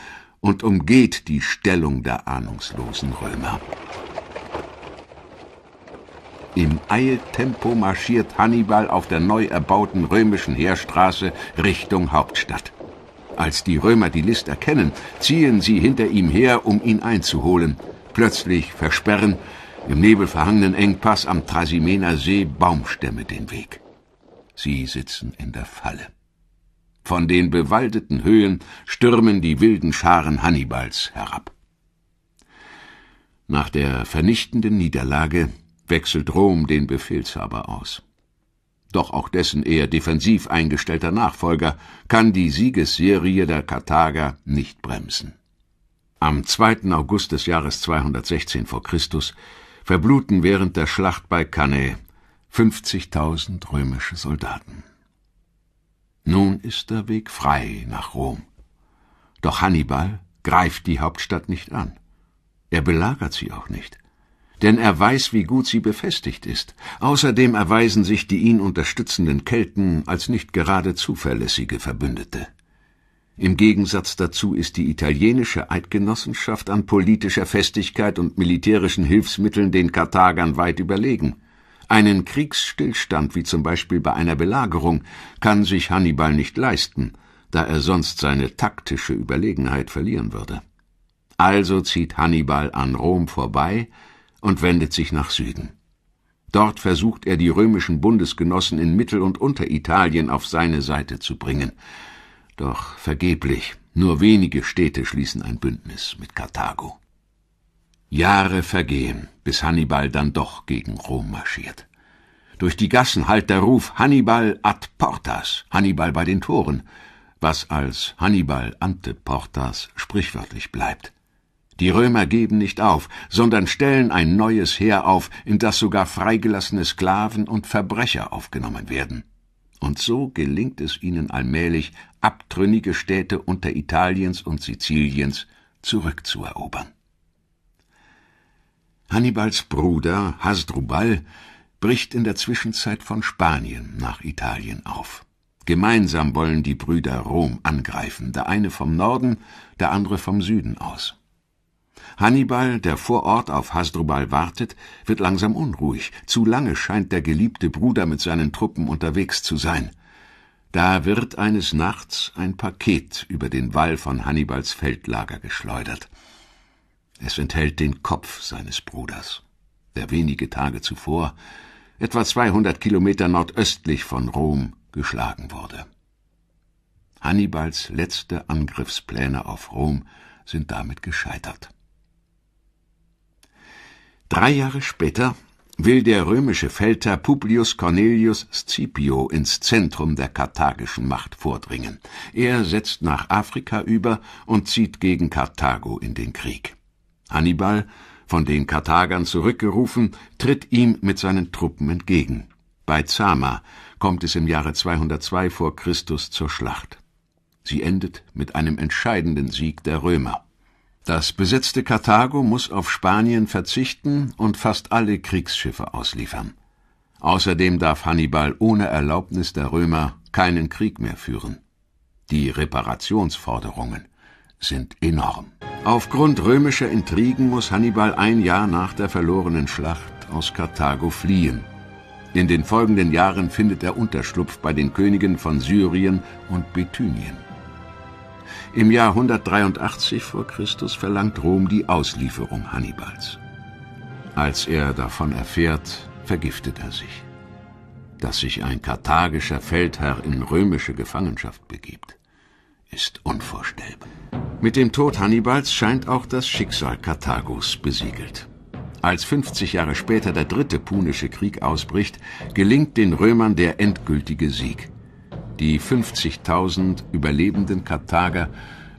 und umgeht die Stellung der ahnungslosen Römer. Im Eiltempo marschiert Hannibal auf der neu erbauten römischen Heerstraße Richtung Hauptstadt. Als die Römer die List erkennen, ziehen sie hinter ihm her, um ihn einzuholen – Plötzlich versperren im nebelverhangenen Engpass am Trasimener See Baumstämme den Weg. Sie sitzen in der Falle. Von den bewaldeten Höhen stürmen die wilden Scharen Hannibals herab. Nach der vernichtenden Niederlage wechselt Rom den Befehlshaber aus. Doch auch dessen eher defensiv eingestellter Nachfolger kann die Siegesserie der Karthager nicht bremsen. Am 2. August des Jahres 216 vor Christus verbluten während der Schlacht bei Cannae 50.000 römische Soldaten. Nun ist der Weg frei nach Rom. Doch Hannibal greift die Hauptstadt nicht an. Er belagert sie auch nicht. Denn er weiß, wie gut sie befestigt ist. Außerdem erweisen sich die ihn unterstützenden Kelten als nicht gerade zuverlässige Verbündete. Im Gegensatz dazu ist die italienische Eidgenossenschaft an politischer Festigkeit und militärischen Hilfsmitteln den Karthagern weit überlegen. Einen Kriegsstillstand, wie zum Beispiel bei einer Belagerung, kann sich Hannibal nicht leisten, da er sonst seine taktische Überlegenheit verlieren würde. Also zieht Hannibal an Rom vorbei und wendet sich nach Süden. Dort versucht er, die römischen Bundesgenossen in Mittel- und Unteritalien auf seine Seite zu bringen. Doch vergeblich. Nur wenige Städte schließen ein Bündnis mit Karthago. Jahre vergehen, bis Hannibal dann doch gegen Rom marschiert. Durch die Gassen hallt der Ruf Hannibal ad portas, Hannibal bei den Toren, was als Hannibal ante portas sprichwörtlich bleibt. Die Römer geben nicht auf, sondern stellen ein neues Heer auf, in das sogar freigelassene Sklaven und Verbrecher aufgenommen werden. Und so gelingt es ihnen allmählich, abtrünnige Städte unter Italiens und Siziliens zurückzuerobern. Hannibals Bruder Hasdrubal bricht in der Zwischenzeit von Spanien nach Italien auf. Gemeinsam wollen die Brüder Rom angreifen, der eine vom Norden, der andere vom Süden aus. Hannibal, der vor Ort auf Hasdrubal wartet, wird langsam unruhig. Zu lange scheint der geliebte Bruder mit seinen Truppen unterwegs zu sein. Da wird eines Nachts ein Paket über den Wall von Hannibals Feldlager geschleudert. Es enthält den Kopf seines Bruders, der wenige Tage zuvor, etwa 200 Kilometer nordöstlich von Rom, geschlagen wurde. Hannibals letzte Angriffspläne auf Rom sind damit gescheitert. Drei Jahre später will der römische Feldherr Publius Cornelius Scipio ins Zentrum der karthagischen Macht vordringen. Er setzt nach Afrika über und zieht gegen Karthago in den Krieg. Hannibal, von den Karthagern zurückgerufen, tritt ihm mit seinen Truppen entgegen. Bei Zama kommt es im Jahre 202 vor Christus zur Schlacht. Sie endet mit einem entscheidenden Sieg der Römer. Das besetzte Karthago muss auf Spanien verzichten und fast alle Kriegsschiffe ausliefern. Außerdem darf Hannibal ohne Erlaubnis der Römer keinen Krieg mehr führen. Die Reparationsforderungen sind enorm. Aufgrund römischer Intrigen muss Hannibal ein Jahr nach der verlorenen Schlacht aus Karthago fliehen. In den folgenden Jahren findet er Unterschlupf bei den Königen von Syrien und Bithynien. Im Jahr 183 vor Christus verlangt Rom die Auslieferung Hannibals. Als er davon erfährt, vergiftet er sich. Dass sich ein karthagischer Feldherr in römische Gefangenschaft begibt, ist unvorstellbar. Mit dem Tod Hannibals scheint auch das Schicksal Karthagos besiegelt. Als 50 Jahre später der dritte punische Krieg ausbricht, gelingt den Römern der endgültige Sieg. Die 50.000 überlebenden Karthager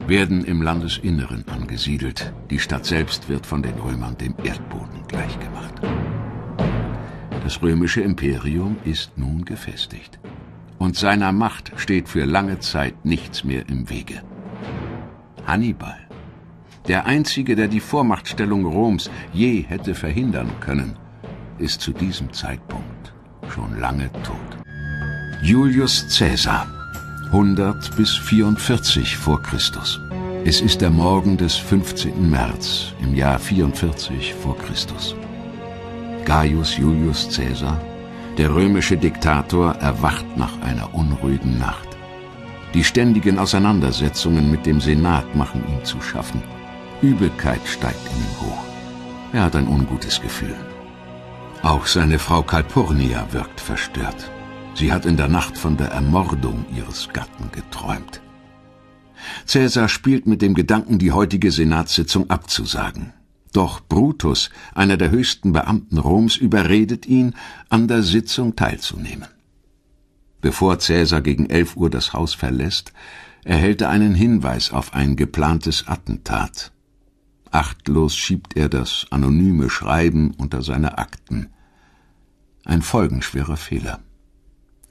werden im Landesinneren angesiedelt. Die Stadt selbst wird von den Römern dem Erdboden gleichgemacht. Das römische Imperium ist nun gefestigt. Und seiner Macht steht für lange Zeit nichts mehr im Wege. Hannibal, der einzige, der die Vormachtstellung Roms je hätte verhindern können, ist zu diesem Zeitpunkt schon lange tot. Julius Caesar, 100 bis 44 vor Christus. Es ist der Morgen des 15. März im Jahr 44 vor Christus. Gaius Julius Caesar, der römische Diktator, erwacht nach einer unruhigen Nacht. Die ständigen Auseinandersetzungen mit dem Senat machen ihm zu schaffen. Übelkeit steigt in ihm hoch. Er hat ein ungutes Gefühl. Auch seine Frau Calpurnia wirkt verstört. Sie hat in der Nacht von der Ermordung ihres Gatten geträumt. Cäsar spielt mit dem Gedanken, die heutige Senatssitzung abzusagen. Doch Brutus, einer der höchsten Beamten Roms, überredet ihn, an der Sitzung teilzunehmen. Bevor Cäsar gegen elf Uhr das Haus verlässt, erhält er einen Hinweis auf ein geplantes Attentat. Achtlos schiebt er das anonyme Schreiben unter seine Akten. Ein folgenschwerer Fehler.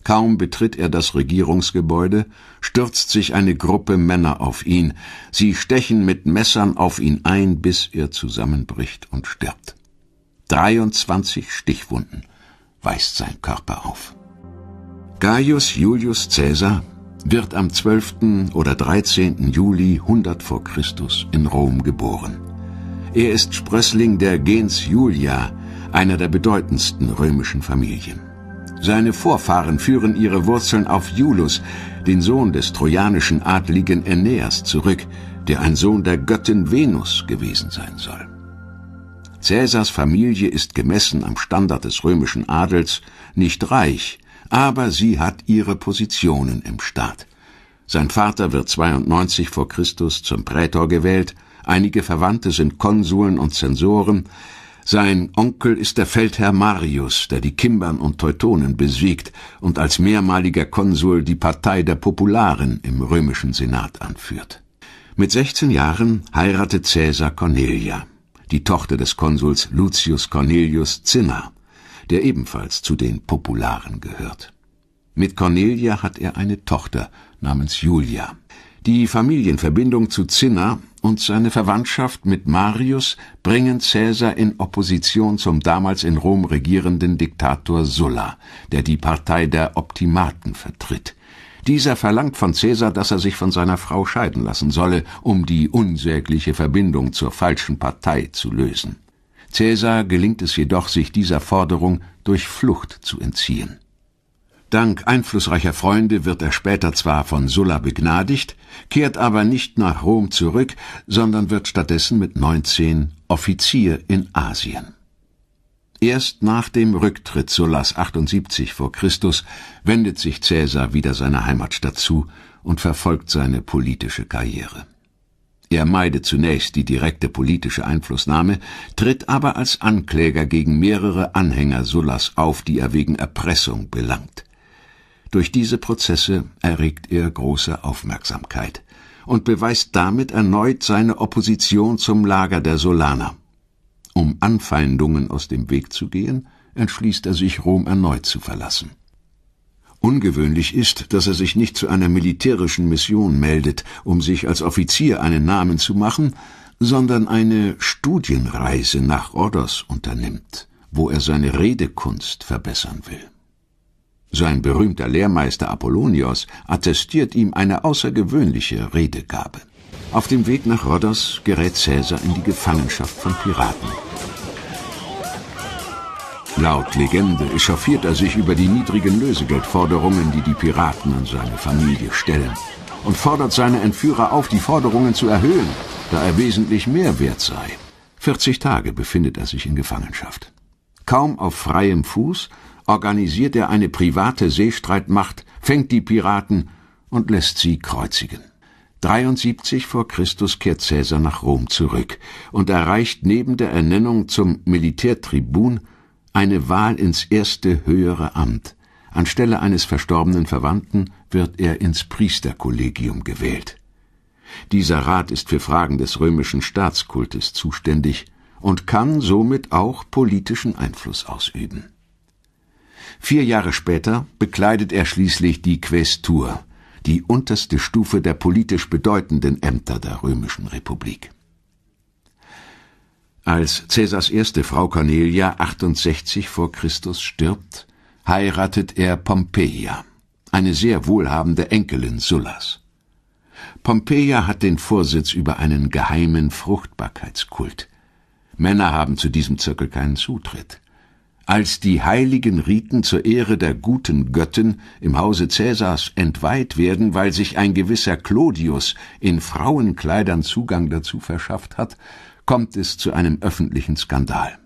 Kaum betritt er das Regierungsgebäude, stürzt sich eine Gruppe Männer auf ihn. Sie stechen mit Messern auf ihn ein, bis er zusammenbricht und stirbt. 23 Stichwunden weist sein Körper auf. Gaius Julius Caesar wird am 12. oder 13. Juli 100 vor Christus in Rom geboren. Er ist Sprössling der Gens Julia, einer der bedeutendsten römischen Familien. Seine Vorfahren führen ihre Wurzeln auf Iulus, den Sohn des trojanischen Adligen Aeneas, zurück, der ein Sohn der Göttin Venus gewesen sein soll. Cäsars Familie ist gemessen am Standard des römischen Adels nicht reich, aber sie hat ihre Positionen im Staat. Sein Vater wird 92 vor Christus zum Prätor gewählt, einige Verwandte sind Konsuln und Zensoren, sein Onkel ist der Feldherr Marius, der die Kimbern und Teutonen besiegt und als mehrmaliger Konsul die Partei der Popularen im römischen Senat anführt. Mit 16 Jahren heiratet Caesar Cornelia, die Tochter des Konsuls Lucius Cornelius Cinna, der ebenfalls zu den Popularen gehört. Mit Cornelia hat er eine Tochter namens Julia. Die Familienverbindung zu Cinna und seine Verwandtschaft mit Marius bringen Caesar in Opposition zum damals in Rom regierenden Diktator Sulla, der die Partei der Optimaten vertritt. Dieser verlangt von Caesar, dass er sich von seiner Frau scheiden lassen solle, um die unsägliche Verbindung zur falschen Partei zu lösen. Caesar gelingt es jedoch, sich dieser Forderung durch Flucht zu entziehen. Dank einflussreicher Freunde wird er später zwar von Sulla begnadigt, kehrt aber nicht nach Rom zurück, sondern wird stattdessen mit 19 Offizier in Asien. Erst nach dem Rücktritt Sullas 78 vor Christus wendet sich Caesar wieder seiner Heimatstadt zu und verfolgt seine politische Karriere. Er meidet zunächst die direkte politische Einflussnahme, tritt aber als Ankläger gegen mehrere Anhänger Sullas auf, die er wegen Erpressung belangt. Durch diese Prozesse erregt er große Aufmerksamkeit und beweist damit erneut seine Opposition zum Lager der Solaner. Um Anfeindungen aus dem Weg zu gehen, entschließt er sich, Rom erneut zu verlassen. Ungewöhnlich ist, dass er sich nicht zu einer militärischen Mission meldet, um sich als Offizier einen Namen zu machen, sondern eine Studienreise nach Rhodos unternimmt, wo er seine Redekunst verbessern will. Sein berühmter Lehrmeister Apollonios attestiert ihm eine außergewöhnliche Redegabe. Auf dem Weg nach Rhodos gerät Caesar in die Gefangenschaft von Piraten. Laut Legende echauffiert er sich über die niedrigen Lösegeldforderungen, die die Piraten an seine Familie stellen, und fordert seine Entführer auf, die Forderungen zu erhöhen, da er wesentlich mehr wert sei. 40 Tage befindet er sich in Gefangenschaft. Kaum auf freiem Fuß organisiert er eine private Seestreitmacht, fängt die Piraten und lässt sie kreuzigen. 73 vor Christus kehrt Caesar nach Rom zurück und erreicht neben der Ernennung zum Militärtribun eine Wahl ins erste höhere Amt. Anstelle eines verstorbenen Verwandten wird er ins Priesterkollegium gewählt. Dieser Rat ist für Fragen des römischen Staatskultes zuständig und kann somit auch politischen Einfluss ausüben. Vier Jahre später bekleidet er schließlich die Questur, die unterste Stufe der politisch bedeutenden Ämter der Römischen Republik. Als Cäsars erste Frau Cornelia 68 vor Christus stirbt, heiratet er Pompeia, eine sehr wohlhabende Enkelin Sullas. Pompeia hat den Vorsitz über einen geheimen Fruchtbarkeitskult. Männer haben zu diesem Zirkel keinen Zutritt. Als die heiligen Riten zur Ehre der guten Göttin im Hause Cäsars entweiht werden, weil sich ein gewisser Clodius in Frauenkleidern Zugang dazu verschafft hat, kommt es zu einem öffentlichen Skandal.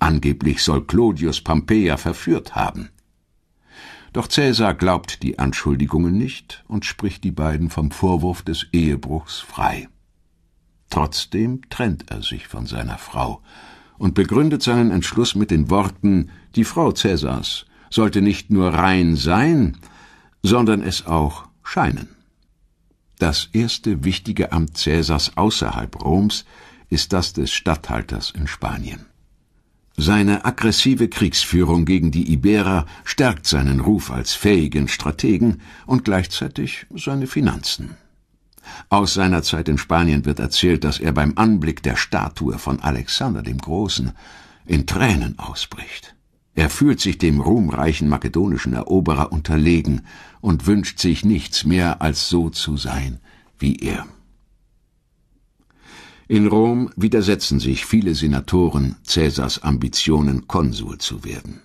Angeblich soll Clodius Pompeia verführt haben. Doch Cäsar glaubt die Anschuldigungen nicht und spricht die beiden vom Vorwurf des Ehebruchs frei. Trotzdem trennt er sich von seiner Frau und begründet seinen Entschluss mit den Worten, die Frau Cäsars sollte nicht nur rein sein, sondern es auch scheinen. Das erste wichtige Amt Cäsars außerhalb Roms ist das des Statthalters in Spanien. Seine aggressive Kriegsführung gegen die Iberer stärkt seinen Ruf als fähigen Strategen und gleichzeitig seine Finanzen. Aus seiner Zeit in Spanien wird erzählt, dass er beim Anblick der Statue von Alexander dem Großen in Tränen ausbricht. Er fühlt sich dem ruhmreichen makedonischen Eroberer unterlegen und wünscht sich nichts mehr als so zu sein wie er. In Rom widersetzen sich viele Senatoren Cäsars Ambitionen, Konsul zu werden.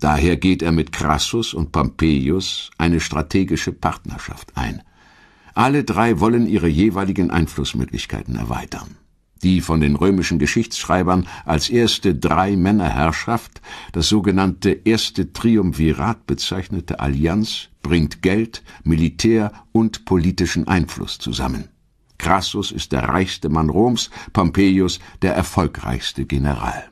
Daher geht er mit Crassus und Pompeius eine strategische Partnerschaft ein – alle drei wollen ihre jeweiligen Einflussmöglichkeiten erweitern. Die von den römischen Geschichtsschreibern als erste Drei-Männer-Herrschaft, das sogenannte erste Triumvirat bezeichnete Allianz, bringt Geld, Militär und politischen Einfluss zusammen. Crassus ist der reichste Mann Roms, Pompeius der erfolgreichste General.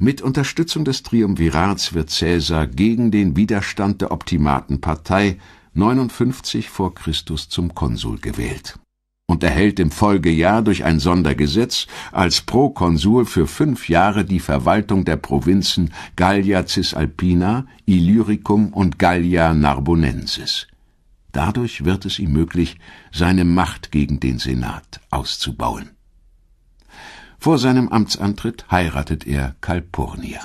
Mit Unterstützung des Triumvirats wird Caesar gegen den Widerstand der Optimatenpartei 59 vor Christus zum Konsul gewählt und erhält im Folgejahr durch ein Sondergesetz als Prokonsul für fünf Jahre die Verwaltung der Provinzen Gallia Cisalpina, Illyricum und Gallia Narbonensis. Dadurch wird es ihm möglich, seine Macht gegen den Senat auszubauen. Vor seinem Amtsantritt heiratet er Calpurnia.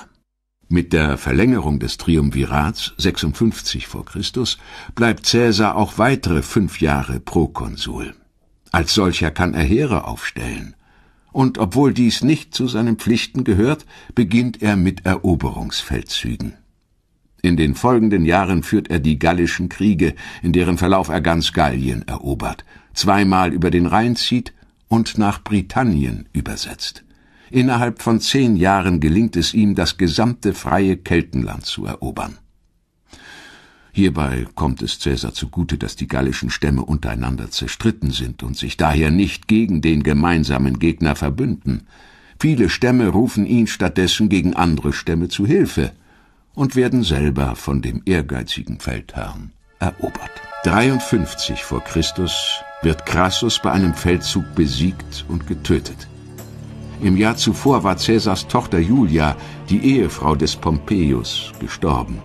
Mit der Verlängerung des Triumvirats 56 vor Christus bleibt Caesar auch weitere fünf Jahre Prokonsul. Als solcher kann er Heere aufstellen. Und obwohl dies nicht zu seinen Pflichten gehört, beginnt er mit Eroberungsfeldzügen. In den folgenden Jahren führt er die gallischen Kriege, in deren Verlauf er ganz Gallien erobert, zweimal über den Rhein zieht und nach Britannien übersetzt. Innerhalb von zehn Jahren gelingt es ihm, das gesamte freie Keltenland zu erobern. Hierbei kommt es Cäsar zugute, dass die gallischen Stämme untereinander zerstritten sind und sich daher nicht gegen den gemeinsamen Gegner verbünden. Viele Stämme rufen ihn stattdessen gegen andere Stämme zu Hilfe und werden selber von dem ehrgeizigen Feldherrn erobert. 53 vor Christus wird Crassus bei einem Feldzug besiegt und getötet. Im Jahr zuvor war Caesars Tochter Julia, die Ehefrau des Pompeius, gestorben.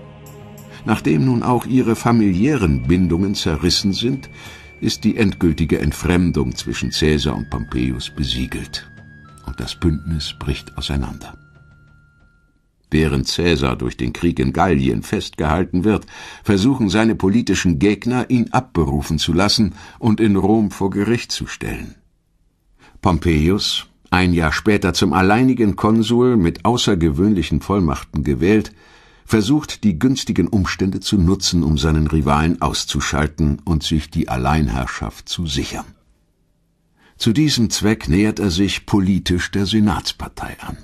Nachdem nun auch ihre familiären Bindungen zerrissen sind, ist die endgültige Entfremdung zwischen Caesar und Pompeius besiegelt. Und das Bündnis bricht auseinander. Während Caesar durch den Krieg in Gallien festgehalten wird, versuchen seine politischen Gegner, ihn abberufen zu lassen und in Rom vor Gericht zu stellen. Pompeius ein Jahr später zum alleinigen Konsul mit außergewöhnlichen Vollmachten gewählt, versucht die günstigen Umstände zu nutzen, um seinen Rivalen auszuschalten und sich die Alleinherrschaft zu sichern. Zu diesem Zweck nähert er sich politisch der Senatspartei an.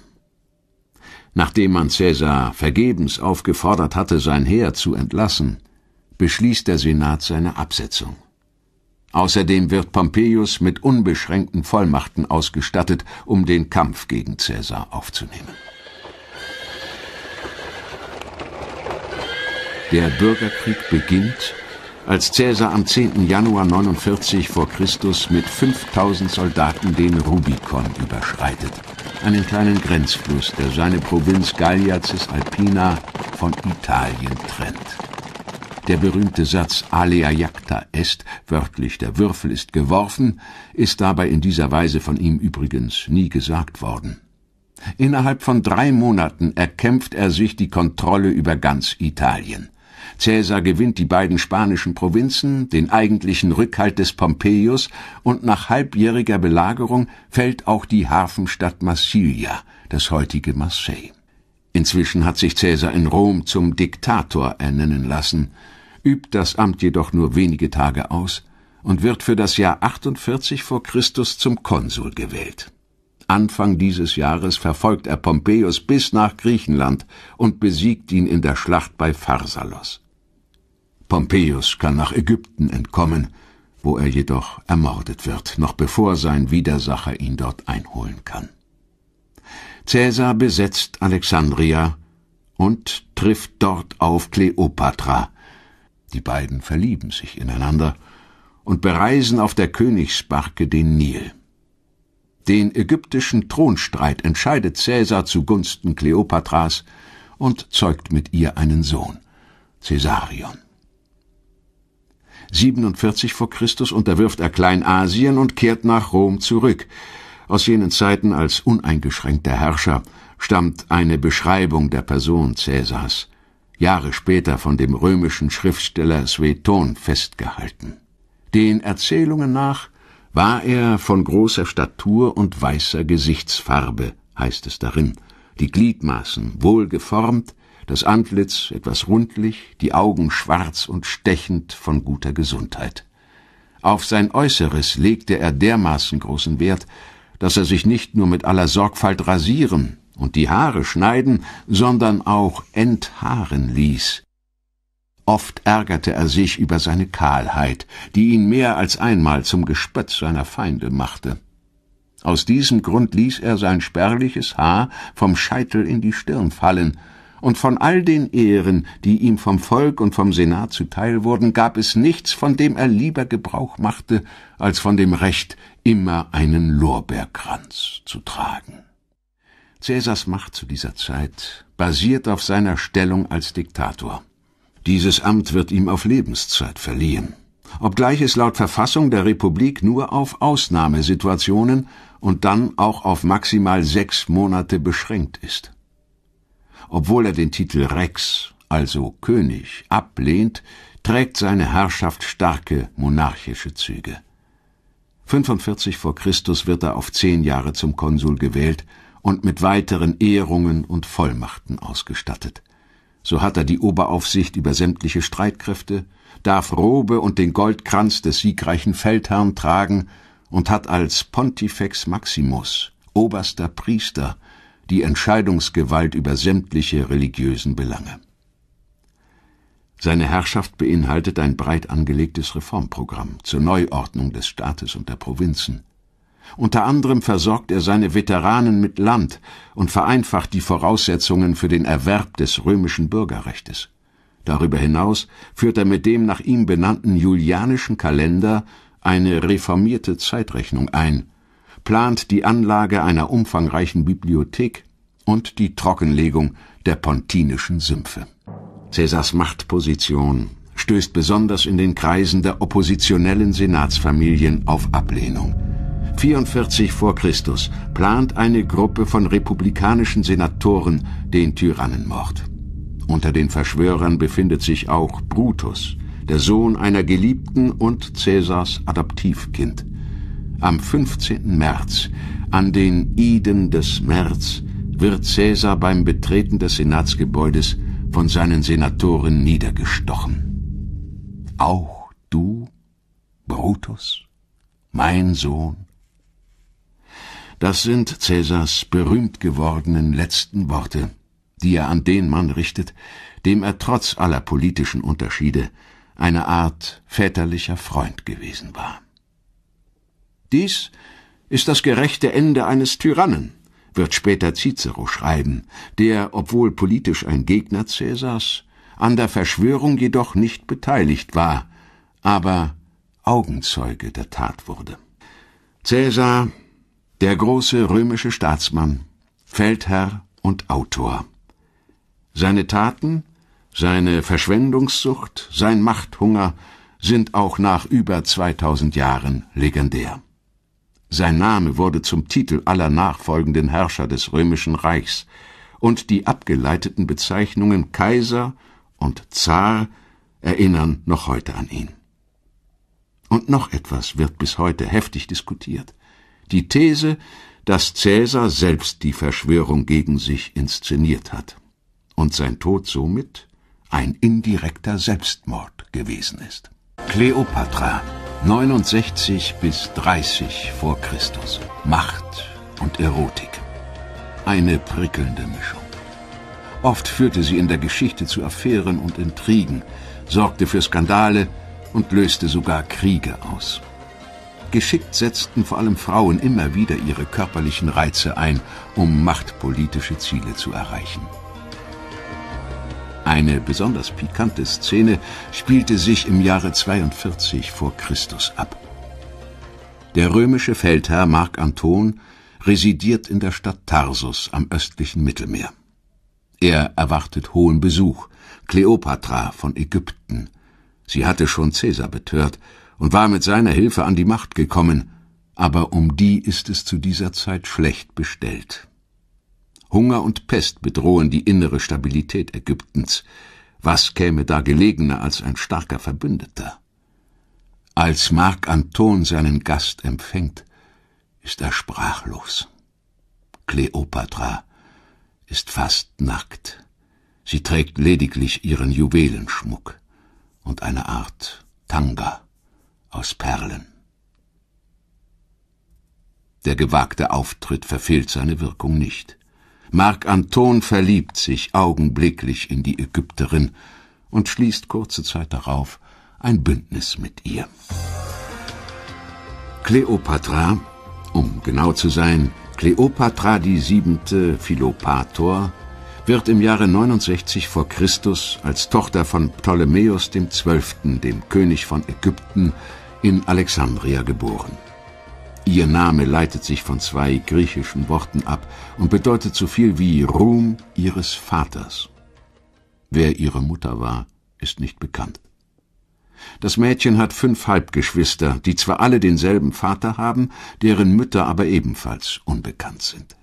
Nachdem man Cäsar vergebens aufgefordert hatte, sein Heer zu entlassen, beschließt der Senat seine Absetzung. Außerdem wird Pompeius mit unbeschränkten Vollmachten ausgestattet, um den Kampf gegen Caesar aufzunehmen. Der Bürgerkrieg beginnt, als Caesar am 10. Januar 49 vor Christus mit 5000 Soldaten den Rubikon überschreitet, einen kleinen Grenzfluss, der seine Provinz Gallia Cisalpina von Italien trennt. Der berühmte Satz alea jacta est, wörtlich der Würfel ist geworfen, ist dabei in dieser Weise von ihm übrigens nie gesagt worden. Innerhalb von drei Monaten erkämpft er sich die Kontrolle über ganz Italien. Cäsar gewinnt die beiden spanischen Provinzen, den eigentlichen Rückhalt des Pompeius und nach halbjähriger Belagerung fällt auch die Hafenstadt Massilia, das heutige Marseille. Inzwischen hat sich Cäsar in Rom zum Diktator ernennen lassen übt das Amt jedoch nur wenige Tage aus und wird für das Jahr 48 vor Christus zum Konsul gewählt. Anfang dieses Jahres verfolgt er Pompeius bis nach Griechenland und besiegt ihn in der Schlacht bei Pharsalos. Pompeius kann nach Ägypten entkommen, wo er jedoch ermordet wird, noch bevor sein Widersacher ihn dort einholen kann. Cäsar besetzt Alexandria und trifft dort auf Kleopatra, die beiden verlieben sich ineinander und bereisen auf der Königsbarke den Nil. Den ägyptischen Thronstreit entscheidet Caesar zugunsten Kleopatras und zeugt mit ihr einen Sohn, Caesarion. 47 vor Christus unterwirft er Kleinasien und kehrt nach Rom zurück. Aus jenen Zeiten als uneingeschränkter Herrscher stammt eine Beschreibung der Person Cäsars. Jahre später von dem römischen Schriftsteller Sveton festgehalten. Den Erzählungen nach war er von großer Statur und weißer Gesichtsfarbe, heißt es darin, die Gliedmaßen wohl geformt, das Antlitz etwas rundlich, die Augen schwarz und stechend von guter Gesundheit. Auf sein Äußeres legte er dermaßen großen Wert, dass er sich nicht nur mit aller Sorgfalt rasieren, und die Haare schneiden, sondern auch enthaaren ließ. Oft ärgerte er sich über seine Kahlheit, die ihn mehr als einmal zum Gespött seiner Feinde machte. Aus diesem Grund ließ er sein spärliches Haar vom Scheitel in die Stirn fallen, und von all den Ehren, die ihm vom Volk und vom Senat zuteil wurden, gab es nichts, von dem er lieber Gebrauch machte, als von dem Recht, immer einen Lorbeerkranz zu tragen. Cäsars Macht zu dieser Zeit basiert auf seiner Stellung als Diktator. Dieses Amt wird ihm auf Lebenszeit verliehen, obgleich es laut Verfassung der Republik nur auf Ausnahmesituationen und dann auch auf maximal sechs Monate beschränkt ist. Obwohl er den Titel Rex, also König, ablehnt, trägt seine Herrschaft starke monarchische Züge. 45 vor Christus wird er auf zehn Jahre zum Konsul gewählt und mit weiteren Ehrungen und Vollmachten ausgestattet. So hat er die Oberaufsicht über sämtliche Streitkräfte, darf Robe und den Goldkranz des siegreichen Feldherrn tragen und hat als Pontifex Maximus, oberster Priester, die Entscheidungsgewalt über sämtliche religiösen Belange. Seine Herrschaft beinhaltet ein breit angelegtes Reformprogramm zur Neuordnung des Staates und der Provinzen, unter anderem versorgt er seine Veteranen mit Land und vereinfacht die Voraussetzungen für den Erwerb des römischen Bürgerrechtes. Darüber hinaus führt er mit dem nach ihm benannten julianischen Kalender eine reformierte Zeitrechnung ein, plant die Anlage einer umfangreichen Bibliothek und die Trockenlegung der pontinischen Sümpfe. Caesars Machtposition stößt besonders in den Kreisen der oppositionellen Senatsfamilien auf Ablehnung. 44 vor Christus plant eine Gruppe von republikanischen Senatoren den Tyrannenmord. Unter den Verschwörern befindet sich auch Brutus, der Sohn einer Geliebten und Cäsars Adoptivkind. Am 15. März, an den Iden des März, wird Cäsar beim Betreten des Senatsgebäudes von seinen Senatoren niedergestochen. Auch du, Brutus, mein Sohn, das sind Cäsars berühmt gewordenen letzten Worte, die er an den Mann richtet, dem er trotz aller politischen Unterschiede eine Art väterlicher Freund gewesen war. Dies ist das gerechte Ende eines Tyrannen, wird später Cicero schreiben, der, obwohl politisch ein Gegner Cäsars, an der Verschwörung jedoch nicht beteiligt war, aber Augenzeuge der Tat wurde. Cäsar der große römische Staatsmann, Feldherr und Autor. Seine Taten, seine Verschwendungssucht, sein Machthunger sind auch nach über 2000 Jahren legendär. Sein Name wurde zum Titel aller nachfolgenden Herrscher des römischen Reichs, und die abgeleiteten Bezeichnungen Kaiser und Zar erinnern noch heute an ihn. Und noch etwas wird bis heute heftig diskutiert die These, dass Cäsar selbst die Verschwörung gegen sich inszeniert hat und sein Tod somit ein indirekter Selbstmord gewesen ist. Kleopatra 69 bis 30 vor Christus. Macht und Erotik. Eine prickelnde Mischung. Oft führte sie in der Geschichte zu Affären und Intrigen, sorgte für Skandale und löste sogar Kriege aus. Geschickt setzten vor allem Frauen immer wieder ihre körperlichen Reize ein, um machtpolitische Ziele zu erreichen. Eine besonders pikante Szene spielte sich im Jahre 42 vor Christus ab. Der römische Feldherr Mark Anton residiert in der Stadt Tarsus am östlichen Mittelmeer. Er erwartet hohen Besuch, Kleopatra von Ägypten. Sie hatte schon Cäsar betört und war mit seiner Hilfe an die Macht gekommen, aber um die ist es zu dieser Zeit schlecht bestellt. Hunger und Pest bedrohen die innere Stabilität Ägyptens. Was käme da gelegener als ein starker Verbündeter? Als Mark Anton seinen Gast empfängt, ist er sprachlos. Kleopatra ist fast nackt. Sie trägt lediglich ihren Juwelenschmuck und eine Art Tanga aus Perlen. Der gewagte Auftritt verfehlt seine Wirkung nicht. Marc Anton verliebt sich augenblicklich in die Ägypterin und schließt kurze Zeit darauf ein Bündnis mit ihr. Kleopatra, um genau zu sein, Kleopatra die siebente Philopator, wird im Jahre 69 vor Christus als Tochter von Ptolemäus XII., dem König von Ägypten, in Alexandria geboren. Ihr Name leitet sich von zwei griechischen Worten ab und bedeutet so viel wie Ruhm ihres Vaters. Wer ihre Mutter war, ist nicht bekannt. Das Mädchen hat fünf Halbgeschwister, die zwar alle denselben Vater haben, deren Mütter aber ebenfalls unbekannt sind.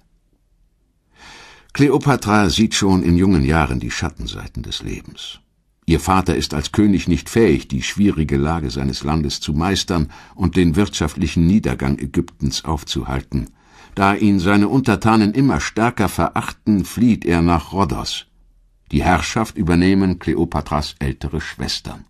Kleopatra sieht schon in jungen Jahren die Schattenseiten des Lebens. Ihr Vater ist als König nicht fähig, die schwierige Lage seines Landes zu meistern und den wirtschaftlichen Niedergang Ägyptens aufzuhalten. Da ihn seine Untertanen immer stärker verachten, flieht er nach Rhodos. Die Herrschaft übernehmen Kleopatras ältere Schwestern.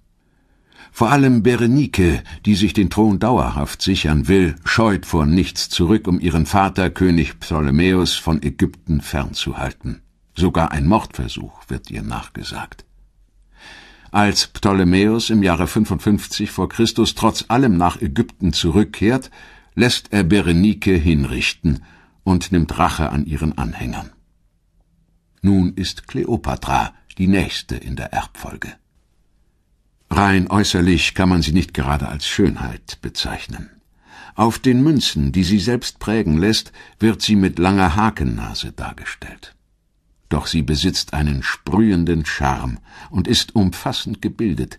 Vor allem Berenike, die sich den Thron dauerhaft sichern will, scheut vor nichts zurück, um ihren Vater König Ptolemäus von Ägypten fernzuhalten. Sogar ein Mordversuch wird ihr nachgesagt. Als Ptolemäus im Jahre 55 vor Christus trotz allem nach Ägypten zurückkehrt, lässt er Berenike hinrichten und nimmt Rache an ihren Anhängern. Nun ist Kleopatra die nächste in der Erbfolge. Rein äußerlich kann man sie nicht gerade als Schönheit bezeichnen. Auf den Münzen, die sie selbst prägen lässt, wird sie mit langer Hakennase dargestellt doch sie besitzt einen sprühenden Charme und ist umfassend gebildet.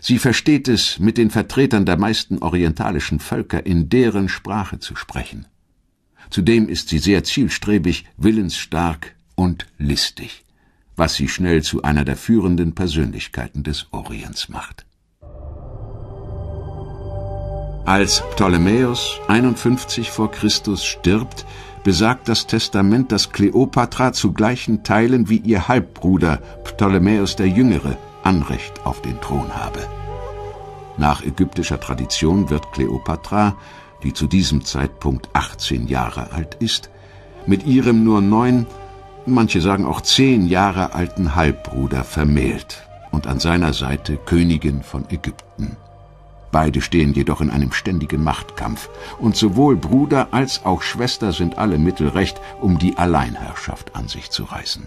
Sie versteht es, mit den Vertretern der meisten orientalischen Völker in deren Sprache zu sprechen. Zudem ist sie sehr zielstrebig, willensstark und listig, was sie schnell zu einer der führenden Persönlichkeiten des Orients macht. Als Ptolemäus 51 vor Christus stirbt, besagt das Testament, dass Kleopatra zu gleichen Teilen wie ihr Halbbruder Ptolemäus der Jüngere Anrecht auf den Thron habe. Nach ägyptischer Tradition wird Kleopatra, die zu diesem Zeitpunkt 18 Jahre alt ist, mit ihrem nur neun, manche sagen auch zehn Jahre alten Halbbruder vermählt und an seiner Seite Königin von Ägypten. Beide stehen jedoch in einem ständigen Machtkampf, und sowohl Bruder als auch Schwester sind alle Mittel recht, um die Alleinherrschaft an sich zu reißen.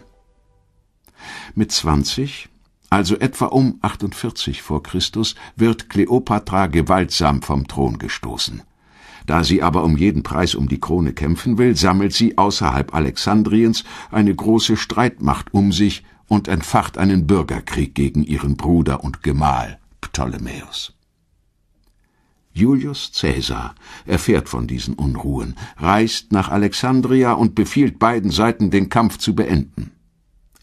Mit 20, also etwa um 48 vor Christus, wird Kleopatra gewaltsam vom Thron gestoßen. Da sie aber um jeden Preis um die Krone kämpfen will, sammelt sie außerhalb Alexandriens eine große Streitmacht um sich und entfacht einen Bürgerkrieg gegen ihren Bruder und Gemahl Ptolemäus. Julius Caesar erfährt von diesen Unruhen, reist nach Alexandria und befiehlt beiden Seiten, den Kampf zu beenden.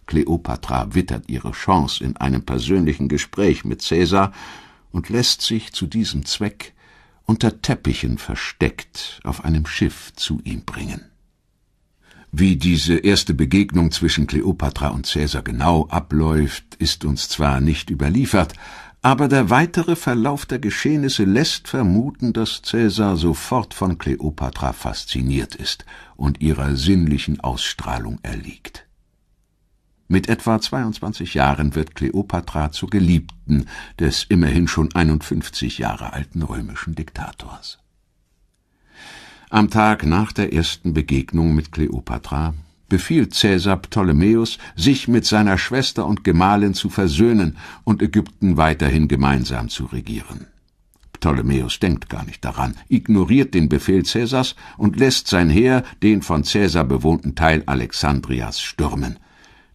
Kleopatra wittert ihre Chance in einem persönlichen Gespräch mit Caesar und lässt sich zu diesem Zweck unter Teppichen versteckt auf einem Schiff zu ihm bringen. Wie diese erste Begegnung zwischen Kleopatra und Caesar genau abläuft, ist uns zwar nicht überliefert, aber der weitere Verlauf der Geschehnisse lässt vermuten, dass Cäsar sofort von Kleopatra fasziniert ist und ihrer sinnlichen Ausstrahlung erliegt. Mit etwa 22 Jahren wird Kleopatra zur Geliebten des immerhin schon 51 Jahre alten römischen Diktators. Am Tag nach der ersten Begegnung mit Kleopatra befiehlt Cäsar Ptolemäus, sich mit seiner Schwester und Gemahlin zu versöhnen und Ägypten weiterhin gemeinsam zu regieren. Ptolemäus denkt gar nicht daran, ignoriert den Befehl Cäsars und lässt sein Heer den von Cäsar bewohnten Teil Alexandrias stürmen.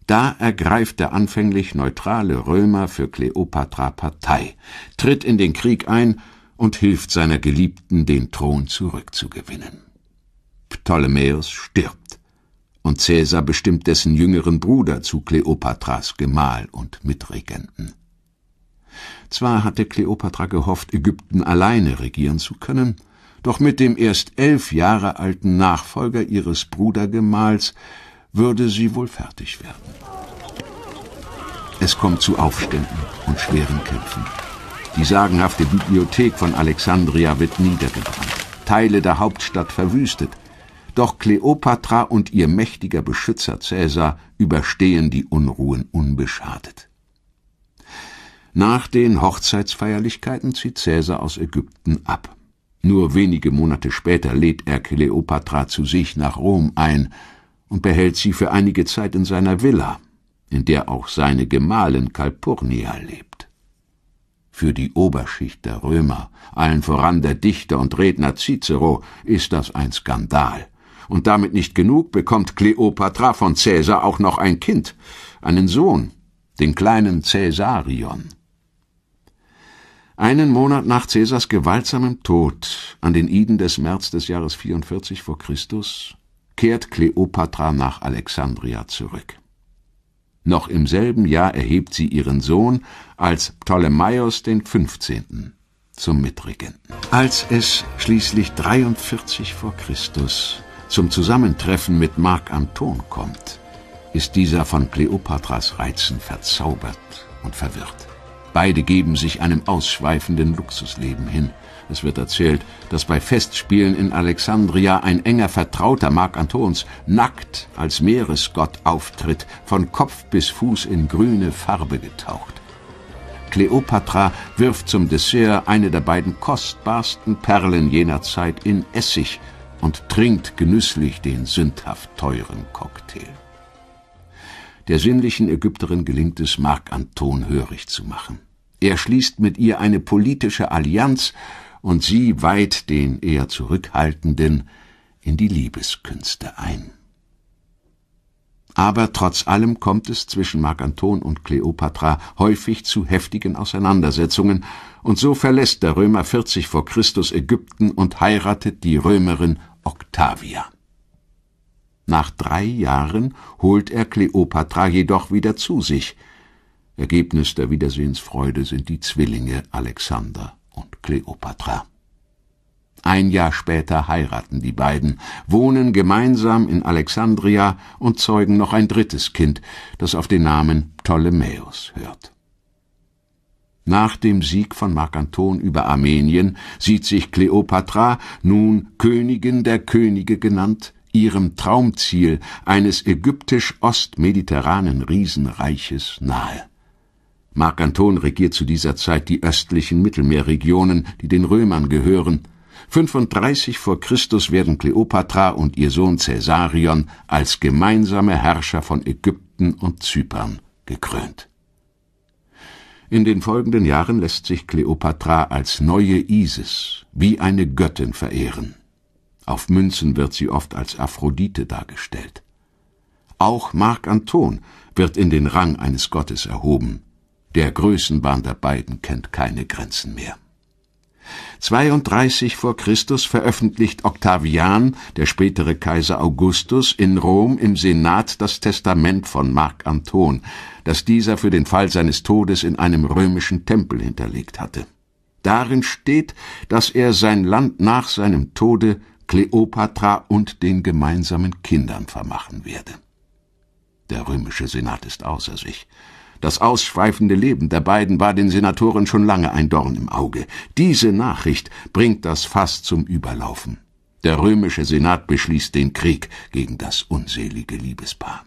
Da ergreift der anfänglich neutrale Römer für Kleopatra Partei, tritt in den Krieg ein und hilft seiner Geliebten, den Thron zurückzugewinnen. Ptolemäus stirbt und Cäsar bestimmt dessen jüngeren Bruder zu Kleopatras Gemahl und Mitregenten. Zwar hatte Kleopatra gehofft, Ägypten alleine regieren zu können, doch mit dem erst elf Jahre alten Nachfolger ihres Brudergemahls würde sie wohl fertig werden. Es kommt zu Aufständen und schweren Kämpfen. Die sagenhafte Bibliothek von Alexandria wird niedergebrannt, Teile der Hauptstadt verwüstet, doch Kleopatra und ihr mächtiger Beschützer Cäsar überstehen die Unruhen unbeschadet. Nach den Hochzeitsfeierlichkeiten zieht Cäsar aus Ägypten ab. Nur wenige Monate später lädt er Kleopatra zu sich nach Rom ein und behält sie für einige Zeit in seiner Villa, in der auch seine Gemahlin Calpurnia lebt. Für die Oberschicht der Römer, allen voran der Dichter und Redner Cicero, ist das ein Skandal. Und damit nicht genug bekommt Kleopatra von Cäsar auch noch ein Kind, einen Sohn, den kleinen Cäsarion. Einen Monat nach Cäsars gewaltsamem Tod, an den Iden des März des Jahres 44 vor Christus, kehrt Kleopatra nach Alexandria zurück. Noch im selben Jahr erhebt sie ihren Sohn als Ptolemaios den 15. zum Mitregenten. Als es schließlich 43 vor Christus zum Zusammentreffen mit Mark Anton kommt, ist dieser von Kleopatras Reizen verzaubert und verwirrt. Beide geben sich einem ausschweifenden Luxusleben hin. Es wird erzählt, dass bei Festspielen in Alexandria ein enger Vertrauter Mark Antons nackt als Meeresgott auftritt, von Kopf bis Fuß in grüne Farbe getaucht. Kleopatra wirft zum Dessert eine der beiden kostbarsten Perlen jener Zeit in Essig und trinkt genüsslich den sündhaft teuren Cocktail. Der sinnlichen Ägypterin gelingt es, Mark Anton hörig zu machen. Er schließt mit ihr eine politische Allianz und sie weiht den eher zurückhaltenden in die Liebeskünste ein. Aber trotz allem kommt es zwischen Marc Anton und Kleopatra häufig zu heftigen Auseinandersetzungen, und so verlässt der Römer 40 vor Christus Ägypten und heiratet die Römerin Octavia. Nach drei Jahren holt er Kleopatra jedoch wieder zu sich. Ergebnis der Wiedersehensfreude sind die Zwillinge Alexander und Kleopatra. Ein Jahr später heiraten die beiden, wohnen gemeinsam in Alexandria und zeugen noch ein drittes Kind, das auf den Namen Ptolemäus hört. Nach dem Sieg von Markanton über Armenien sieht sich Kleopatra, nun Königin der Könige genannt, ihrem Traumziel eines ägyptisch-ostmediterranen Riesenreiches nahe. Markanton regiert zu dieser Zeit die östlichen Mittelmeerregionen, die den Römern gehören. 35 vor Christus werden Kleopatra und ihr Sohn Caesarion als gemeinsame Herrscher von Ägypten und Zypern gekrönt. In den folgenden Jahren lässt sich Kleopatra als neue Isis, wie eine Göttin verehren. Auf Münzen wird sie oft als Aphrodite dargestellt. Auch Mark Anton wird in den Rang eines Gottes erhoben. Der Größenwahn der beiden kennt keine Grenzen mehr. 32 vor Christus veröffentlicht Octavian, der spätere Kaiser Augustus, in Rom im Senat das Testament von Mark Anton, das dieser für den Fall seines Todes in einem römischen Tempel hinterlegt hatte. Darin steht, dass er sein Land nach seinem Tode Kleopatra und den gemeinsamen Kindern vermachen werde. Der römische Senat ist außer sich. Das ausschweifende Leben der beiden war den Senatoren schon lange ein Dorn im Auge. Diese Nachricht bringt das Fass zum Überlaufen. Der römische Senat beschließt den Krieg gegen das unselige Liebespaar.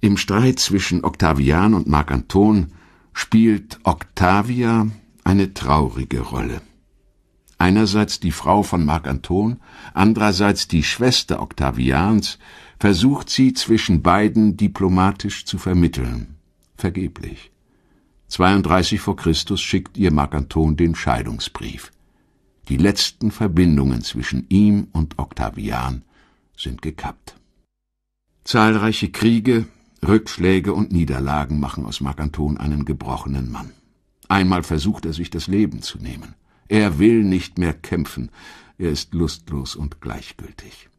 Im Streit zwischen Octavian und Marc Anton spielt Octavia eine traurige Rolle. Einerseits die Frau von Marc Anton, andererseits die Schwester Octavians, versucht sie zwischen beiden diplomatisch zu vermitteln. Vergeblich. 32 vor Christus schickt ihr Marc Anton den Scheidungsbrief. Die letzten Verbindungen zwischen ihm und Octavian sind gekappt. Zahlreiche Kriege, Rückschläge und Niederlagen machen aus Marc Anton einen gebrochenen Mann. Einmal versucht er sich das Leben zu nehmen. Er will nicht mehr kämpfen, er ist lustlos und gleichgültig.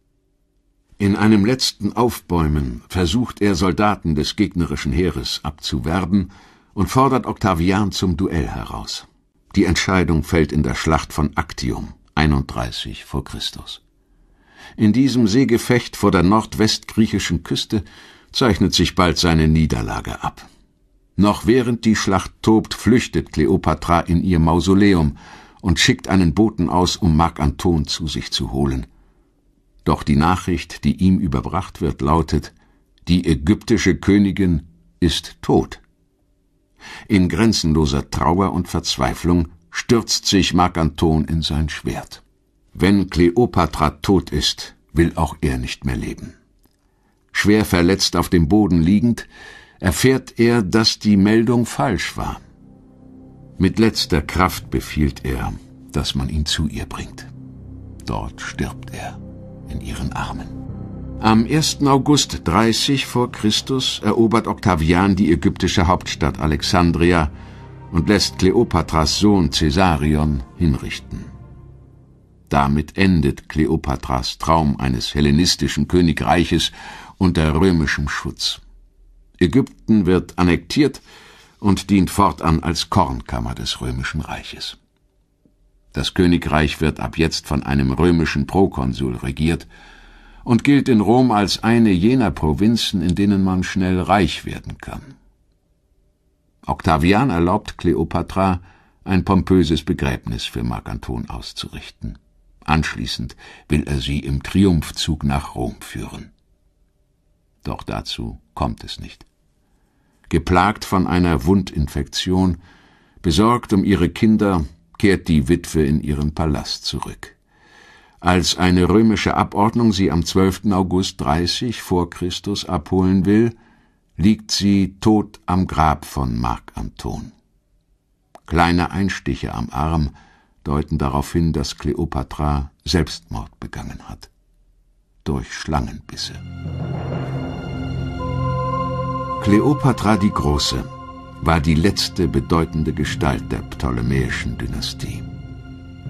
In einem letzten Aufbäumen versucht er, Soldaten des gegnerischen Heeres abzuwerben und fordert Octavian zum Duell heraus. Die Entscheidung fällt in der Schlacht von Actium, 31 vor Christus. In diesem Seegefecht vor der nordwestgriechischen Küste zeichnet sich bald seine Niederlage ab. Noch während die Schlacht tobt, flüchtet Kleopatra in ihr Mausoleum und schickt einen Boten aus, um Marc Anton zu sich zu holen. Doch die Nachricht, die ihm überbracht wird, lautet, die ägyptische Königin ist tot. In grenzenloser Trauer und Verzweiflung stürzt sich Marc Anton in sein Schwert. Wenn Kleopatra tot ist, will auch er nicht mehr leben. Schwer verletzt auf dem Boden liegend, erfährt er, dass die Meldung falsch war. Mit letzter Kraft befiehlt er, dass man ihn zu ihr bringt. Dort stirbt er in ihren Armen. Am 1. August 30 vor Christus erobert Octavian die ägyptische Hauptstadt Alexandria und lässt Kleopatras Sohn Caesarion hinrichten. Damit endet Kleopatras Traum eines hellenistischen Königreiches unter römischem Schutz. Ägypten wird annektiert und dient fortan als Kornkammer des römischen Reiches. Das Königreich wird ab jetzt von einem römischen Prokonsul regiert und gilt in Rom als eine jener Provinzen, in denen man schnell reich werden kann. Octavian erlaubt Kleopatra, ein pompöses Begräbnis für Marc Anton auszurichten. Anschließend will er sie im Triumphzug nach Rom führen. Doch dazu kommt es nicht. Geplagt von einer Wundinfektion, besorgt um ihre Kinder, kehrt die Witwe in ihren Palast zurück. Als eine römische Abordnung sie am 12. August 30 vor Christus abholen will, liegt sie tot am Grab von Mark Anton. Kleine Einstiche am Arm deuten darauf hin, dass Kleopatra Selbstmord begangen hat. Durch Schlangenbisse. Kleopatra die Große war die letzte bedeutende Gestalt der ptolemäischen Dynastie.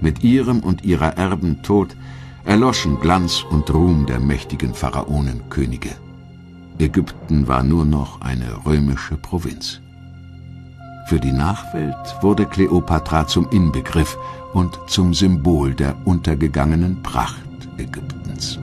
Mit ihrem und ihrer Erben Tod erloschen Glanz und Ruhm der mächtigen Pharaonenkönige. Ägypten war nur noch eine römische Provinz. Für die Nachwelt wurde Kleopatra zum Inbegriff und zum Symbol der untergegangenen Pracht Ägyptens.